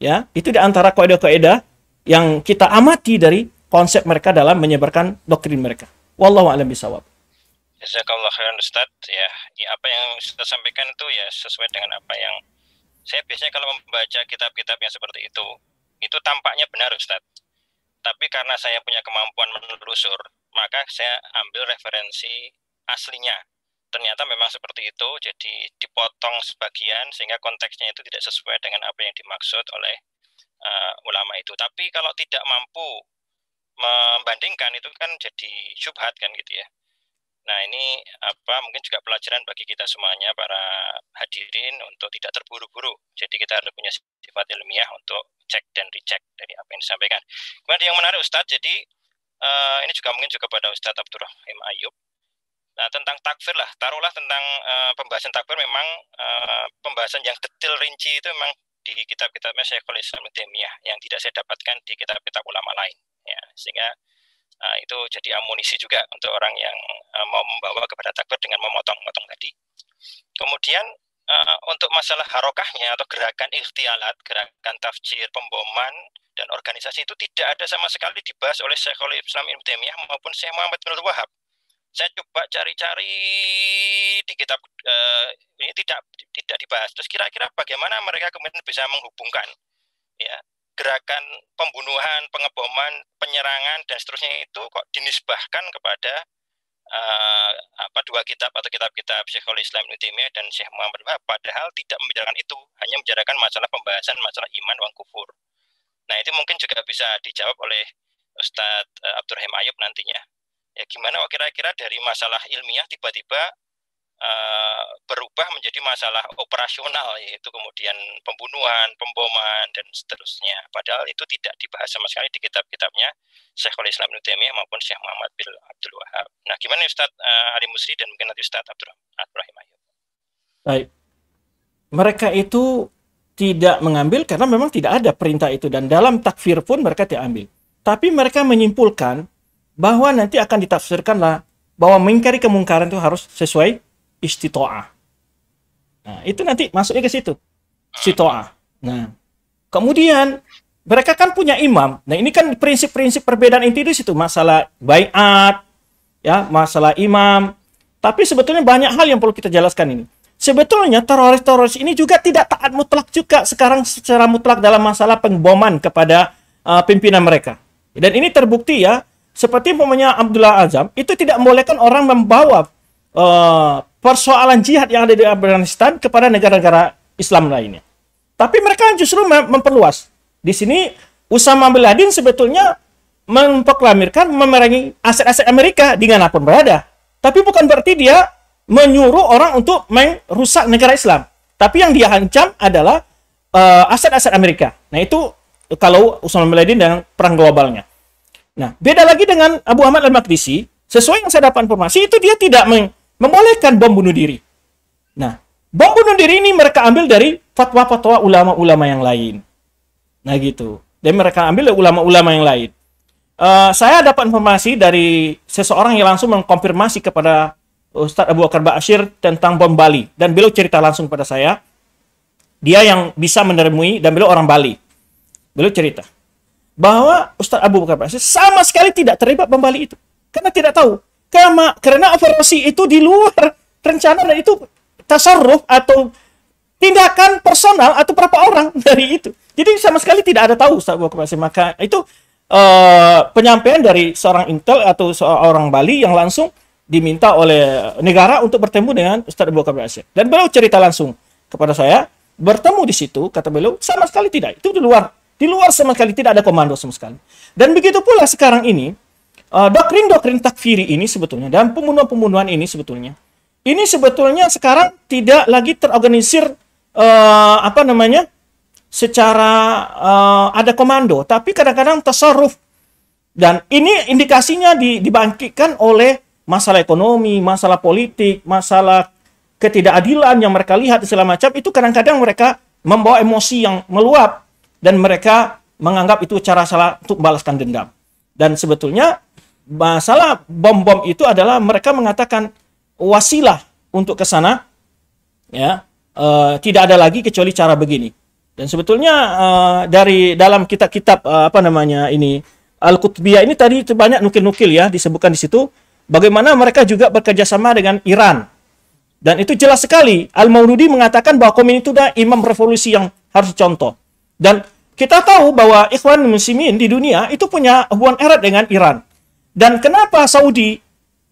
Ya, itu di antara kaidah-kaidah yang kita amati dari konsep mereka dalam menyebarkan doktrin mereka. Wallahu a'lam bishawab. Jazakallah khairan Ustaz. Ya, ya apa yang Ustaz sampaikan itu ya sesuai dengan apa yang saya biasanya kalau membaca kitab-kitab yang seperti itu, itu tampaknya benar Ustaz. Tapi karena saya punya kemampuan menelusur, maka saya ambil referensi aslinya ternyata memang seperti itu jadi dipotong sebagian sehingga konteksnya itu tidak sesuai dengan apa yang dimaksud oleh uh, ulama itu tapi kalau tidak mampu membandingkan itu kan jadi syubhat kan gitu ya nah ini apa mungkin juga pelajaran bagi kita semuanya para hadirin untuk tidak terburu-buru jadi kita harus punya sifat ilmiah untuk cek dan recheck dari apa yang disampaikan kemudian yang menarik Ustadz jadi uh, ini juga mungkin juga pada Ustadz Abdurrahim Ayub Nah, tentang takfir lah, taruhlah tentang uh, pembahasan takfir memang uh, pembahasan yang detail rinci itu memang di kitab-kitabnya Syekhul Islam Demiyah yang tidak saya dapatkan di kitab-kitab ulama lain. Ya, sehingga uh, itu jadi amunisi juga untuk orang yang uh, mau membawa kepada takfir dengan memotong-motong tadi. Kemudian uh, untuk masalah harokahnya atau gerakan ikhtialat, gerakan tafsir, pemboman, dan organisasi itu tidak ada sama sekali dibahas oleh Syekhul Islam Ibn Taimiyah maupun Syekh Muhammad bin Wahab saya coba cari-cari di kitab uh, ini tidak tidak dibahas. Terus kira-kira bagaimana mereka kemudian bisa menghubungkan ya gerakan pembunuhan, pengeboman, penyerangan dan seterusnya itu kok dinisbahkan kepada uh, apa dua kitab atau kitab-kitab Syekhul Islam Ibnu dan Syekh Muhammad Wahab padahal tidak membicarakan itu, hanya membicarakan masalah pembahasan masalah iman wang kufur. Nah, itu mungkin juga bisa dijawab oleh Ustadz eh, Abdurrahim Ayub nantinya ya gimana kira-kira dari masalah ilmiah tiba-tiba uh, berubah menjadi masalah operasional yaitu kemudian pembunuhan, pemboman dan seterusnya. Padahal itu tidak dibahas sama sekali di kitab-kitabnya Syekhul Islam Ibnu Taimiyah maupun Syekh Muhammad bin Abdul Wahab. Nah, gimana ya, Ustaz uh, eh, Ali Musri dan mungkin nanti Ustaz Rahim Ayu. Baik. Mereka itu tidak mengambil karena memang tidak ada perintah itu dan dalam takfir pun mereka tidak ambil. Tapi mereka menyimpulkan bahwa nanti akan ditafsirkanlah bahwa mengingkari kemungkaran itu harus sesuai istitoah. Nah, itu nanti masuknya ke situ. Istitoah. Nah, kemudian mereka kan punya imam. Nah, ini kan prinsip-prinsip perbedaan inti di situ, masalah baiat, ya, masalah imam. Tapi sebetulnya banyak hal yang perlu kita jelaskan ini. Sebetulnya teroris-teroris ini juga tidak taat mutlak juga sekarang secara mutlak dalam masalah pengboman kepada uh, pimpinan mereka. Dan ini terbukti ya, seperti pemainnya Abdullah Azam, itu tidak membolehkan orang membawa uh, persoalan jihad yang ada di Afghanistan kepada negara-negara Islam lainnya. Tapi mereka justru memperluas. Di sini Usama bin Laden sebetulnya memproklamirkan memerangi aset-aset Amerika pun berada. Tapi bukan berarti dia menyuruh orang untuk merusak negara Islam. Tapi yang dia hancam adalah eh, aset-aset uh, Amerika. Nah itu kalau Usama bin Laden dengan perang globalnya. Nah, beda lagi dengan Abu Ahmad Al-Maqdisi, sesuai yang saya dapat informasi, itu dia tidak membolehkan bom bunuh diri. Nah, bom bunuh diri ini mereka ambil dari fatwa-fatwa ulama-ulama yang lain. Nah, gitu. Dan mereka ambil dari ulama-ulama yang lain. Uh, saya dapat informasi dari seseorang yang langsung mengkonfirmasi kepada Ustadz Abu Bakar Ba'asyir tentang bom Bali. Dan beliau cerita langsung kepada saya. Dia yang bisa menerimui dan beliau orang Bali. Beliau cerita bahwa Ustaz Abu Bakar Basir sama sekali tidak terlibat pembalik itu karena tidak tahu karena karena operasi itu di luar rencana dan itu tasarruf atau tindakan personal atau berapa orang dari itu jadi sama sekali tidak ada tahu Ustaz Abu Bakar Basir maka itu uh, penyampaian dari seorang intel atau seorang Bali yang langsung diminta oleh negara untuk bertemu dengan Ustaz Abu Bakar Basir dan beliau cerita langsung kepada saya bertemu di situ kata beliau sama sekali tidak itu di luar di luar sama sekali tidak ada komando sama sekali. Dan begitu pula sekarang ini, uh, doktrin-doktrin takfiri ini sebetulnya dan pembunuhan-pembunuhan ini sebetulnya, ini sebetulnya sekarang tidak lagi terorganisir uh, apa namanya secara uh, ada komando, tapi kadang-kadang tasarruf dan ini indikasinya dibangkitkan oleh masalah ekonomi, masalah politik, masalah ketidakadilan yang mereka lihat segala macam itu kadang-kadang mereka membawa emosi yang meluap dan mereka menganggap itu cara salah untuk membalaskan dendam. Dan sebetulnya masalah bom-bom itu adalah mereka mengatakan wasilah untuk ke sana ya e, tidak ada lagi kecuali cara begini. Dan sebetulnya uh, dari dalam kitab-kitab uh, apa namanya ini Al-Qutbiyah ini tadi itu banyak nukil-nukil ya disebutkan di situ bagaimana mereka juga bekerja sama dengan Iran. Dan itu jelas sekali al Maududi mengatakan bahwa Khomeini itu adalah imam revolusi yang harus contoh. Dan kita tahu bahwa Ikhwan Muslimin di dunia itu punya hubungan erat dengan Iran. Dan kenapa Saudi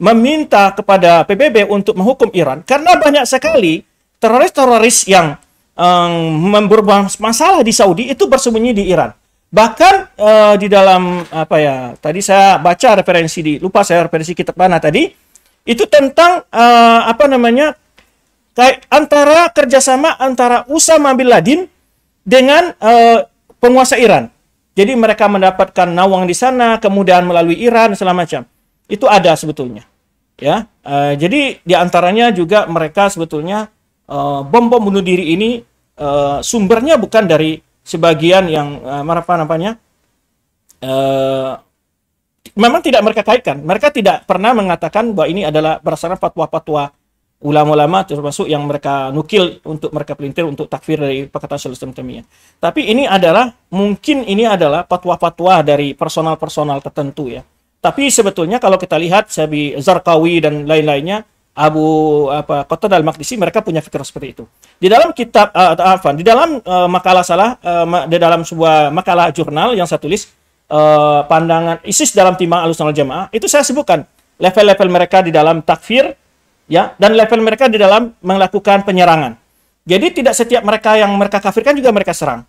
meminta kepada PBB untuk menghukum Iran? Karena banyak sekali teroris-teroris yang um, eh, memberbuat masalah di Saudi itu bersembunyi di Iran. Bahkan uh, di dalam apa ya? Tadi saya baca referensi di lupa saya referensi kitab mana tadi itu tentang uh, apa namanya? kayak antara kerjasama antara Usama bin Laden dengan uh, penguasa Iran. Jadi mereka mendapatkan nawang di sana, kemudian melalui Iran segala macam. Itu ada sebetulnya. Ya. Uh, jadi di antaranya juga mereka sebetulnya bom eh, bom-bom bunuh diri ini uh, sumbernya bukan dari sebagian yang uh, apa namanya? Uh, memang tidak mereka kaitkan. Mereka tidak pernah mengatakan bahwa ini adalah berdasarkan fatwa-fatwa ulama-ulama termasuk yang mereka nukil untuk mereka pelintir untuk takfir dari perkataan Syaikhul Islam Tapi ini adalah mungkin ini adalah fatwa-fatwa dari personal-personal tertentu ya. Tapi sebetulnya kalau kita lihat Sabi Zarkawi dan lain-lainnya Abu apa Kota al makdisi mereka punya fikir seperti itu. Di dalam kitab uh, eh, eh, Afan, di dalam uh, makalah salah uh, di dalam sebuah makalah jurnal yang saya tulis uh, pandangan ISIS dalam timbang alusan jamaah itu saya sebutkan level-level mereka di dalam takfir ya dan level mereka di dalam melakukan penyerangan. Jadi tidak setiap mereka yang mereka kafirkan juga mereka serang.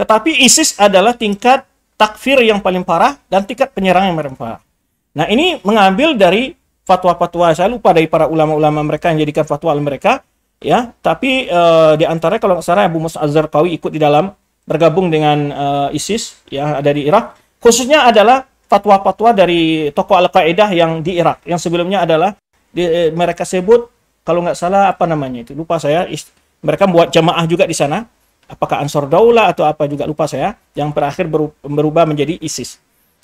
Tetapi ISIS adalah tingkat takfir yang paling parah dan tingkat penyerangan yang paling parah. Nah, ini mengambil dari fatwa-fatwa saya lupa dari para ulama-ulama mereka yang jadikan fatwa mereka ya, tapi e, di antara kalau nggak salah Abu Musa az ikut di dalam bergabung dengan e, ISIS Ya, ada di Irak. Khususnya adalah fatwa-fatwa dari tokoh Al-Qaeda yang di Irak yang sebelumnya adalah di, eh, mereka sebut kalau nggak salah apa namanya itu lupa saya mereka buat jamaah juga di sana apakah Ansor Daulah atau apa juga lupa saya yang terakhir berubah menjadi ISIS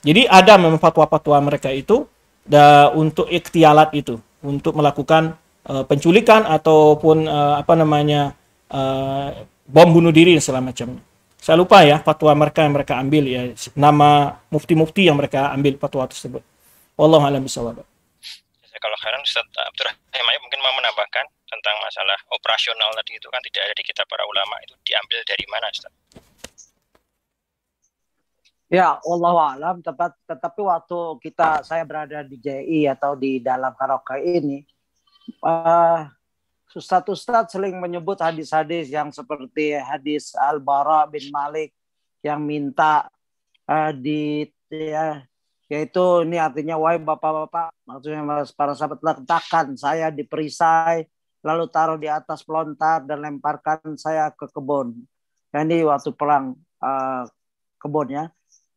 jadi ada memang fatwa-fatwa mereka itu da, untuk ikhtialat itu untuk melakukan uh, penculikan ataupun uh, apa namanya uh, bom bunuh diri dan segala macam saya lupa ya fatwa mereka yang mereka ambil ya nama mufti-mufti yang mereka ambil fatwa tersebut. Wallahu a'lam bishawab kalau Karen Ustaz eh, Abdurrahim Ayub mungkin mau menambahkan tentang masalah operasional tadi itu kan tidak ada di kita para ulama itu diambil dari mana Ustaz? Ya, Allah alam. Tepat, tetapi waktu kita saya berada di JI atau di dalam karaoke ini, uh, eh, satu Ustaz sering menyebut hadis-hadis yang seperti hadis Al-Bara bin Malik yang minta uh, di ya, yaitu ini artinya wahai bapak-bapak maksudnya mas para sahabat letakkan saya di perisai lalu taruh di atas pelontar dan lemparkan saya ke kebun ya, ini waktu perang uh, kebun ya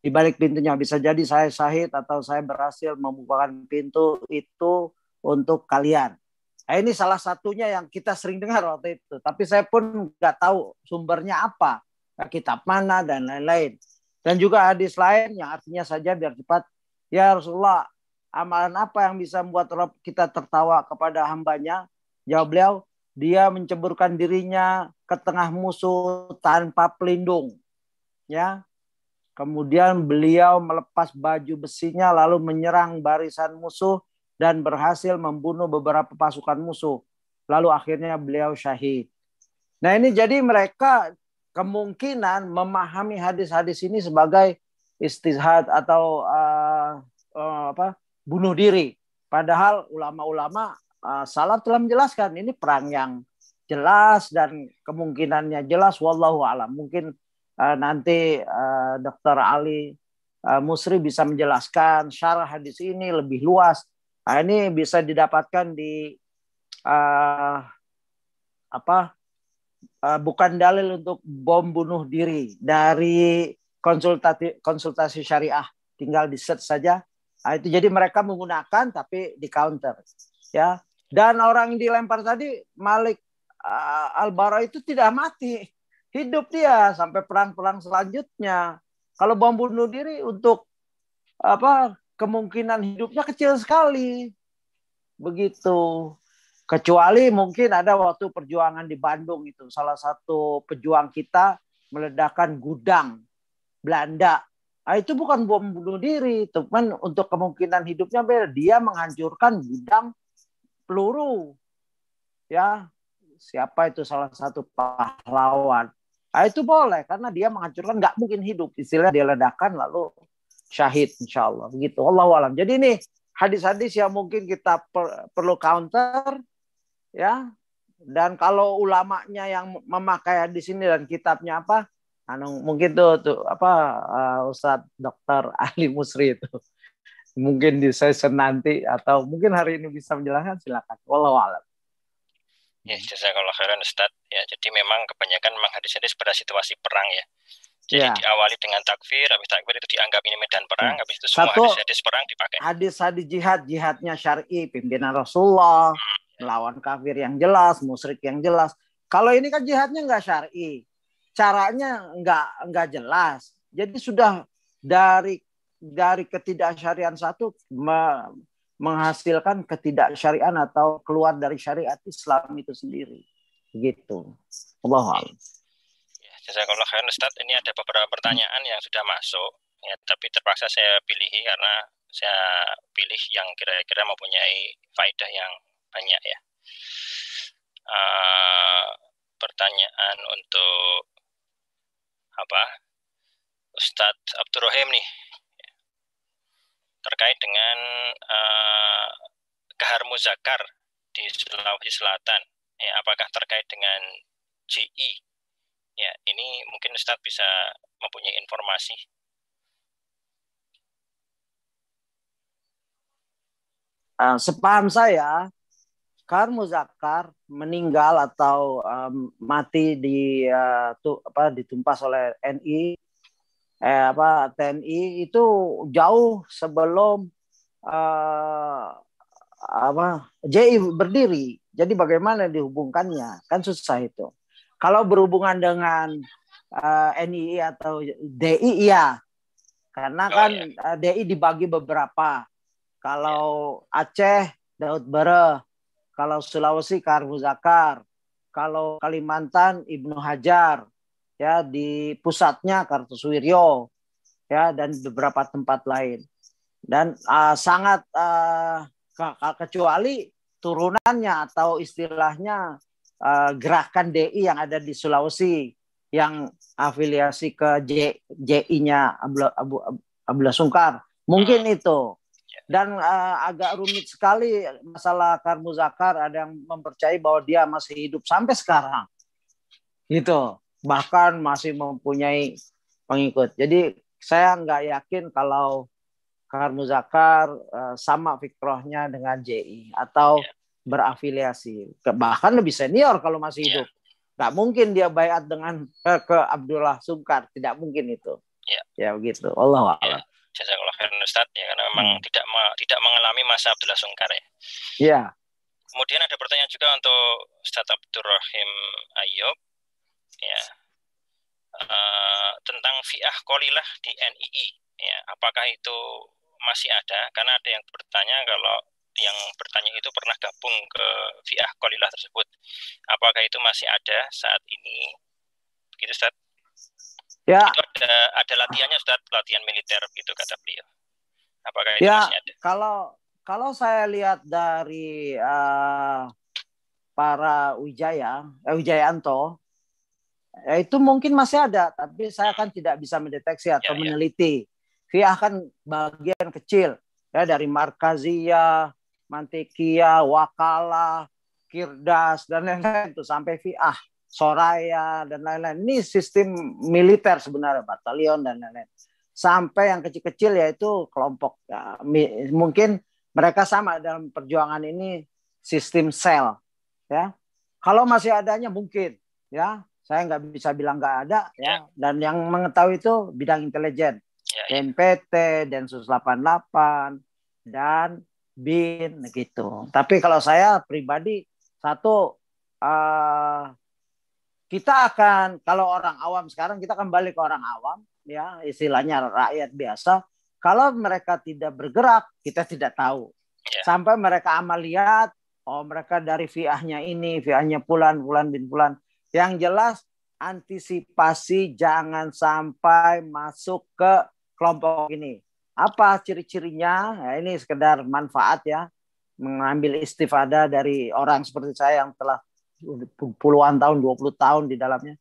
di balik pintunya bisa jadi saya sahid atau saya berhasil membukakan pintu itu untuk kalian nah, ini salah satunya yang kita sering dengar waktu itu tapi saya pun nggak tahu sumbernya apa kitab mana dan lain-lain dan juga hadis lain yang artinya saja biar cepat Ya Rasulullah, amalan apa yang bisa membuat Rob kita tertawa kepada hambanya? Jawab beliau, dia menceburkan dirinya ke tengah musuh tanpa pelindung. Ya. Kemudian beliau melepas baju besinya lalu menyerang barisan musuh dan berhasil membunuh beberapa pasukan musuh. Lalu akhirnya beliau syahid. Nah ini jadi mereka kemungkinan memahami hadis-hadis ini sebagai istihad atau uh, apa bunuh diri. Padahal ulama-ulama uh, salaf telah menjelaskan ini perang yang jelas dan kemungkinannya jelas wallahu alam. Mungkin uh, nanti uh, Dr. Ali uh, Musri bisa menjelaskan syarah hadis ini lebih luas. Nah, ini bisa didapatkan di uh, apa? Uh, bukan dalil untuk bom bunuh diri dari konsultasi konsultasi syariah. Tinggal di search saja Nah, itu jadi mereka menggunakan tapi di counter ya. Dan orang yang dilempar tadi Malik uh, ah, Albaro itu tidak mati. Hidup dia sampai perang-perang selanjutnya. Kalau bom bunuh diri untuk apa kemungkinan hidupnya kecil sekali. Begitu. Kecuali mungkin ada waktu perjuangan di Bandung itu salah satu pejuang kita meledakkan gudang Belanda Nah, itu bukan bom bunuh diri, teman untuk kemungkinan hidupnya beda. Dia menghancurkan bidang peluru. Ya, siapa itu salah satu pahlawan. Nah, itu boleh karena dia menghancurkan nggak mungkin hidup. Istilah diledakan lalu syahid insya Allah. Begitu. Allah alam. Jadi ini hadis-hadis yang mungkin kita per, perlu counter ya. Dan kalau ulamanya yang memakai di sini dan kitabnya apa? anong mungkin tuh, tuh apa uh, Ustadz Dokter Ali Musri itu mungkin di session nanti atau mungkin hari ini bisa menjelaskan silakan. Walau alam. Ya, kalau heran Ustaz. Ya, jadi memang kebanyakan memang hadis-hadis pada situasi perang ya. Jadi ya. diawali dengan takfir, habis takfir itu dianggap ini medan perang, hmm. habis itu semua hadis-hadis perang dipakai. Hadis-hadis jihad, jihadnya syar'i, pimpinan Rasulullah, hmm. melawan kafir yang jelas, musyrik yang jelas. Kalau ini kan jihadnya nggak syar'i, caranya nggak nggak jelas. Jadi sudah dari dari ketidaksyarian satu me, menghasilkan ketidaksyarian atau keluar dari syariat Islam itu sendiri. Begitu. Allah Ya, jazakallah khairan Ustaz. Ini ada beberapa pertanyaan yang sudah masuk. Ya, tapi terpaksa saya pilih karena saya pilih yang kira-kira mempunyai faedah yang banyak ya. Uh, pertanyaan untuk apa Ustadz Abdurrahim nih terkait dengan uh, eh, kahar muzakar di Sulawesi Selatan. Ya, apakah terkait dengan JI? Ya, ini mungkin Ustadz bisa mempunyai informasi. Uh, sepaham saya, Kar Muzakar meninggal atau um, mati di uh, tu, apa ditumpas oleh NI eh, apa TNI itu jauh sebelum uh, apa JI berdiri. Jadi bagaimana dihubungkannya? Kan susah itu. Kalau berhubungan dengan uh, eh, NII atau DI ya. Karena oh, kan oh, iya. DI dibagi beberapa. Kalau iya. Aceh Daud Bere, kalau Sulawesi Karbu Zakar, kalau Kalimantan Ibnu Hajar, ya di pusatnya Kartosuwiryo, ya dan beberapa tempat lain. Dan uh, sangat uh, kecuali turunannya atau istilahnya uh, gerakan DI yang ada di Sulawesi yang afiliasi ke JI-nya Abdullah Sungkar. Mungkin hmm. itu dan uh, agak rumit sekali masalah Karmu Zakar ada yang mempercayai bahwa dia masih hidup sampai sekarang gitu bahkan masih mempunyai pengikut jadi saya nggak yakin kalau Karmu Zakar uh, eh, sama fikrohnya dengan JI atau yeah. berafiliasi bahkan lebih senior kalau masih ya. hidup nggak mungkin dia bayat dengan eh, ke, Abdullah Sungkar tidak mungkin itu yeah. ya begitu Allah Allah Jazakallah khairan Ustaz ya karena memang hmm. tidak ma tidak mengalami masa Abdullah Sungkar ya. Iya. Kemudian ada pertanyaan juga untuk Ustaz Abdurrahim Ayub ya. Uh, tentang fi'ah kolilah di NII ya. Apakah itu masih ada? Karena ada yang bertanya kalau yang bertanya itu pernah gabung ke fi'ah kolilah tersebut. Apakah itu masih ada saat ini? Begitu Ustaz. Ya. Itu ada, ada latihannya sudah latihan militer gitu kata beliau. Apakah itu ya, masih ada? Kalau kalau saya lihat dari uh, para Wijaya, eh, Wijayanto, ya itu mungkin masih ada, tapi saya kan tidak bisa mendeteksi atau ya, ya. meneliti. Ya. Via kan bagian kecil ya dari Markazia, Mantikia, Wakala, Kirdas dan lain-lain itu sampai Fiah. Soraya dan lain-lain. Ini sistem militer sebenarnya batalion dan lain-lain. Sampai yang kecil-kecil yaitu kelompok ya, mungkin mereka sama dalam perjuangan ini sistem sel ya. Kalau masih adanya mungkin ya. Saya nggak bisa bilang nggak ada ya. ya. Dan yang mengetahui itu bidang intelijen, ya, ya. NPT, Densus 88 dan BIN gitu. Tapi kalau saya pribadi satu uh, kita akan kalau orang awam sekarang kita kembali ke orang awam ya istilahnya rakyat biasa kalau mereka tidak bergerak kita tidak tahu yeah. sampai mereka amaliat oh mereka dari fiahnya ini fiahnya pulan pulan bin pulan yang jelas antisipasi jangan sampai masuk ke kelompok ini apa ciri-cirinya ya, ini sekedar manfaat ya mengambil istifadah dari orang seperti saya yang telah puluhan tahun, 20 tahun di dalamnya.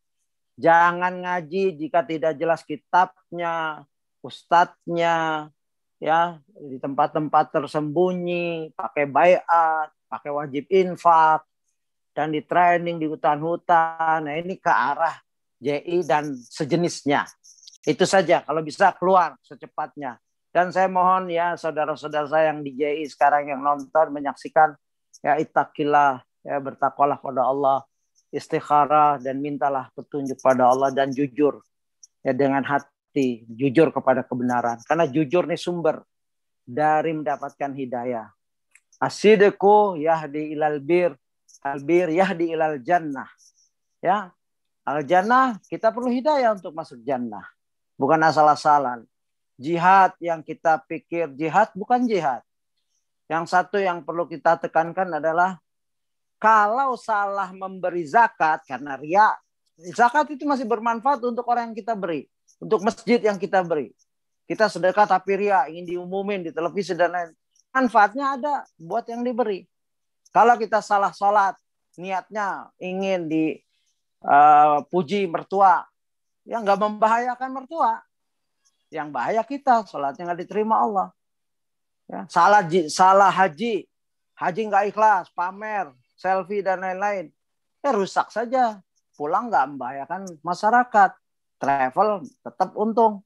Jangan ngaji jika tidak jelas kitabnya, ustadznya, ya di tempat-tempat tersembunyi, pakai bayat, pakai wajib infak, dan di training di hutan-hutan. Nah ini ke arah JI dan sejenisnya. Itu saja kalau bisa keluar secepatnya. Dan saya mohon ya saudara-saudara saya yang di JI sekarang yang nonton menyaksikan ya itakilah ya bertakwalah pada Allah istikharah dan mintalah petunjuk pada Allah dan jujur ya dengan hati jujur kepada kebenaran karena jujur nih sumber dari mendapatkan hidayah asidku yahdi ilal bir albir yahdi ilal jannah ya al jannah kita perlu hidayah untuk masuk jannah bukan asal-asalan jihad yang kita pikir jihad bukan jihad yang satu yang perlu kita tekankan adalah kalau salah memberi zakat karena ria, zakat itu masih bermanfaat untuk orang yang kita beri, untuk masjid yang kita beri. Kita sedekah tapi ria ingin diumumin di televisi dan lain. Manfaatnya ada buat yang diberi. Kalau kita salah sholat, niatnya ingin dipuji eh, mertua, yang nggak membahayakan mertua, yang bahaya kita sholatnya nggak diterima Allah. Ya, salah salah haji, haji nggak ikhlas, pamer, selfie dan lain-lain. Ya rusak saja. Pulang nggak membahayakan masyarakat. Travel tetap untung.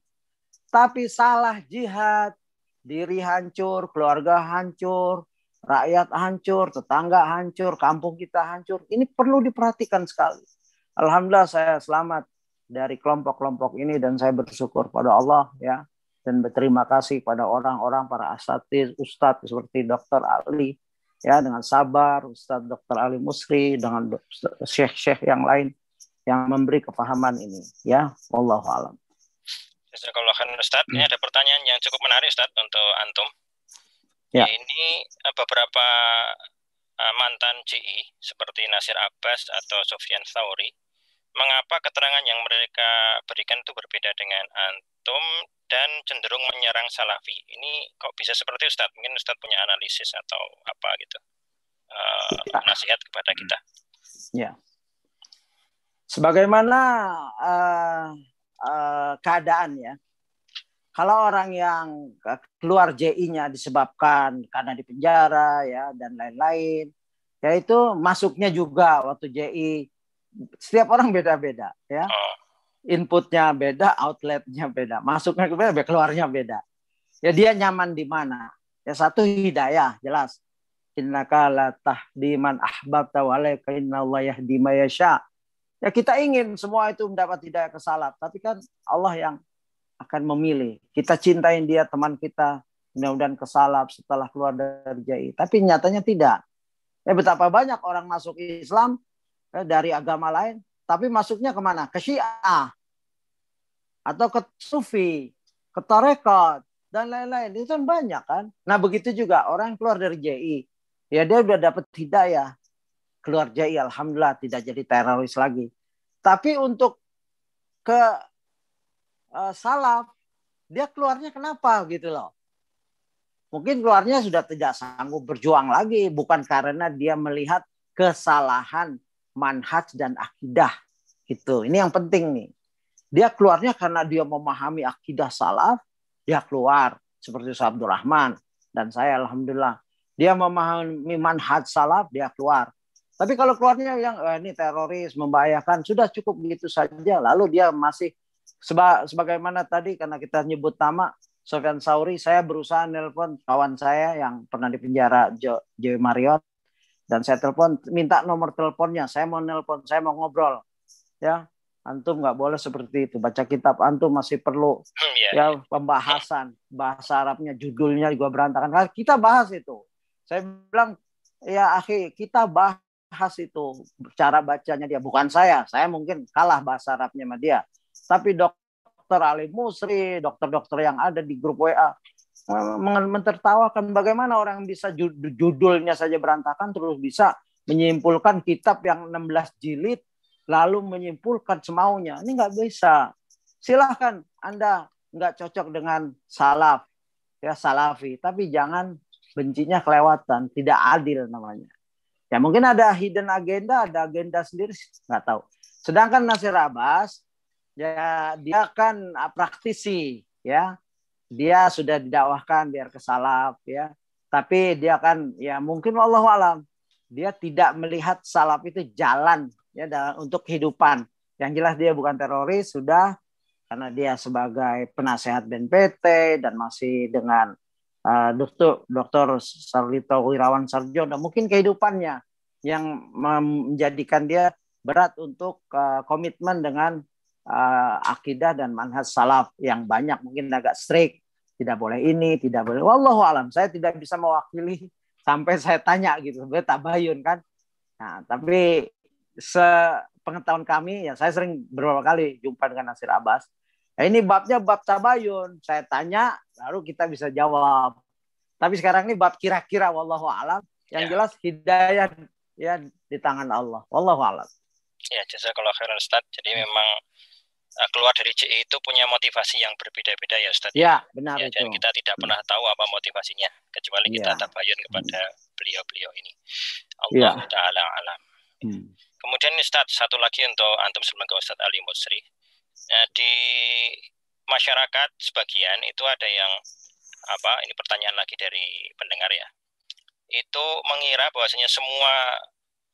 Tapi salah jihad. Diri hancur, keluarga hancur, rakyat hancur, tetangga hancur, kampung kita hancur. Ini perlu diperhatikan sekali. Alhamdulillah saya selamat dari kelompok-kelompok ini dan saya bersyukur pada Allah ya dan berterima kasih pada orang-orang para asatiz, ustadz seperti Dr. Ali ya dengan sabar Ustadz Dr. Ali Musri dengan syekh-syekh yang lain yang memberi kepahaman ini ya wallahu alam. Jazakallah kalau Ustaz, ini hmm. ada pertanyaan yang cukup menarik Ustaz untuk antum. Ya. Ini eh, beberapa eh, mantan CI seperti Nasir Abbas atau Sofian Thauri mengapa keterangan yang mereka berikan itu berbeda dengan antum dan cenderung menyerang salafi. Ini kok bisa seperti Ustadz? Mungkin Ustadz punya analisis atau apa gitu uh, nasihat kepada kita. Ya. Sebagaimana uh, uh, keadaan ya, kalau orang yang keluar JI-nya disebabkan karena dipenjara ya dan lain-lain, yaitu masuknya juga waktu JI setiap orang beda-beda ya. Ah. Inputnya beda, outletnya beda, masuknya beda, keluarnya beda. Ya dia nyaman di mana? Ya satu hidayah jelas. Innaka la tahdiman ahbabta walaika innallaha Ya kita ingin semua itu mendapat hidayah ke salat tapi kan Allah yang akan memilih. Kita cintain dia teman kita, mudah-mudahan ke salat setelah keluar dari JAI Tapi nyatanya tidak. Ya betapa banyak orang masuk Islam Eh, dari agama lain, tapi masuknya kemana? Ke Syiah atau ke Sufi, ke Tarekat dan lain-lain. Itu kan banyak kan. Nah begitu juga orang yang keluar dari JI, ya dia udah dapat hidayah keluar JI, alhamdulillah tidak jadi teroris lagi. Tapi untuk ke uh, salaf, dia keluarnya kenapa gitu loh? Mungkin keluarnya sudah tidak sanggup berjuang lagi, bukan karena dia melihat kesalahan manhaj dan akidah itu. Ini yang penting nih. Dia keluarnya karena dia memahami akidah salaf, dia keluar seperti Abdul Rahman dan saya alhamdulillah. Dia memahami manhaj salaf, dia keluar. Tapi kalau keluarnya yang eh, ini teroris membahayakan sudah cukup begitu saja. Lalu dia masih seba, sebagaimana tadi karena kita nyebut nama Sofyan Sauri, saya berusaha nelpon kawan saya yang pernah di penjara Joe Mariot dan saya telepon minta nomor teleponnya saya mau nelpon saya mau ngobrol ya antum nggak boleh seperti itu baca kitab antum masih perlu hmm, iya, ya, ya pembahasan bahasa Arabnya judulnya juga berantakan nah, kita bahas itu saya bilang ya akhi kita bahas itu cara bacanya dia bukan saya saya mungkin kalah bahasa Arabnya sama dia tapi dokter Ali Musri dokter-dokter yang ada di grup WA Eh, mentertawakan bagaimana orang bisa judulnya saja berantakan terus bisa menyimpulkan kitab yang 16 jilid lalu menyimpulkan semaunya ini nggak bisa silahkan anda nggak cocok dengan salaf ya salafi tapi jangan bencinya kelewatan tidak adil namanya ya mungkin ada hidden agenda ada agenda sendiri nggak tahu sedangkan Nasir Abbas ya dia kan ah, praktisi ya dia sudah didakwahkan biar kesalap ya tapi dia kan ya mungkin Allah alam dia tidak melihat salaf itu jalan ya dalam untuk kehidupan yang jelas dia bukan teroris sudah karena dia sebagai penasehat BNPT dan masih dengan uh, eh, dokter dokter Sarlito Wirawan Sarjono mungkin kehidupannya yang menjadikan dia berat untuk uh, komitmen dengan uh, akidah dan manhaj salaf yang banyak mungkin agak strict tidak boleh ini, tidak boleh. Wallahu alam, saya tidak bisa mewakili sampai saya tanya gitu, sebenarnya tabayun kan. Nah, tapi sepengetahuan kami ya saya sering beberapa kali jumpa dengan Nasir Abbas. Ya, ini babnya bab tabayun. Saya tanya lalu kita bisa jawab. Tapi sekarang ini bab kira-kira wallahu alam yang ya. jelas hidayah ya di tangan Allah. Wallahu alam. Ya, kalau khairan Ustaz. Jadi memang Eh, keluar dari CI e itu punya motivasi yang berbeda-beda ya Ustaz. Ya, benar ya, itu. Dan kita tidak pernah tahu apa motivasinya kecuali ya. kita tabayun kepada hmm. beliau-beliau ini. Iya. Allah ya. taala alam. Hmm. Kemudian Ustaz satu lagi untuk antum sebelum ke Ustaz Ali Musri. Nah, eh, di masyarakat sebagian itu ada yang apa ini pertanyaan lagi dari pendengar ya. Itu mengira bahwasanya semua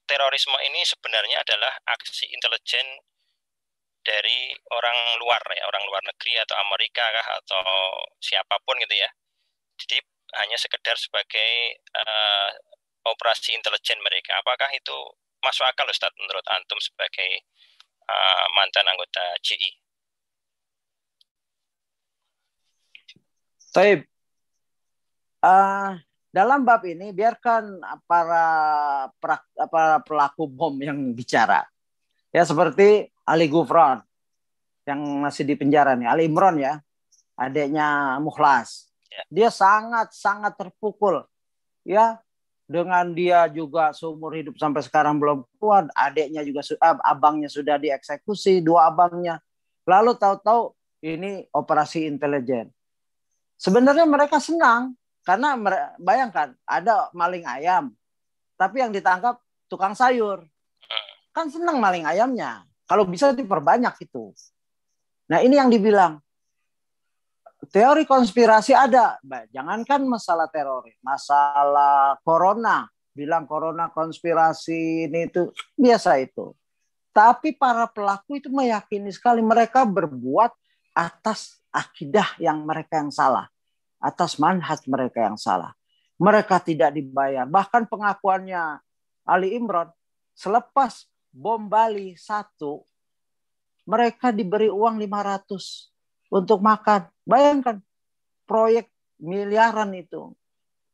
terorisme ini sebenarnya adalah aksi intelijen dari orang luar ya, orang luar negeri atau Amerika kah atau siapapun gitu ya. Jadi hanya sekedar sebagai uh, operasi intelijen mereka. Apakah itu masuk akal Ustaz menurut antum sebagai uh, mantan anggota CI? Taib. Uh, dalam bab ini biarkan para para pelaku bom yang bicara Ya seperti Ali Gufron yang masih di penjara nih, Ali Imron ya, adiknya Mukhlas. Ya. Dia sangat-sangat terpukul ya dengan dia juga seumur hidup sampai sekarang belum kuat, adiknya juga abangnya sudah dieksekusi, dua abangnya. Lalu tahu-tahu ini operasi intelijen. Sebenarnya mereka senang karena bayangkan ada maling ayam, tapi yang ditangkap tukang sayur. Kan senang maling ayamnya. Kalau bisa diperbanyak itu. Nah ini yang dibilang. Teori konspirasi ada. Jangankan masalah teroris. Masalah corona. Bilang corona konspirasi ini itu. Biasa itu. Tapi para pelaku itu meyakini sekali. Mereka berbuat atas akidah yang mereka yang salah. Atas manhaj mereka yang salah mereka tidak dibayar. Bahkan pengakuannya Ali Imran selepas bom Bali satu, mereka diberi uang 500 untuk makan. Bayangkan proyek miliaran itu.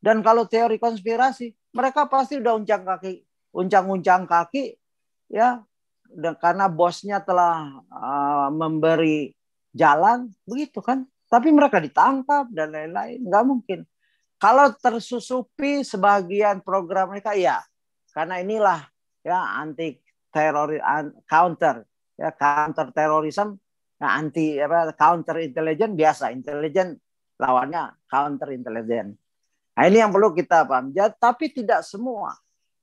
Dan kalau teori konspirasi, mereka pasti udah uncang kaki, uncang-uncang kaki, ya, dan karena bosnya telah uh, memberi jalan, begitu kan? Tapi mereka ditangkap dan lain-lain, nggak mungkin. Kalau tersusupi sebagian program mereka, ya, karena inilah ya anti teror counter ya counter terorisme nah anti apa counter intelijen biasa intelijen lawannya counter intelijen nah ini yang perlu kita paham ya, tapi tidak semua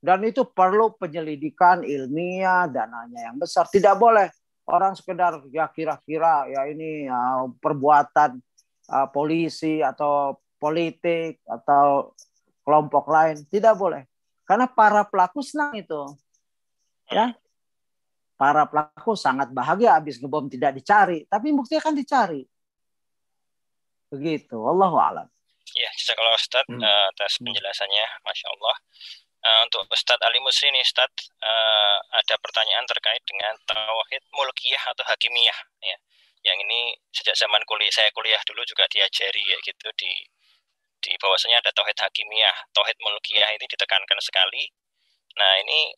dan itu perlu penyelidikan ilmiah dananya yang besar tidak boleh orang sekedar ya kira-kira ya ini ya, perbuatan uh, polisi atau politik atau kelompok lain tidak boleh karena para pelaku senang itu ya para pelaku sangat bahagia habis ngebom tidak dicari, tapi bukti akan dicari. Begitu, Allah alam. Ya, kalau Ustaz hmm. Eh, atas hmm. penjelasannya, masya Allah. Uh, untuk Ustadz Ali Musri ini Ustadz uh, eh, ada pertanyaan terkait dengan tauhid mulkiyah atau hakimiyah ya. Yang ini sejak zaman kuliah saya kuliah dulu juga diajari ya gitu di di bahwasanya ada tauhid hakimiyah, tauhid mulkiyah ini ditekankan sekali. Nah, ini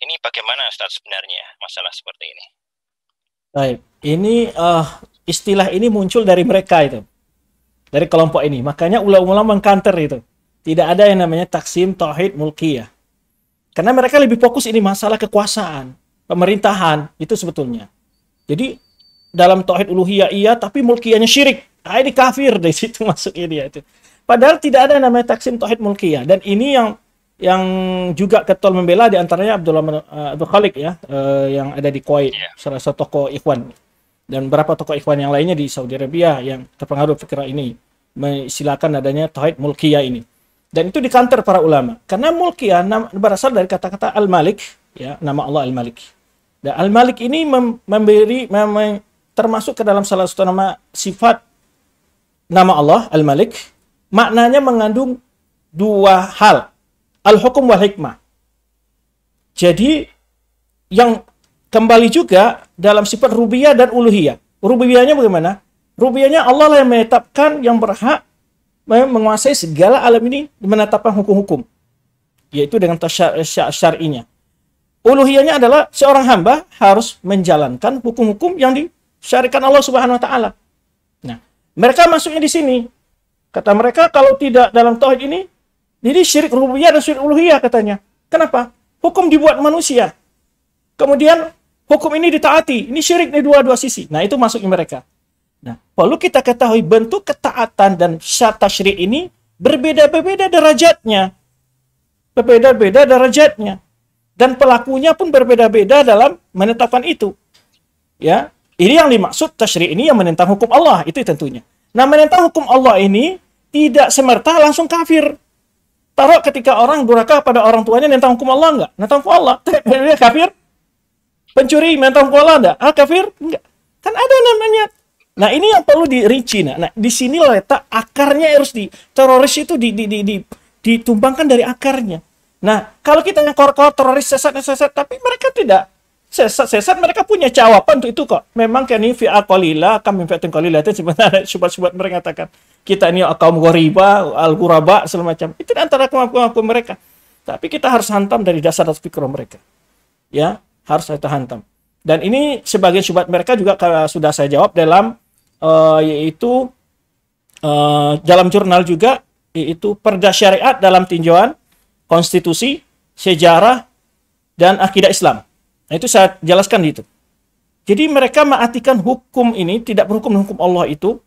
ini bagaimana Ustaz sebenarnya masalah seperti ini? Baik, ini uh, istilah ini muncul dari mereka itu. Dari kelompok ini. Makanya ulama-ulama mengkanter itu. Tidak ada yang namanya taksim tauhid mulkiyah. Karena mereka lebih fokus ini masalah kekuasaan, pemerintahan itu sebetulnya. Jadi dalam tauhid uluhiyah iya tapi mulkiyahnya syirik. Nah, ini kafir dari situ masuk ini ya itu. Padahal tidak ada yang namanya taksim tauhid mulkiyah dan ini yang yang juga ketol membela di antaranya Abdullah uh, Abdul eh, Khalik ya uh, yang ada di Kuwait yeah. salah satu tokoh Ikhwan dan berapa tokoh Ikhwan yang lainnya di Saudi Arabia yang terpengaruh pikiran ini silakan adanya tauhid mulkiyah ini dan itu kantor para ulama karena mulkiyah berasal dari kata-kata al-malik ya nama Allah al-malik dan al-malik ini mem memberi mem termasuk ke dalam salah satu nama sifat nama Allah al-malik maknanya mengandung dua hal al-hukum wal hikmah. Jadi yang kembali juga dalam sifat rubiyah dan uluhiyah. Rubiyahnya bagaimana? Rubiyahnya Allah lah yang menetapkan yang berhak menguasai segala alam ini menetapkan hukum-hukum yaitu dengan syar'inya. Uluhiyahnya adalah seorang hamba harus menjalankan hukum-hukum yang disyariatkan Allah Subhanahu wa taala. Nah, mereka masuknya di sini. Kata mereka kalau tidak dalam tauhid ini jadi syirik rububiyah dan syirik uluhiyah katanya. Kenapa? Hukum dibuat manusia. Kemudian hukum ini ditaati. Ini syirik di dua-dua sisi. Nah, itu masuk mereka. Nah, perlu kita ketahui bentuk ketaatan dan syarat tasyrik ini berbeda-beda derajatnya. Berbeda-beda derajatnya. Dan pelakunya pun berbeda-beda dalam menetapkan itu. Ya, ini yang dimaksud tasyrik ini yang menentang hukum Allah itu tentunya. Nah, menentang hukum Allah ini tidak semerta langsung kafir Taruh ketika orang durhaka pada orang tuanya nentang hukum Allah enggak? Nentang hukum Allah. Dia kafir? Pencuri nentang hukum Allah enggak? Ah kafir? Enggak. Kan ada namanya. Nah ini yang perlu dirinci. Nah, nah di sini letak akarnya harus di teroris itu di, di, di, di, ditumbangkan dari akarnya. Nah kalau kita yang kor-kor teroris sesat sesat tapi mereka tidak sesat-sesat mereka punya jawaban untuk itu kok. Memang ini fi'al qalila, min fi'atin qalila itu sebenarnya syubhat-syubhat mereka katakan kita ini kaum ghoriba, al-ghuraba semacam. Itu antara kemampuan kemampuan mereka. Tapi kita harus hantam dari dasar dan pikiran mereka. Ya, harus kita hantam. Dan ini sebagian syubhat mereka juga sudah saya jawab dalam uh, yaitu uh, dalam jurnal juga yaitu perda syariat dalam tinjauan konstitusi, sejarah dan akidah Islam. Nah itu saya jelaskan itu. Jadi mereka mengartikan hukum ini tidak berhukum hukum Allah itu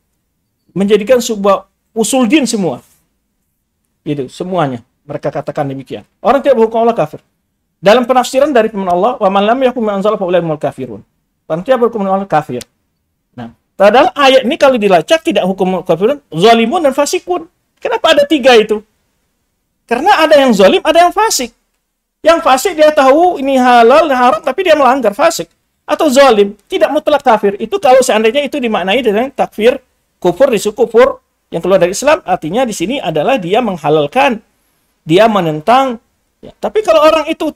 menjadikan sebuah usul din semua. Itu semuanya mereka katakan demikian. Orang tidak berhukum Allah kafir. Dalam penafsiran dari firman Allah, "Wa man lam yahkum anzala fa kafirun." Orang tidak berhukum Allah kafir. Nah, padahal ayat ini kalau dilacak tidak hukum kafirun, zalimun dan fasikun. Kenapa ada tiga itu? Karena ada yang zalim, ada yang fasik. Yang fasik dia tahu ini halal dan haram tapi dia melanggar fasik atau zalim, tidak mutlak kafir. Itu kalau seandainya itu dimaknai dengan takfir kufur risu kufur yang keluar dari Islam, artinya di sini adalah dia menghalalkan, dia menentang. Ya, tapi kalau orang itu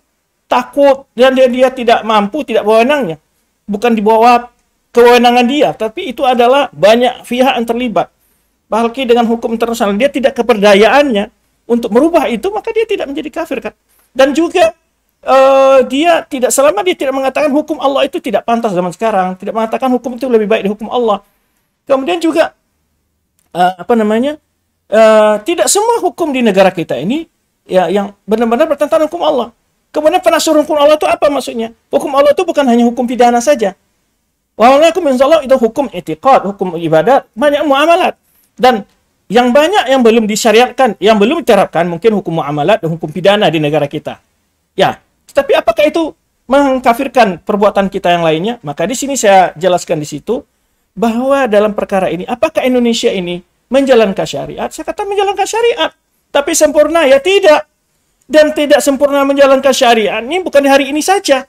takut dan dia, dia tidak mampu, tidak wewenangnya, bukan di bawah kewenangan dia, tapi itu adalah banyak pihak yang terlibat. Bahkan dengan hukum internasional, dia tidak keperdayaannya untuk merubah itu, maka dia tidak menjadi kafir kan. Dan juga uh, dia tidak selama dia tidak mengatakan hukum Allah itu tidak pantas zaman sekarang, tidak mengatakan hukum itu lebih baik dari hukum Allah. Kemudian juga uh, apa namanya? Uh, tidak semua hukum di negara kita ini ya yang benar-benar bertentangan hukum Allah. Kemudian penasur hukum Allah itu apa maksudnya? Hukum Allah itu bukan hanya hukum pidana saja. walaupun insya Allah itu hukum etikat, hukum ibadat, banyak muamalat. Dan yang banyak yang belum disyariatkan, yang belum diterapkan mungkin hukum muamalat dan hukum pidana di negara kita. Ya, tapi apakah itu mengkafirkan perbuatan kita yang lainnya? Maka di sini saya jelaskan di situ bahwa dalam perkara ini apakah Indonesia ini menjalankan syariat? Saya kata menjalankan syariat, tapi sempurna ya tidak. Dan tidak sempurna menjalankan syariat ini bukan di hari ini saja.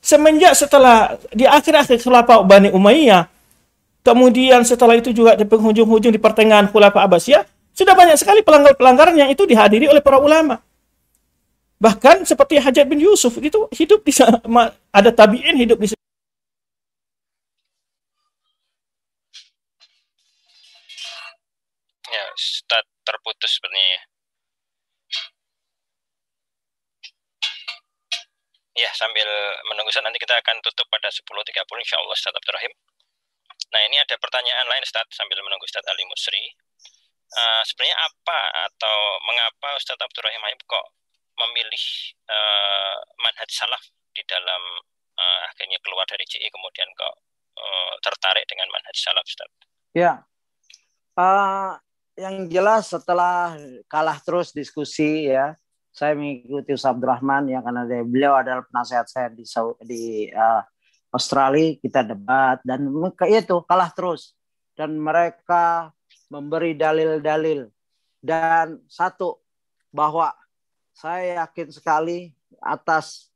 Semenjak setelah di akhir-akhir khilafah Bani Umayyah, Kemudian setelah itu juga di penghujung-hujung di pertengahan Khulafa Abbasiyah, sudah banyak sekali pelanggar-pelanggaran yang itu dihadiri oleh para ulama. Bahkan seperti Hajat bin Yusuf itu hidup di ada tabi'in hidup di Ya, Ustaz terputus sebenarnya. Ya. ya, sambil menunggu saat nanti kita akan tutup pada 10.30 insyaallah Ustaz Abdurrahim. Nah ini ada pertanyaan lain Ustaz sambil menunggu Ustaz Ali Musri. Uh, sebenarnya apa atau mengapa Ustaz Abdurrahim Ayub kok memilih uh, manhaj salaf di dalam uh, akhirnya keluar dari CI e, kemudian kok uh, tertarik dengan manhaj salaf Ustaz? Ya, uh, yang jelas setelah kalah terus diskusi ya, saya mengikuti Ustaz Abdurrahman ya karena dia, beliau adalah penasehat saya di di uh, Australia kita debat dan itu kalah terus dan mereka memberi dalil-dalil dan satu bahwa saya yakin sekali atas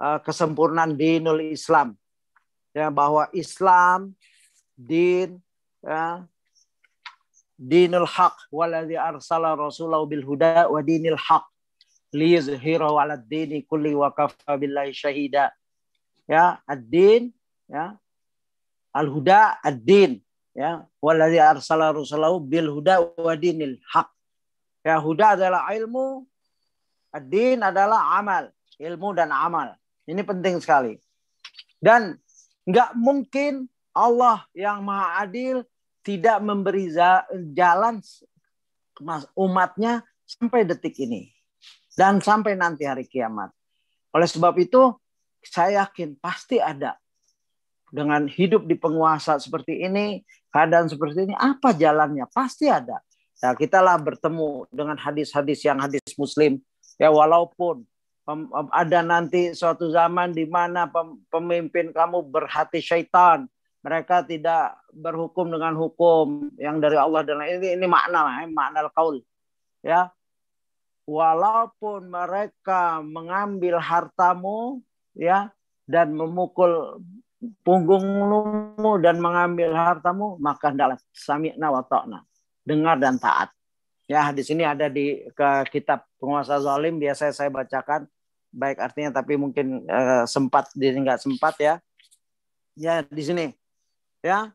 uh, kesempurnaan dinul Islam ya bahwa Islam din ya, dinul haq waladhi arsala rasulahu bil huda wa dinil haq liyuzhirahu ala dini kulli wa kafa billahi syahida ya ad-din ya al-huda ad-din ya waladzi arsala rusulahu bil huda wa dinil haq ya huda adalah ilmu ad-din adalah amal ilmu dan amal ini penting sekali dan nggak mungkin Allah yang maha adil tidak memberi jalan umatnya sampai detik ini dan sampai nanti hari kiamat. Oleh sebab itu saya yakin pasti ada. Dengan hidup di penguasa seperti ini, keadaan seperti ini, apa jalannya? Pasti ada. Nah, lah bertemu dengan hadis-hadis yang hadis muslim. Ya walaupun ada nanti suatu zaman di mana pemimpin kamu berhati syaitan, mereka tidak berhukum dengan hukum yang dari Allah dan ini ini makna lah, eh, makna kaul. Ya, walaupun mereka mengambil hartamu, ya dan memukul punggungmu dan mengambil hartamu maka hendaklah sami'na wa dengar dan taat ya di sini ada di ke kitab penguasa zalim biasa saya bacakan baik artinya tapi mungkin eh, sempat di nggak sempat ya ya di sini ya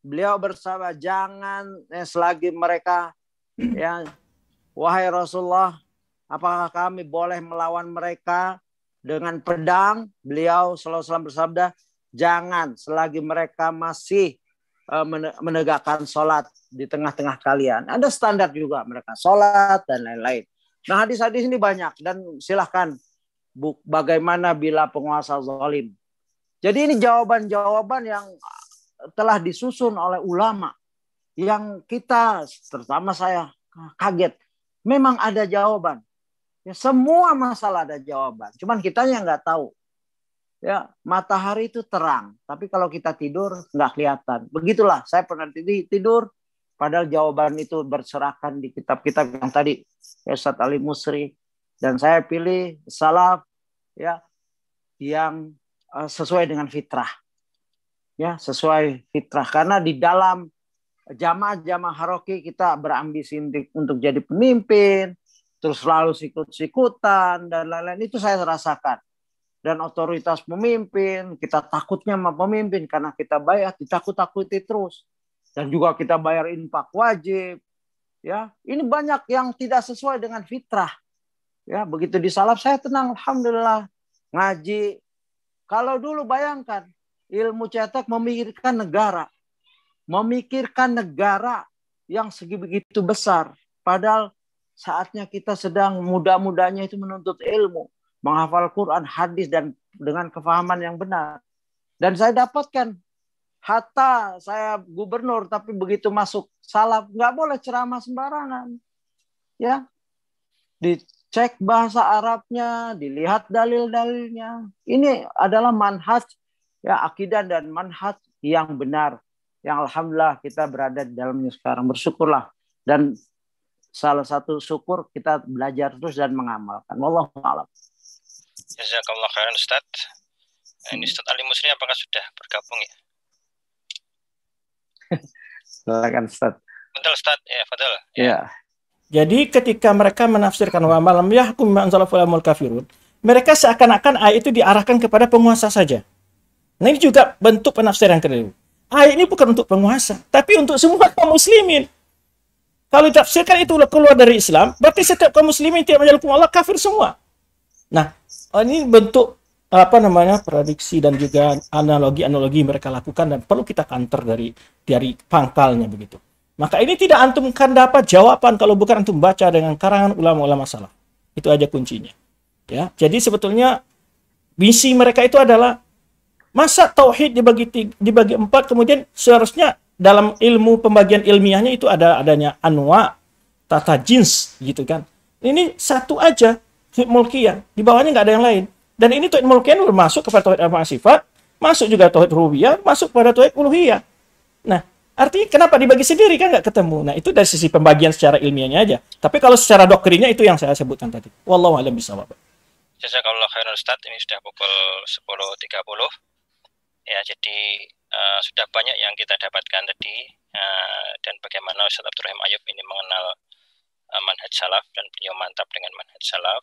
beliau bersama jangan eh, selagi mereka ya wahai Rasulullah apakah kami boleh melawan mereka dengan pedang, beliau selalu bersabda, jangan selagi mereka masih eh, menegakkan sholat di tengah-tengah kalian. Ada standar juga mereka sholat dan lain-lain. Nah hadis-hadis ini banyak dan silahkan bagaimana bila penguasa zalim. Jadi ini jawaban-jawaban yang telah disusun oleh ulama yang kita terutama saya kaget. Memang ada jawaban. Ya, semua masalah ada jawaban. Cuman kita yang nggak tahu. Ya, matahari itu terang, tapi kalau kita tidur nggak kelihatan. Begitulah saya pernah tidur, padahal jawaban itu berserakan di kitab-kitab yang tadi ya, Ustaz Ali Musri dan saya pilih salaf ya yang uh, sesuai dengan fitrah. Ya, sesuai fitrah karena di dalam jamaah-jamaah haroki kita berambisi untuk jadi pemimpin, terus selalu sikut-sikutan dan lain-lain itu saya rasakan dan otoritas pemimpin kita takutnya sama pemimpin karena kita bayar ditakut-takuti terus dan juga kita bayar infak wajib ya ini banyak yang tidak sesuai dengan fitrah ya begitu disalap saya tenang alhamdulillah ngaji kalau dulu bayangkan ilmu cetak memikirkan negara memikirkan negara yang segi begitu besar padahal saatnya kita sedang muda-mudanya itu menuntut ilmu, menghafal Quran, hadis dan dengan kefahaman yang benar. Dan saya dapatkan hatta saya gubernur tapi begitu masuk salaf nggak boleh ceramah sembarangan. Ya. Dicek bahasa Arabnya, dilihat dalil-dalilnya. Ini adalah manhaj ya akidah dan manhaj yang benar yang alhamdulillah kita berada di dalamnya sekarang bersyukurlah dan salah satu syukur kita belajar terus dan mengamalkan. Wallahu a'lam. Jazakallah khairan Ustaz. Eh, ini hmm. Ustaz Ali Musri apakah sudah bergabung ya? Silakan Ustaz. Betul Ustaz, ya Fadal. Ya. ya. Jadi ketika mereka menafsirkan wa malam yahkum ma'anzalahu kafirun, mereka seakan-akan ayat itu diarahkan kepada penguasa saja. Nah ini juga bentuk penafsiran keliru. Ayat ini bukan untuk penguasa, tapi untuk semua kaum muslimin. Kalau ditafsirkan itu keluar dari Islam, berarti setiap kaum muslimin tidak menyelukkan Allah kafir semua. Nah, oh, ini bentuk apa namanya prediksi dan juga analogi-analogi mereka lakukan dan perlu kita kantor dari dari pangkalnya begitu. Maka ini tidak antum kan dapat jawaban kalau bukan antum baca dengan karangan ulama-ulama salah. Itu aja kuncinya. Ya, jadi sebetulnya misi mereka itu adalah masa tauhid dibagi tiga, dibagi empat kemudian seharusnya dalam ilmu pembagian ilmiahnya itu ada adanya anwa, tata jins gitu kan. Ini satu aja mulkiyah, di bawahnya nggak ada yang lain. Dan ini tauhid mulkiyah masuk ke tauhid asma sifat, masuk juga tauhid rubiyah masuk pada tauhid uluhiyah. Nah, artinya kenapa dibagi sendiri kan nggak ketemu. Nah, itu dari sisi pembagian secara ilmiahnya aja. Tapi kalau secara doktrinnya itu yang saya sebutkan tadi. Wallahu a'lam bishawab. Jazakallah khairan Ustaz, ini sudah pukul 10.30. Ya, jadi Eh, sudah banyak yang kita dapatkan tadi uh, dan bagaimana Ustaz Abdul Ayub ini mengenal uh, manhaj salaf dan beliau mantap dengan manhaj salaf.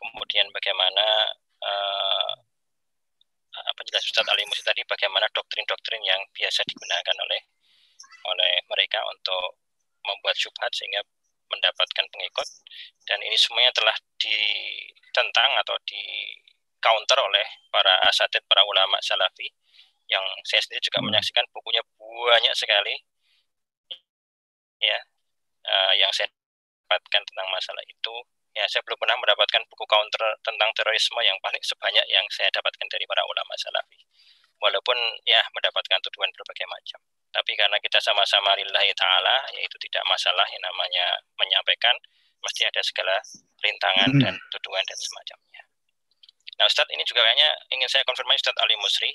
Kemudian bagaimana uh, penjelasan Ustaz Ali Musi tadi bagaimana doktrin-doktrin yang biasa digunakan oleh oleh mereka untuk membuat syubhat sehingga mendapatkan pengikut dan ini semuanya telah ditentang atau di counter oleh para asatid para ulama salafi yang saya sendiri juga hmm. menyaksikan bukunya banyak sekali ya uh, yang saya dapatkan tentang masalah itu ya saya belum pernah mendapatkan buku counter tentang terorisme yang paling sebanyak yang saya dapatkan dari para ulama salafi walaupun ya mendapatkan tuduhan berbagai macam tapi karena kita sama-sama lillahi ta'ala yaitu tidak masalah yang namanya menyampaikan mesti ada segala rintangan hmm. dan tuduhan dan semacamnya nah Ustadz ini juga kayaknya ingin saya konfirmasi Ustadz Ali Musri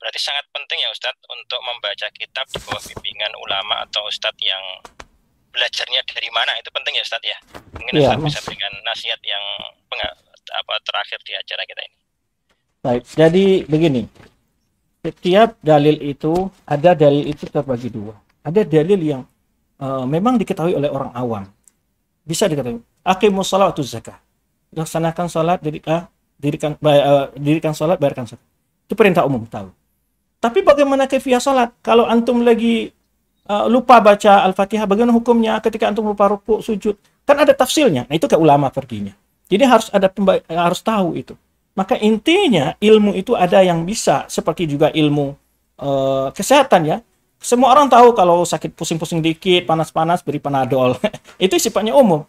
Berarti sangat penting ya Ustadz untuk membaca kitab di bawah bimbingan ulama atau Ustadz yang belajarnya dari mana itu penting ya Ustadz ya. Mungkin ya, bisa berikan nasihat yang apa terakhir di acara kita ini. Baik, jadi begini. Setiap dalil itu ada dalil itu terbagi dua. Ada dalil yang uh, memang diketahui oleh orang awam. Bisa diketahui. sholat salat zakah. Laksanakan sholat ah, dirikan dirikan uh, eh, dirikan salat, bayarkan sholat. Itu perintah umum tahu. Tapi bagaimana kefiah salat? Kalau antum lagi uh, lupa baca Al-Fatihah, bagaimana hukumnya ketika antum lupa rukuk sujud? Kan ada tafsirnya. Nah, itu ke ulama perginya. Jadi harus ada eh, harus tahu itu. Maka intinya ilmu itu ada yang bisa seperti juga ilmu uh, kesehatan ya. Semua orang tahu kalau sakit pusing-pusing dikit, panas-panas beri panadol. itu sifatnya umum.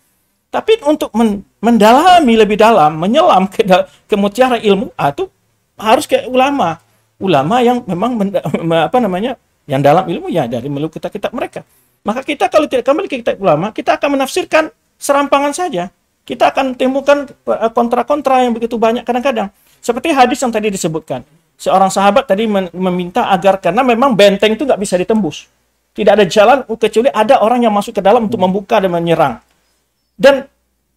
Tapi untuk men mendalami lebih dalam, menyelam ke, ke mutiara ilmu, ah, itu harus kayak ulama ulama yang memang apa namanya yang dalam ilmu ya dari melu kita kitab mereka. Maka kita kalau tidak kembali ke kitab ulama, kita akan menafsirkan serampangan saja. Kita akan temukan eh, kontra-kontra yang begitu banyak kadang-kadang. Seperti hadis yang tadi disebutkan. Seorang sahabat tadi meminta agar karena memang benteng itu nggak bisa ditembus. Tidak ada jalan kecuali ada orang yang masuk ke dalam untuk membuka dan menyerang. Dan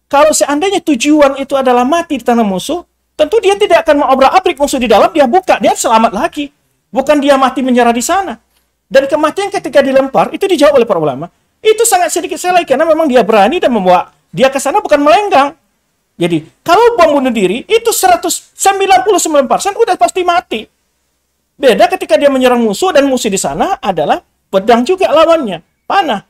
kalau seandainya tujuan itu adalah mati di tanah musuh, tentu dia tidak akan mengobrak-abrik musuh di dalam, dia buka, dia selamat lagi. Bukan dia mati menyerah di sana. Dan kematian ketika dilempar, itu dijawab oleh para ulama. Itu sangat sedikit selai karena memang dia berani dan membawa dia ke sana bukan melenggang. Jadi, kalau bom bunuh diri, itu 199% persen udah pasti mati. Beda ketika dia menyerang musuh dan musuh di sana adalah pedang juga lawannya, panah.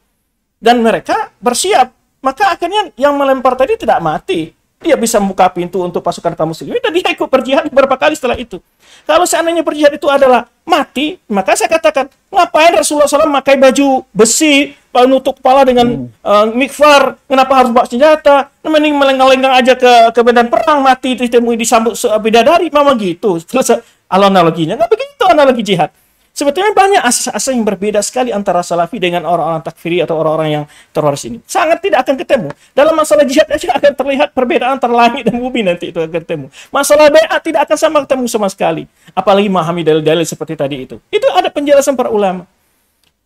Dan mereka bersiap. Maka akhirnya yang melempar tadi tidak mati dia bisa membuka pintu untuk pasukan kaum sendiri. dan dia ikut berjihad beberapa kali setelah itu. Kalau seandainya berjihad itu adalah mati, maka saya katakan, ngapain Rasulullah SAW memakai baju besi, menutup kepala dengan hmm. uh, mikfar, kenapa harus bawa senjata, mending melenggang-lenggang aja ke, ke medan perang, mati, ditemui disambut bidadari, memang gitu. Terus eh, analoginya, nggak begitu analogi jihad. Sebetulnya banyak asas-asas yang berbeda sekali antara salafi dengan orang-orang takfiri atau orang-orang yang teroris ini. Sangat tidak akan ketemu. Dalam masalah jihad saja akan terlihat perbedaan antara langit dan bumi nanti itu akan ketemu. Masalah bayat tidak akan sama ketemu sama sekali. Apalagi memahami dalil-dalil seperti tadi itu. Itu ada penjelasan para ulama.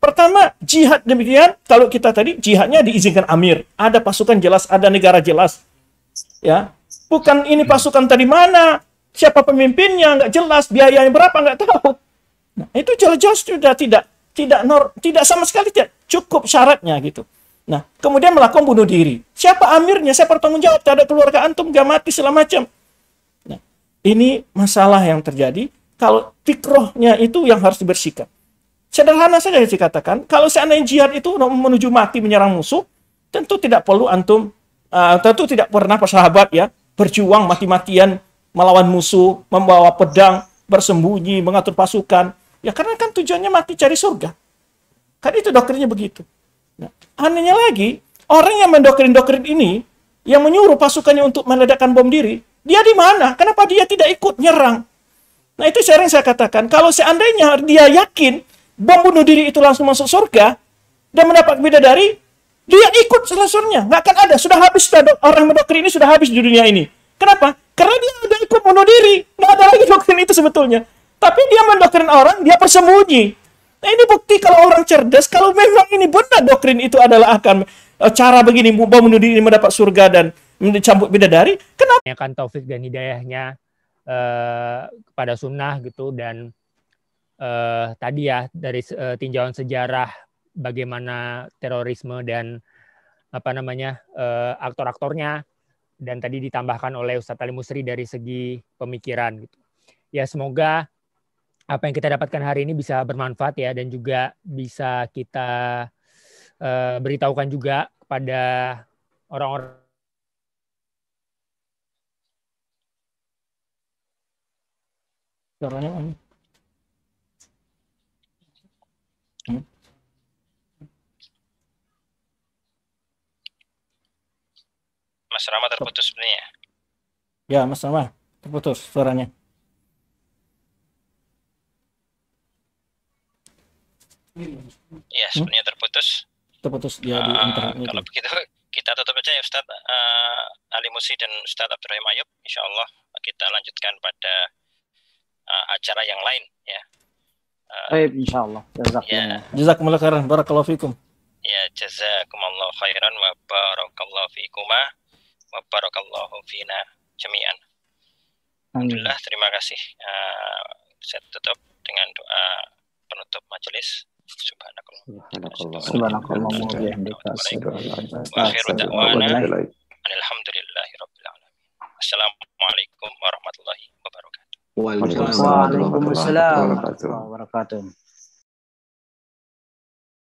Pertama, jihad demikian, kalau kita tadi jihadnya diizinkan amir, ada pasukan jelas, ada negara jelas. Ya. Bukan ini pasukan dari mana, siapa pemimpinnya nggak jelas, biayanya berapa nggak tahu. Nah, itu jelas-jelas sudah tidak tidak nor, tidak sama sekali tidak cukup syaratnya gitu. Nah, kemudian melakukan bunuh diri. Siapa amirnya? Saya bertanggung jawab terhadap keluarga antum gak mati segala macam. Nah, ini masalah yang terjadi kalau fikrohnya itu yang harus dibersihkan. Sederhana saja yang dikatakan, kalau seandainya jihad itu menuju mati menyerang musuh, tentu tidak perlu antum, uh, tentu tidak pernah persahabat ya, berjuang mati-matian melawan musuh, membawa pedang, bersembunyi, mengatur pasukan. Ya karena kan tujuannya mati cari surga. Kan itu dokternya begitu. Nah, anehnya lagi, orang yang mendoktrin-doktrin ini, yang menyuruh pasukannya untuk meledakkan bom diri, dia di mana? Kenapa dia tidak ikut nyerang? Nah itu sering saya katakan, kalau seandainya dia yakin bom bunuh diri itu langsung masuk surga, dan mendapat bidadari, dia ikut selesurnya. Nggak akan ada. Sudah habis sudah orang mendoktrin ini sudah habis di dunia ini. Kenapa? Karena dia sudah ikut bunuh diri. Nggak ada lagi doktrin itu sebetulnya. Tapi dia mendoktrin orang, dia persembunyi. Nah, ini bukti kalau orang cerdas, kalau memang ini benar doktrin itu adalah akan eh, cara begini, bom bunuh diri mendapat surga dan mencampur bidadari, kenapa? Kan taufik dan hidayahnya eh, kepada sunnah gitu dan eh, tadi ya dari eh, tinjauan sejarah bagaimana terorisme dan apa namanya eh, aktor-aktornya dan tadi ditambahkan oleh Ustadz Ali Musri dari segi pemikiran gitu. Ya semoga apa yang kita dapatkan hari ini bisa bermanfaat ya dan juga bisa kita uh, beritahukan juga kepada orang-orang suaranya on. Mas Rama terputus sebenarnya. Ya, ya Mas Rama terputus suaranya. Ya, sebenarnya hmm? terputus. Terputus dia ya, uh, di eh, internet. Kalau begitu kita tutup aja ya Ustaz uh, eh, Ali Musi dan Ustadz Abdurrahim Ayub. Insya Allah kita lanjutkan pada uh, acara yang lain ya. Uh, Baik, insya Allah. Jazakumullah. Ya. khairan. Barakallahu fikum. Ya, jazakumullah khairan wa barakallahu fikuma wa barakallahu fina jami'an. Alhamdulillah, terima kasih. Uh, saya tutup dengan doa penutup majelis. Subhanakallah. Subhanakallah. Assalamualaikum warahmatullahi wabarakatuh. Waalaikumsalam warahmatullahi wabarakatuh.